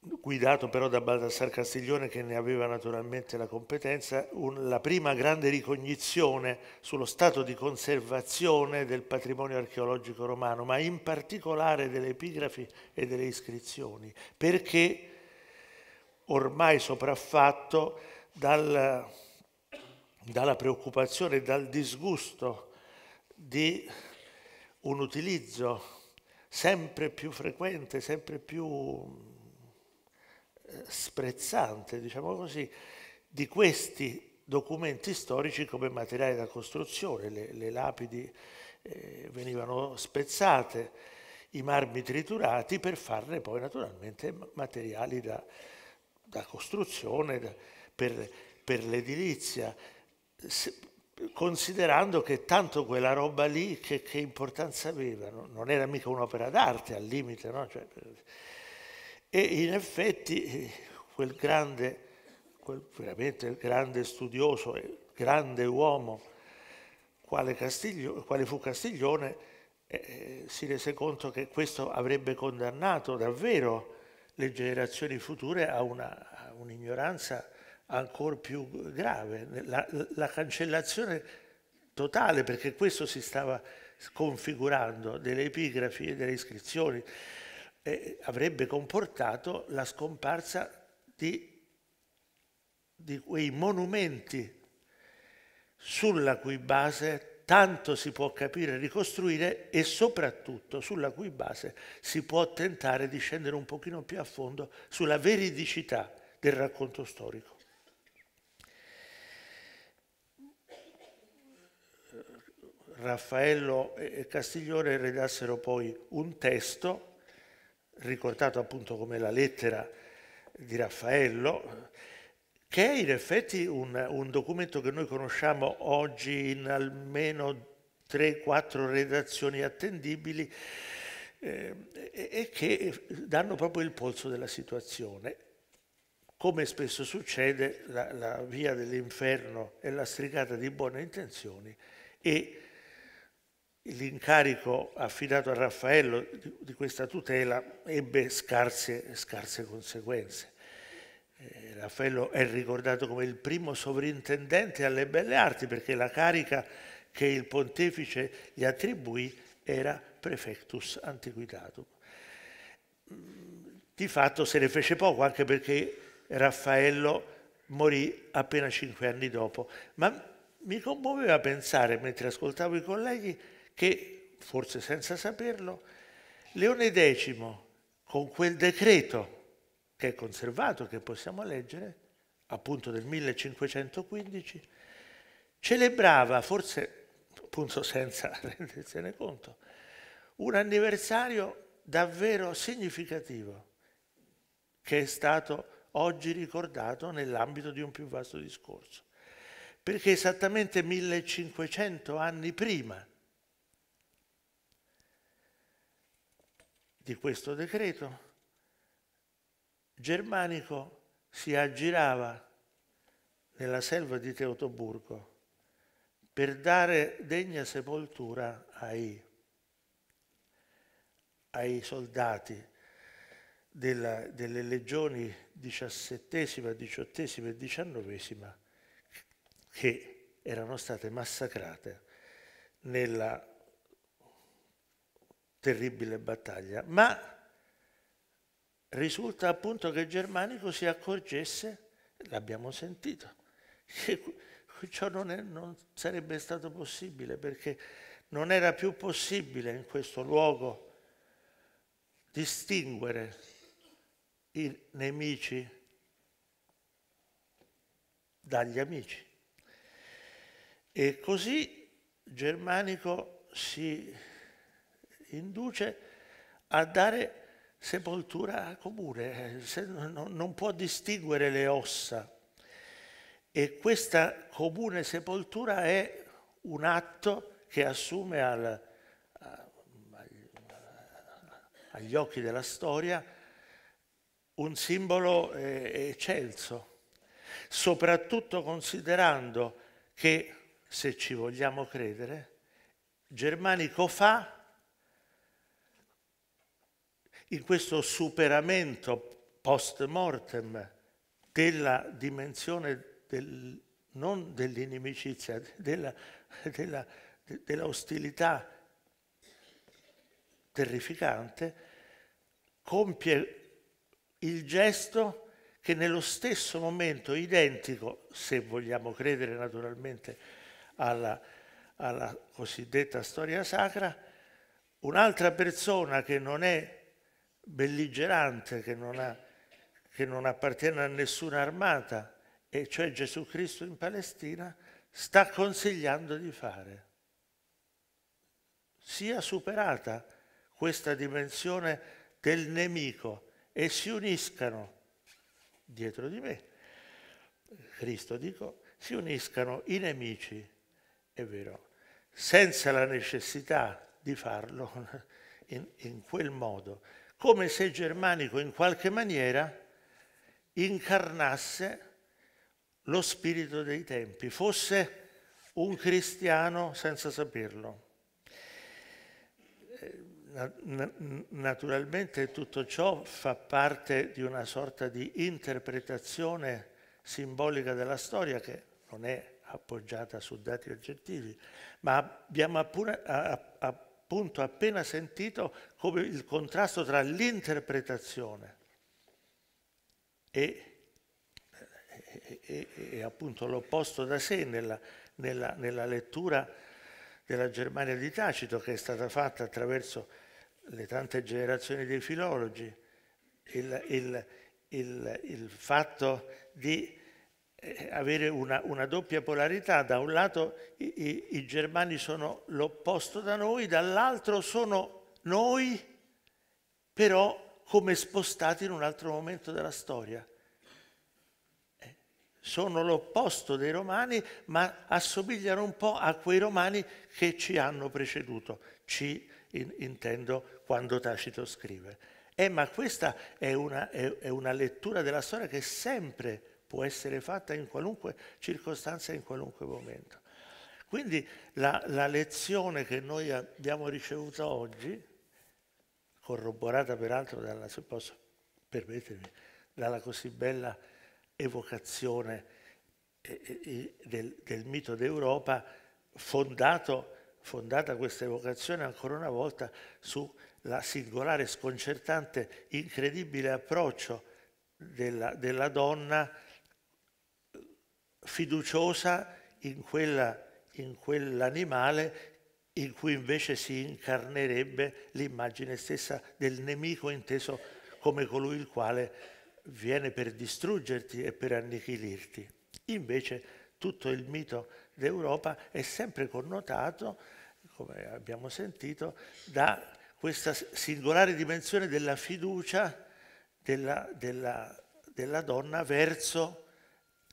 guidato però da Baldassar Castiglione che ne aveva naturalmente la competenza, un, la prima grande ricognizione sullo stato di conservazione del patrimonio archeologico romano, ma in particolare delle epigrafi e delle iscrizioni, perché ormai sopraffatto dal, dalla preoccupazione e dal disgusto di un utilizzo sempre più frequente, sempre più eh, sprezzante, diciamo così, di questi documenti storici come materiale da costruzione. Le, le lapidi eh, venivano spezzate, i marmi triturati per farne poi naturalmente materiali da, da costruzione, da, per, per l'edilizia considerando che tanto quella roba lì che, che importanza aveva, no? non era mica un'opera d'arte al limite, no? cioè, e in effetti eh, quel grande, quel veramente grande studioso, grande uomo, quale, quale fu Castiglione, eh, eh, si rese conto che questo avrebbe condannato davvero le generazioni future a un'ignoranza ancora più grave, la, la cancellazione totale, perché questo si stava sconfigurando delle epigrafi e delle iscrizioni, eh, avrebbe comportato la scomparsa di, di quei monumenti sulla cui base tanto si può capire e ricostruire e soprattutto sulla cui base si può tentare di scendere un pochino più a fondo sulla veridicità del racconto storico. Raffaello e Castiglione redassero poi un testo, ricordato appunto come la lettera di Raffaello, che è in effetti un, un documento che noi conosciamo oggi in almeno 3-4 redazioni attendibili eh, e che danno proprio il polso della situazione. Come spesso succede, la, la via dell'inferno è lastricata di buone intenzioni e l'incarico affidato a Raffaello di, questa tutela ebbe scarse, scarse conseguenze. Eh, Raffaello è ricordato come il primo sovrintendente alle belle arti perché la carica che il pontefice gli attribuì era prefectus antiquitatum. Mm, di fatto se ne fece poco anche perché Raffaello morì appena cinque anni dopo, ma mi commuoveva pensare mentre ascoltavo i colleghi che, forse senza saperlo, Leone X, con quel decreto che è conservato, che possiamo leggere, appunto del 1515, celebrava, forse appunto senza rendersene conto, un anniversario davvero significativo che è stato oggi ricordato nell'ambito di un più vasto discorso. Perché esattamente 1500 anni prima di questo decreto, Germanico si aggirava nella selva di Teotoburgo per dare degna sepoltura ai, ai soldati della, delle legioni diciassettesima, diciottesima e diciannovesima che erano state massacrate nella terribile battaglia, ma risulta appunto che Germanico si accorgesse, l'abbiamo sentito, che ciò non, è, non, sarebbe stato possibile perché non era più possibile in questo luogo distinguere i nemici dagli amici. E così Germanico si induce a dare sepoltura comune, eh, non può distinguere le ossa. E questa comune sepoltura è un atto che assume al, agli occhi della storia un simbolo eh, eccelso, soprattutto considerando che, se ci vogliamo credere, Germanico fa in questo superamento post mortem della dimensione del, non dell'inimicizia, della, della, della ostilità terrificante, compie il gesto che nello stesso momento identico, se vogliamo credere naturalmente alla, alla cosiddetta storia sacra, un'altra persona che non è belligerante che non, ha, che non appartiene a nessuna armata, e cioè Gesù Cristo in Palestina, sta consigliando di fare. Sia superata questa dimensione del nemico e si uniscano dietro di me, Cristo dico, si uniscano i nemici, è vero, senza la necessità di farlo in, in quel modo, come se Germanico in qualche maniera incarnasse lo spirito dei tempi, fosse un cristiano senza saperlo. Eh, naturalmente tutto ciò fa parte di una sorta di interpretazione simbolica della storia che non è appoggiata su dati oggettivi, ma abbiamo appure, a, a, appunto appena sentito come il contrasto tra l'interpretazione e, e, e, e appunto l'opposto da sé nella, nella, nella lettura della Germania di Tacito che è stata fatta attraverso le tante generazioni dei filologi, il, il, il, il fatto di eh, avere una, una, doppia polarità. Da un lato i, i, i germani sono l'opposto da noi, dall'altro sono noi, però come spostati in un altro momento della storia. Eh, sono l'opposto dei romani, ma assomigliano un po' a quei romani che ci hanno preceduto. Ci in, intendo quando Tacito scrive. Eh, ma questa è una, è, è una lettura della storia che sempre può essere fatta in qualunque circostanza, in qualunque momento. Quindi la, la lezione che noi abbiamo ricevuto oggi, corroborata peraltro dalla, se posso permettermi, dalla così bella evocazione eh, eh, eh, del, del mito d'Europa, fondato fondata questa evocazione ancora una volta sulla singolare, sconcertante, incredibile approccio della, della donna fiduciosa in, quella, in quell'animale in cui invece si incarnerebbe l'immagine stessa del nemico inteso come colui il quale viene per distruggerti e per annichilirti. Invece tutto il mito d'Europa è sempre connotato, come abbiamo sentito, da questa singolare dimensione della fiducia della, della, della donna verso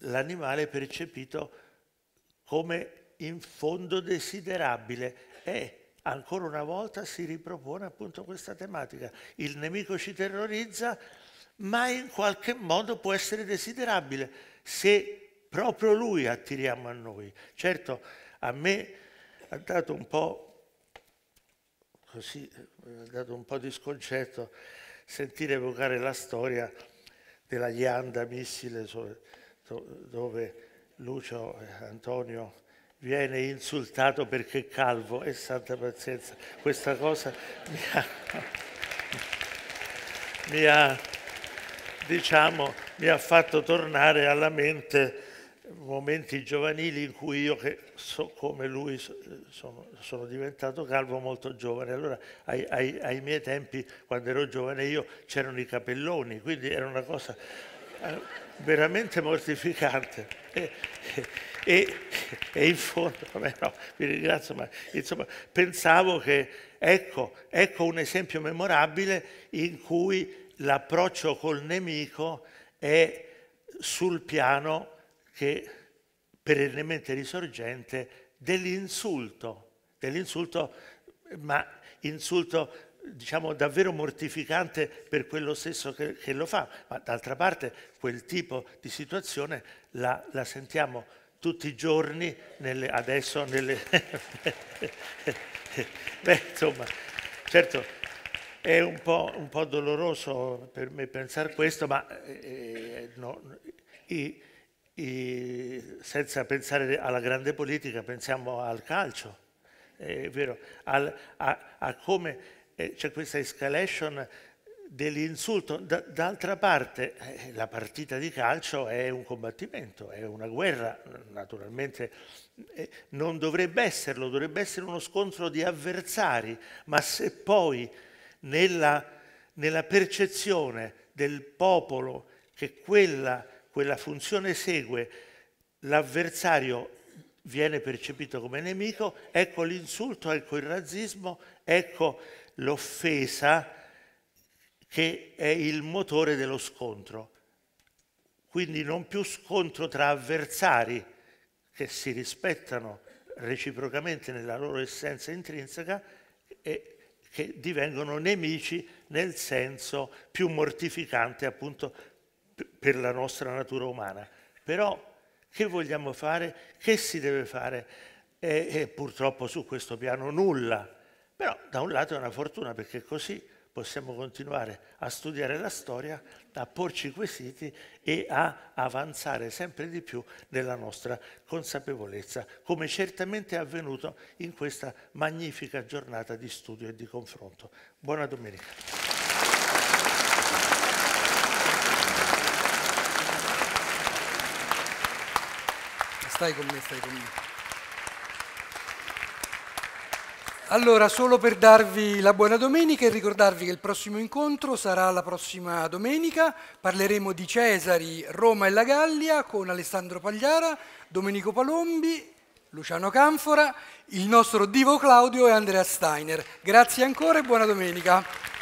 l'animale è percepito come in fondo desiderabile e ancora una volta si ripropone appunto questa tematica. Il nemico ci terrorizza, ma in qualche modo può essere desiderabile se proprio lui attiriamo a noi. Certo, a me ha dato un po', così, eh, ha dato un po di sconcerto sentire evocare la storia della Yanda missile. Sopra Certo, dove Lucio eh, Antonio viene insultato perché è calvo e santa pazienza. Questa cosa mi ha, mi ha, diciamo, mi ha fatto tornare alla mente momenti giovanili in cui io, che so, come lui, sono, sono, diventato calvo molto giovane. Allora, ai, ai, ai miei tempi, quando ero giovane io, c'erano i capelloni, quindi era una cosa veramente mortificante. E, e, e in fondo, vabbè, no, vi ringrazio, ma insomma, pensavo che ecco, ecco un esempio memorabile in cui l'approccio col nemico è sul piano che perennemente risorgente dell'insulto, dell'insulto, ma insulto diciamo, davvero mortificante per quello stesso che, che lo fa, ma d'altra parte quel tipo di situazione la, la sentiamo tutti i giorni, nelle, adesso nelle... Beh, insomma, certo, è un po', un po', doloroso per me pensare questo, ma eh, no, i, i, senza pensare alla grande politica pensiamo al calcio, è vero, al, a, a come eh, c'è questa escalation dell'insulto. d'altra parte eh, la partita di calcio è un combattimento, è una guerra, naturalmente eh, non dovrebbe esserlo, dovrebbe essere uno scontro di avversari, ma se poi nella, nella percezione del popolo che quella, quella funzione segue, l'avversario viene percepito come nemico, ecco l'insulto, ecco il razzismo, ecco l'offesa che è il motore dello scontro. Quindi non più scontro tra avversari che si rispettano reciprocamente nella loro essenza intrinseca e che divengono nemici nel senso più mortificante appunto per la nostra natura umana. Però che vogliamo fare? Che si deve fare? E, e purtroppo su questo piano nulla però da un lato è una fortuna perché così possiamo continuare a studiare la storia, a porci quesiti e a avanzare sempre di più nella nostra consapevolezza, come certamente è avvenuto in questa magnifica giornata di studio e di confronto. Buona domenica.
Stai con me, stai con me. Allora, solo per darvi la buona domenica e ricordarvi che il prossimo incontro sarà la prossima domenica. Parleremo di Cesari, Roma e la Gallia con Alessandro Pagliara, Domenico Palombi, Luciano Canfora, il nostro divo Claudio e Andrea Steiner. Grazie ancora e buona domenica.